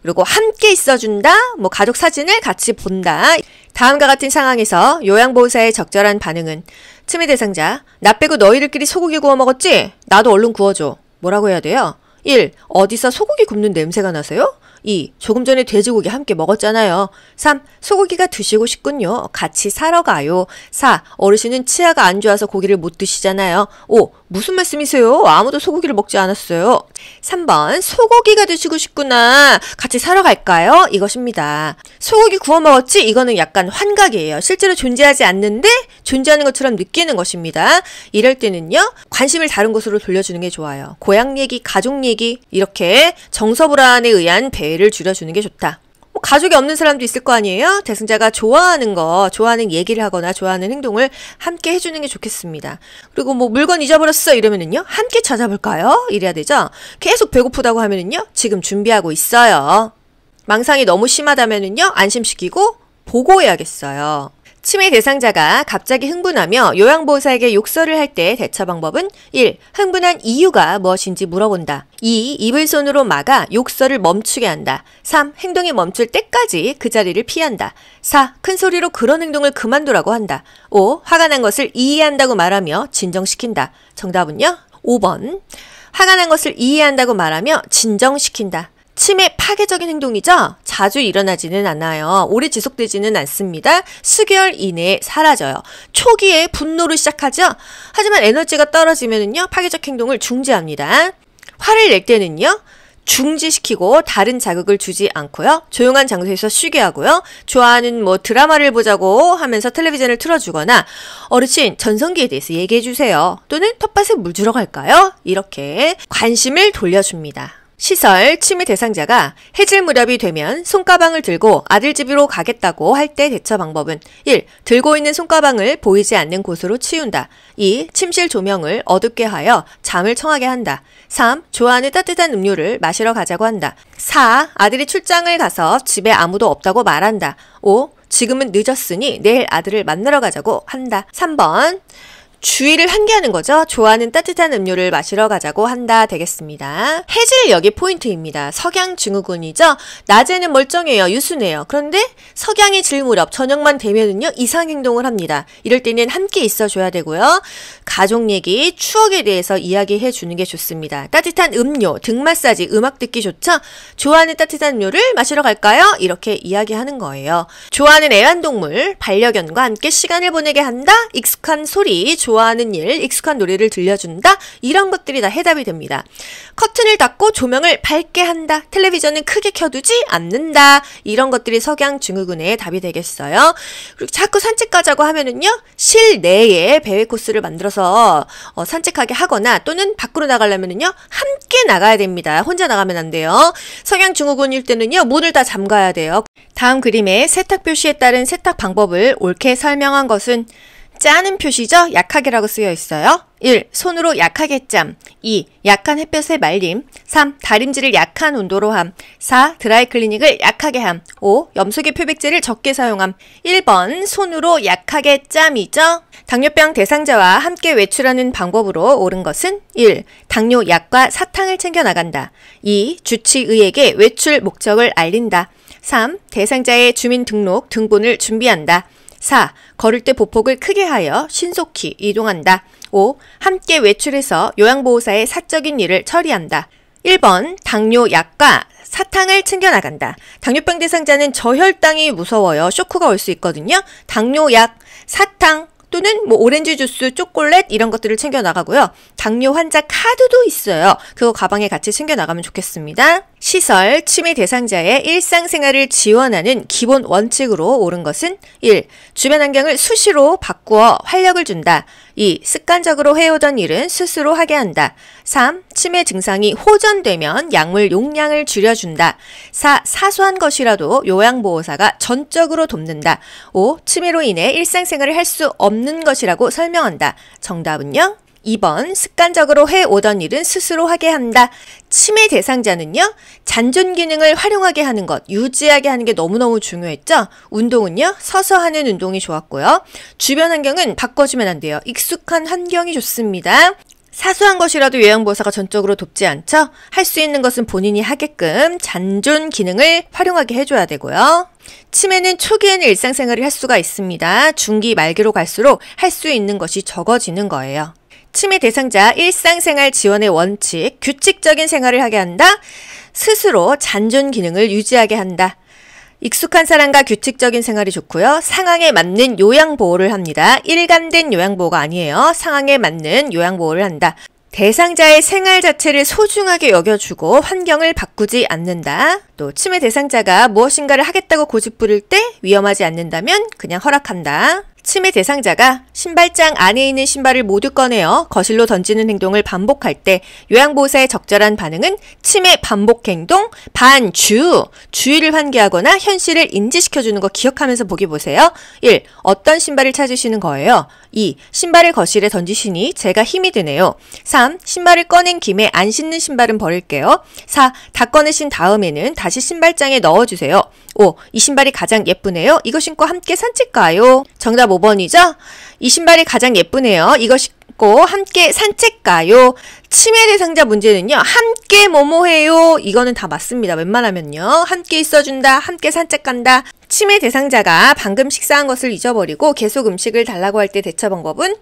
그리고 함께 있어준다, 뭐 가족 사진을 같이 본다. 다음과 같은 상황에서 요양보호사의 적절한 반응은 치매 대상자, 나 빼고 너희들끼리 소고기 구워 먹었지? 나도 얼른 구워줘. 뭐라고 해야 돼요? 1. 어디서 소고기 굽는 냄새가 나세요? 2. 조금 전에 돼지고기 함께 먹었잖아요. 3. 소고기가 드시고 싶군요. 같이 사러 가요. 4. 어르신은 치아가 안 좋아서 고기를 못 드시잖아요. 5. 무슨 말씀이세요? 아무도 소고기를 먹지 않았어요. 3번 소고기가 드시고 싶구나. 같이 사러 갈까요? 이것입니다. 소고기 구워 먹었지? 이거는 약간 환각이에요. 실제로 존재하지 않는데 존재하는 것처럼 느끼는 것입니다. 이럴 때는요. 관심을 다른 곳으로 돌려주는 게 좋아요. 고향 얘기, 가족 얘기 이렇게 정서불안에 의한 배를 줄여주는 게 좋다. 뭐 가족이 없는 사람도 있을 거 아니에요? 대승자가 좋아하는 거, 좋아하는 얘기를 하거나 좋아하는 행동을 함께 해주는 게 좋겠습니다. 그리고 뭐 물건 잊어버렸어 이러면은요, 함께 찾아볼까요? 이래야 되죠? 계속 배고프다고 하면은요, 지금 준비하고 있어요. 망상이 너무 심하다면은요, 안심시키고 보고해야겠어요. 치매 대상자가 갑자기 흥분하며 요양보호사에게 욕설을 할 때 대처 방법은 1. 흥분한 이유가 무엇인지 물어본다. 2. 입을 손으로 막아 욕설을 멈추게 한다. 3. 행동이 멈출 때까지 그 자리를 피한다. 4. 큰 소리로 그런 행동을 그만두라고 한다. 5. 화가 난 것을 이해한다고 말하며 진정시킨다. 정답은요? 5번. 화가 난 것을 이해한다고 말하며 진정시킨다. 침의 파괴적인 행동이죠. 자주 일어나지는 않아요. 오래 지속되지는 않습니다. 수개월 이내에 사라져요. 초기에 분노를 시작하죠. 하지만 에너지가 떨어지면요 파괴적 행동을 중지합니다. 화를 낼 때는요, 중지시키고 다른 자극을 주지 않고요. 조용한 장소에서 쉬게 하고요. 좋아하는 뭐 드라마를 보자고 하면서 텔레비전을 틀어주거나 어르신 전성기에 대해서 얘기해 주세요. 또는 텃밭에 물 주러 갈까요? 이렇게 관심을 돌려줍니다. 시설 취미 대상자가 해질 무렵이 되면 손가방을 들고 아들 집으로 가겠다고 할 때 대처 방법은 1. 들고 있는 손가방을 보이지 않는 곳으로 치운다. 2. 침실 조명을 어둡게 하여 잠을 청하게 한다. 3. 좋아하는 따뜻한 음료를 마시러 가자고 한다. 4. 아들이 출장을 가서 집에 아무도 없다고 말한다. 5. 지금은 늦었으니 내일 아들을 만나러 가자고 한다. 3번. 주의를 한계하는 거죠. 좋아하는 따뜻한 음료를 마시러 가자고 한다 되겠습니다. 해질 여기 포인트입니다. 석양 증후군이죠. 낮에는 멀쩡해요. 유순해요. 그런데 석양이 질무렵 저녁만 되면은요. 이상 행동을 합니다. 이럴 때는 함께 있어 줘야 되고요. 가족 얘기, 추억에 대해서 이야기해 주는 게 좋습니다. 따뜻한 음료, 등 마사지, 음악 듣기 좋죠. 좋아하는 따뜻한 음료를 마시러 갈까요? 이렇게 이야기하는 거예요. 좋아하는 애완동물, 반려견과 함께 시간을 보내게 한다. 익숙한 소리, 좋아하는 일, 익숙한 노래를 들려준다. 이런 것들이 다 해답이 됩니다. 커튼을 닫고 조명을 밝게 한다. 텔레비전은 크게 켜두지 않는다. 이런 것들이 석양 증후군의 답이 되겠어요. 그리고 자꾸 산책 가자고 하면은요. 실내에 배회 코스를 만들어서 어, 산책하게 하거나 또는 밖으로 나가려면은요. 함께 나가야 됩니다. 혼자 나가면 안 돼요. 석양 증후군일 때는요. 문을 다 잠가야 돼요. 다음 그림에 세탁 표시에 따른 세탁 방법을 옳게 설명한 것은 짜는 표시죠? 약하게라고 쓰여 있어요. 1. 손으로 약하게 짬. 2. 약한 햇볕에 말림. 3. 다림질을 약한 온도로 함. 4. 드라이 클리닉을 약하게 함. 5. 염소의 표백제를 적게 사용함. 1번. 손으로 약하게 짬이죠? 당뇨병 대상자와 함께 외출하는 방법으로 옳은 것은 1. 당뇨 약과 사탕을 챙겨 나간다. 2. 주치의에게 외출 목적을 알린다. 3. 대상자의 주민등록 등본을 준비한다. 4. 걸을 때 보폭을 크게 하여 신속히 이동한다. 5. 함께 외출해서 요양보호사의 사적인 일을 처리한다. 1번 당뇨약과 사탕을 챙겨나간다. 당뇨병 대상자는 저혈당이 무서워요. 쇼크가 올 수 있거든요. 당뇨약, 사탕, 또는 뭐 오렌지 주스, 초콜릿 이런 것들을 챙겨 나가고요. 당뇨 환자 카드도 있어요. 그거 가방에 같이 챙겨 나가면 좋겠습니다. 시설, 치매 대상자의 일상생활을 지원하는 기본 원칙으로 옳은 것은 1. 주변 환경을 수시로 바꾸어 활력을 준다. 2. 습관적으로 해오던 일은 스스로 하게 한다. 3. 치매 증상이 호전되면 약물 용량을 줄여준다. 4. 사소한 것이라도 요양보호사가 전적으로 돕는다. 5. 치매로 인해 일상생활을 할 수 없는 것이라고 설명한다. 정답은요? 2번 습관적으로 해오던 일은 스스로 하게 한다. 치매 대상자는요. 잔존 기능을 활용하게 하는 것, 유지하게 하는 게 너무너무 중요했죠. 운동은요. 서서 하는 운동이 좋았고요. 주변 환경은 바꿔주면 안 돼요. 익숙한 환경이 좋습니다. 사소한 것이라도 요양보호사가 전적으로 돕지 않죠? 할 수 있는 것은 본인이 하게끔 잔존 기능을 활용하게 해줘야 되고요. 치매는 초기에는 일상생활을 할 수가 있습니다. 중기 말기로 갈수록 할 수 있는 것이 적어지는 거예요. 치매 대상자 일상생활 지원의 원칙, 규칙적인 생활을 하게 한다. 스스로 잔존 기능을 유지하게 한다. 익숙한 사람과 규칙적인 생활이 좋고요. 상황에 맞는 요양 보호를 합니다. 일관된 요양 보호가 아니에요. 상황에 맞는 요양 보호를 한다. 대상자의 생활 자체를 소중하게 여겨주고 환경을 바꾸지 않는다. 또 치매 대상자가 무엇인가를 하겠다고 고집부릴 때 위험하지 않는다면 그냥 허락한다. 치매 대상자가 신발장 안에 있는 신발을 모두 꺼내어 거실로 던지는 행동을 반복할 때 요양보호사의 적절한 반응은 치매 반복 행동, 반주, 주의를 환기하거나 현실을 인지시켜주는 거 기억하면서 보기 보세요. 1. 어떤 신발을 찾으시는 거예요? 2. 신발을 거실에 던지시니 제가 힘이 드네요. 3. 신발을 꺼낸 김에 안 신는 신발은 버릴게요. 4. 다 꺼내신 다음에는 다시 신발장에 넣어주세요. 5. 이 신발이 가장 예쁘네요. 이거 신고 함께 산책 가요. 정답 5번이죠? 이 신발이 가장 예쁘네요. 이거 신고 찾고 함께 산책 가요. 치매 대상자 문제는요. 함께 뭐뭐 해요. 이거는 다 맞습니다. 웬만하면요. 함께 있어준다. 함께 산책 간다. 치매 대상자가 방금 식사한 것을 잊어버리고 계속 음식을 달라고 할 때 대처 방법은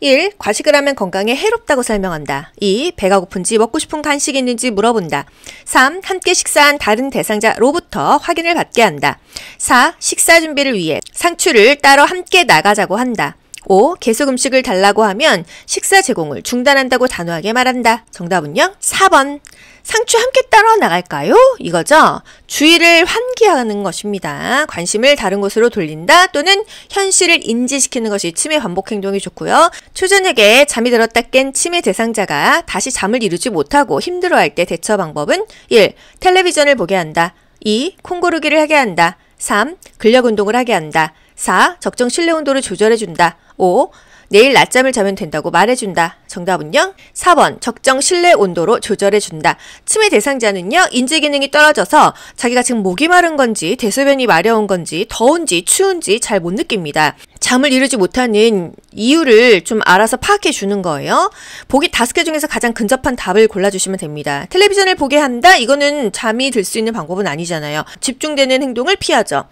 1. 과식을 하면 건강에 해롭다고 설명한다. 2. 배가 고픈지 먹고 싶은 간식이 있는지 물어본다. 3. 함께 식사한 다른 대상자로부터 확인을 받게 한다. 4. 식사 준비를 위해 상추를 따로 함께 나가자고 한다. 5. 계속 음식을 달라고 하면 식사 제공을 중단한다고 단호하게 말한다. 정답은요? 4번. 상추 함께 따러 나갈까요? 이거죠? 주의를 환기하는 것입니다. 관심을 다른 곳으로 돌린다 또는 현실을 인지시키는 것이 치매 반복 행동이 좋고요. 초저녁에 잠이 들었다 깬 치매 대상자가 다시 잠을 이루지 못하고 힘들어할 때 대처 방법은 1. 텔레비전을 보게 한다. 2. 콩고르기를 하게 한다. 3. 근력 운동을 하게 한다. 4. 적정 실내 온도를 조절해준다. 5. 내일 낮잠을 자면 된다고 말해준다. 정답은요? 4번 적정 실내 온도로 조절해준다. 치매 대상자는요. 인지 기능이 떨어져서 자기가 지금 목이 마른 건지 대소변이 마려운 건지 더운지 추운지 잘 못 느낍니다. 잠을 이루지 못하는 이유를 좀 알아서 파악해 주는 거예요. 보기 다섯 개 중에서 가장 근접한 답을 골라주시면 됩니다. 텔레비전을 보게 한다? 이거는 잠이 들 수 있는 방법은 아니잖아요. 집중되는 행동을 피하죠.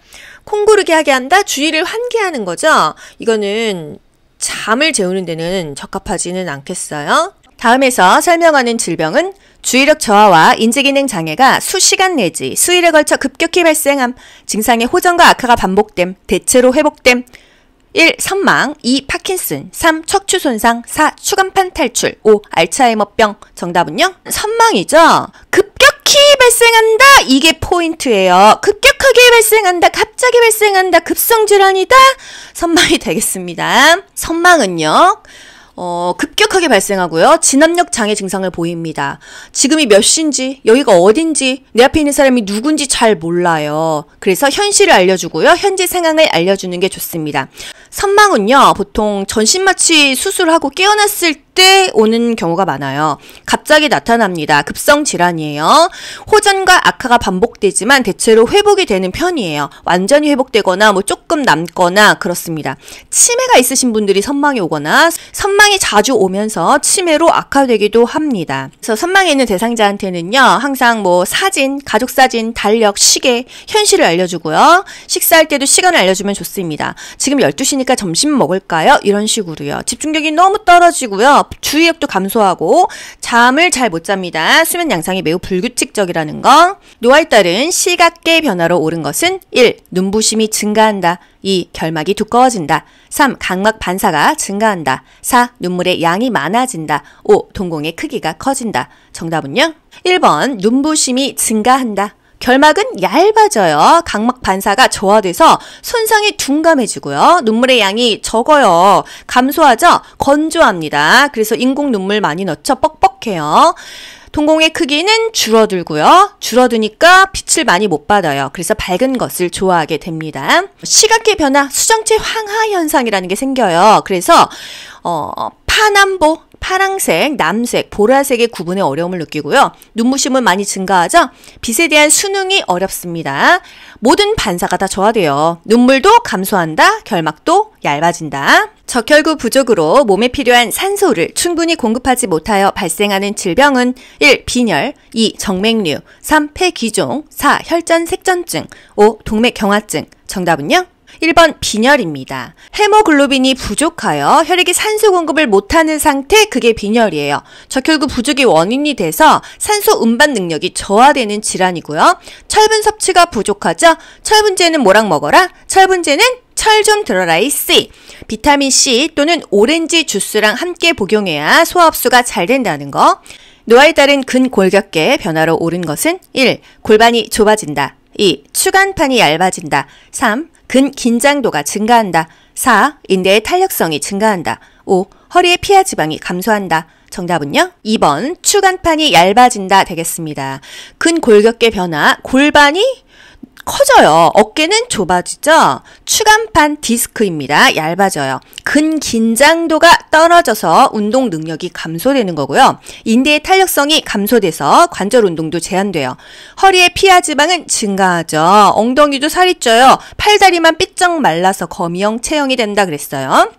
콩고르게 하게 한다? 주의를 환기하는 거죠. 이거는 잠을 재우는 데는 적합하지는 않겠어요? 다음에서 설명하는 질병은 주의력 저하와 인지기능 장애가 수시간 내지 수일에 걸쳐 급격히 발생함, 증상의 호전과 악화가 반복됨, 대체로 회복됨, 1. 선망 2. 파킨슨 3. 척추 손상 4. 추간판 탈출 5. 알츠하이머병 정답은요? 선망이죠? 급 급히 발생한다. 이게 포인트예요. 급격하게 발생한다. 갑자기 발생한다. 급성 질환이다. 선망이 되겠습니다. 선망은요. 어, 급격하게 발생하고요. 진압력 장애 증상을 보입니다. 지금이 몇 시인지, 여기가 어딘지, 내 앞에 있는 사람이 누군지 잘 몰라요. 그래서 현실을 알려주고요. 현재 상황을 알려주는 게 좋습니다. 선망은요, 보통 전신마취 수술하고 깨어났을 때때 오는 경우가 많아요. 갑자기 나타납니다. 급성 질환이에요. 호전과 악화가 반복되지만 대체로 회복이 되는 편이에요. 완전히 회복되거나 뭐 조금 남거나 그렇습니다. 치매가 있으신 분들이 선망이 오거나 선망이 자주 오면서 치매로 악화되기도 합니다. 그래서 선망에 있는 대상자한테는요. 항상 뭐 사진, 가족 사진, 달력, 시계, 현실을 알려주고요. 식사할 때도 시간을 알려주면 좋습니다. 지금 12시니까 점심 먹을까요? 이런 식으로요. 집중력이 너무 떨어지고요. 주의력도 감소하고 잠을 잘 못 잡니다. 수면 양상이 매우 불규칙적이라는 거. 노화에 따른 시각계 변화로 옳은 것은 1. 눈부심이 증가한다. 2. 결막이 두꺼워진다. 3. 각막 반사가 증가한다. 4. 눈물의 양이 많아진다. 5. 동공의 크기가 커진다. 정답은요? 1번 눈부심이 증가한다. 결막은 얇아져요. 각막 반사가 저하돼서 손상이 둔감해지고요. 눈물의 양이 적어요. 감소하죠? 건조합니다. 그래서 인공 눈물 많이 넣죠? 뻑뻑해요. 동공의 크기는 줄어들고요. 줄어드니까 빛을 많이 못 받아요. 그래서 밝은 것을 좋아하게 됩니다. 시각의 변화, 수정체 황하 현상이라는 게 생겨요. 그래서 어, 파남보 파랑색, 남색, 보라색의 구분에 어려움을 느끼고요. 눈부심은 많이 증가하죠 빛에 대한 수능이 어렵습니다. 모든 반사가 다 저하돼요. 눈물도 감소한다, 결막도 얇아진다. 적혈구 부족으로 몸에 필요한 산소를 충분히 공급하지 못하여 발생하는 질병은 1. 빈혈, 2. 정맥류, 3. 폐기종, 4. 혈전색전증, 5. 동맥경화증. 정답은요? 1번 빈혈입니다. 헤모글로빈이 부족하여 혈액이 산소 공급을 못하는 상태 그게 빈혈이에요. 적혈구 부족의 원인이 돼서 산소 음반 능력이 저하되는 질환이고요. 철분 섭취가 부족하죠. 철분제는 뭐랑 먹어라? 철분제는 철 좀 들어라 이씨 비타민 C 또는 오렌지 주스랑 함께 복용해야 소화 흡수가 잘 된다는 거. 노화에 따른 근골격계의 변화로 오른 것은 1. 골반이 좁아진다. 2. 추간판이 얇아진다. 3. 근 긴장도가 증가한다. 4. 인대의 탄력성이 증가한다. 5. 허리의 피하 지방이 감소한다. 정답은요? 2번 추간판이 얇아진다 되겠습니다. 근골격계 변화, 골반이 커져요. 어깨는 좁아지죠? 추간판 디스크입니다. 얇아져요. 근 긴장도가 떨어져서 운동 능력이 감소되는 거고요. 인대의 탄력성이 감소돼서 관절 운동도 제한돼요. 허리에 피하 지방은 증가하죠. 엉덩이도 살이 쪄요. 팔다리만 삐쩍 말라서 거미형 체형이 된다 그랬어요.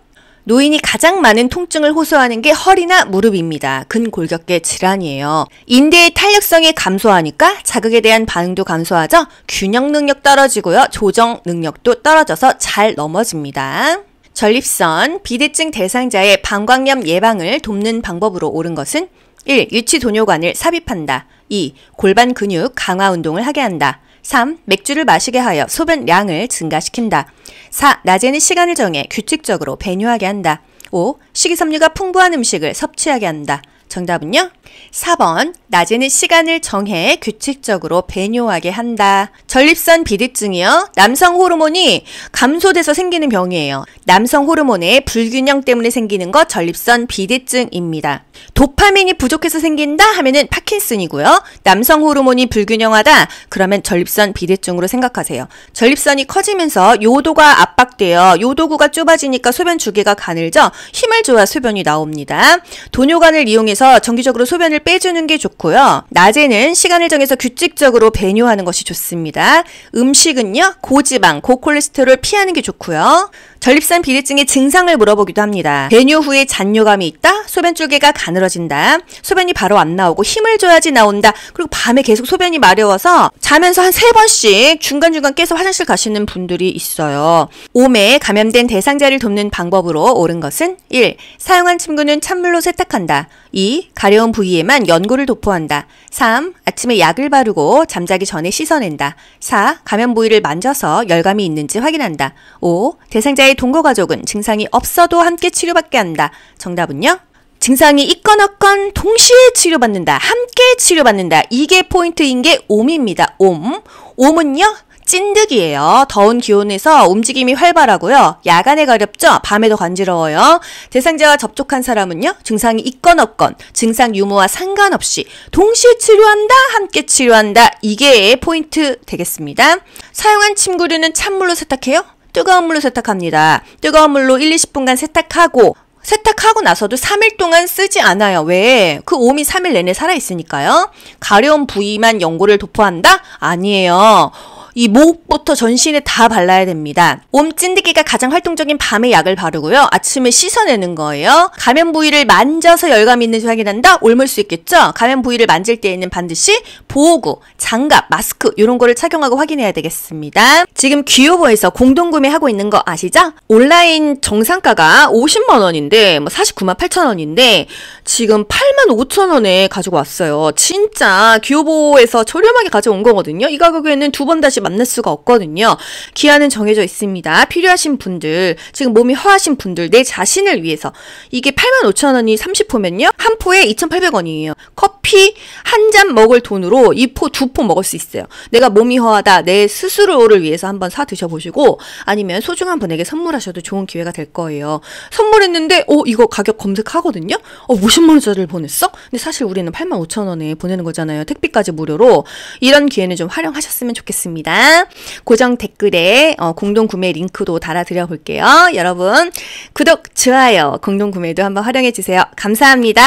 노인이 가장 많은 통증을 호소하는 게 허리나 무릎입니다. 근골격계 질환이에요. 인대의 탄력성이 감소하니까 자극에 대한 반응도 감소하죠. 균형 능력 떨어지고요. 조정 능력도 떨어져서 잘 넘어집니다. 전립선, 비대증 대상자의 방광염 예방을 돕는 방법으로 옳은 것은 1. 유치 도뇨관을 삽입한다. 2. 골반 근육 강화 운동을 하게 한다. 3. 맥주를 마시게 하여 소변량을 증가시킨다. 4. 낮에는 시간을 정해 규칙적으로 배뇨하게 한다. 5. 식이섬유가 풍부한 음식을 섭취하게 한다. 정답은요? 4번. 낮에는 시간을 정해 규칙적으로 배뇨하게 한다. 전립선 비대증이요 남성 호르몬이 감소돼서 생기는 병이에요. 남성 호르몬의 불균형 때문에 생기는 것 전립선 비대증입니다 도파민이 부족해서 생긴다 하면은 파킨슨이고요. 남성 호르몬이 불균형하다 그러면 전립선 비대증으로 생각하세요. 전립선이 커지면서 요도가 압박되어 요도구가 좁아지니까 소변 주기가 가늘죠. 힘을 줘야 소변이 나옵니다. 도뇨관을 이용해서 그서 정기적으로 소변을 빼주는 게 좋고요. 낮에는 시간을 정해서 규칙적으로 배뇨하는 것이 좋습니다. 음식은요, 고지방, 고콜레스테롤 피하는 게 좋고요. 전립선 비대증의 증상을 물어보기도 합니다. 배뇨 후에 잔뇨감이 있다, 소변 쪽에가 가늘어진다, 소변이 바로 안 나오고 힘을 줘야지 나온다, 그리고 밤에 계속 소변이 마려워서 자면서 한 세 번씩 중간중간 깨서 화장실 가시는 분들이 있어요. 오매에 감염된 대상자를 돕는 방법으로 옳은 것은 1. 사용한 침구는 찬물로 세탁한다. 2. 2. 가려운 부위에만 연고를 도포한다. 3. 아침에 약을 바르고 잠자기 전에 씻어낸다. 4. 감염 부위를 만져서 열감이 있는지 확인한다. 5. 대상자의 동거 가족은 증상이 없어도 함께 치료받게 한다. 정답은요? 증상이 있건 없건 동시에 치료받는다. 함께 치료받는다. 이게 포인트인 게 옴입니다. 옴. 옴은요? 찐득이에요. 더운 기온에서 움직임이 활발하고요. 야간에 가렵죠? 밤에도 간지러워요. 대상자와 접촉한 사람은요. 증상이 있건 없건 증상 유무와 상관없이 동시에 치료한다, 함께 치료한다. 이게 포인트 되겠습니다. 사용한 침구류는 찬물로 세탁해요. 뜨거운 물로 세탁합니다. 뜨거운 물로 1, 20분간 세탁하고 세탁하고 나서도 3일 동안 쓰지 않아요. 왜? 그 오미 3일 내내 살아있으니까요. 가려운 부위만 연고를 도포한다? 아니에요. 이 목부터 전신에 다 발라야 됩니다. 옴찐득기가 가장 활동적인 밤에 약을 바르고요. 아침에 씻어내는 거예요. 가면 부위를 만져서 열감 있는지 확인한다? 옮을 수 있겠죠? 가면 부위를 만질 때에는 반드시 보호구, 장갑, 마스크 이런 거를 착용하고 확인해야 되겠습니다. 지금 귀요보에서 공동구매하고 있는 거 아시죠? 온라인 정상가가 50만 원인데 뭐 49만 8천 원인데 지금 8만 5천 원에 가지고 왔어요. 진짜 규보에서 저렴하게 가져온 거거든요. 이 가격에는 두 번 다시 만날 수가 없거든요. 기한은 정해져 있습니다. 필요하신 분들, 지금 몸이 허하신 분들, 내 자신을 위해서 이게 8만 5천 원이 30포면요. 한 포에 2,800원이에요. 커피 한 잔 먹을 돈으로 이 포 두포 포 먹을 수 있어요. 내가 몸이 허하다. 내 스스로를 위해서 한번 사 드셔보시고 아니면 소중한 분에게 선물하셔도 좋은 기회가 될 거예요. 선물했는데 어 이거 가격 검색하거든요. 어, 50만 원짜리를 보냈어? 근데 사실 우리는 8 5 0 0 0 원에 보내는 거잖아요. 택비까지 무료로. 이런 기회는 좀 활용하셨으면 좋겠습니다. 고정 댓글에 어, 공동 구매 링크도 달아드려 볼게요. 여러분 구독, 좋아요, 공동 구매도 한번 활용해 주세요. 감사합니다.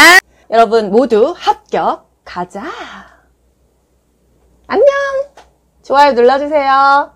여러분 모두 합격 가자. 안녕. 좋아요 눌러주세요.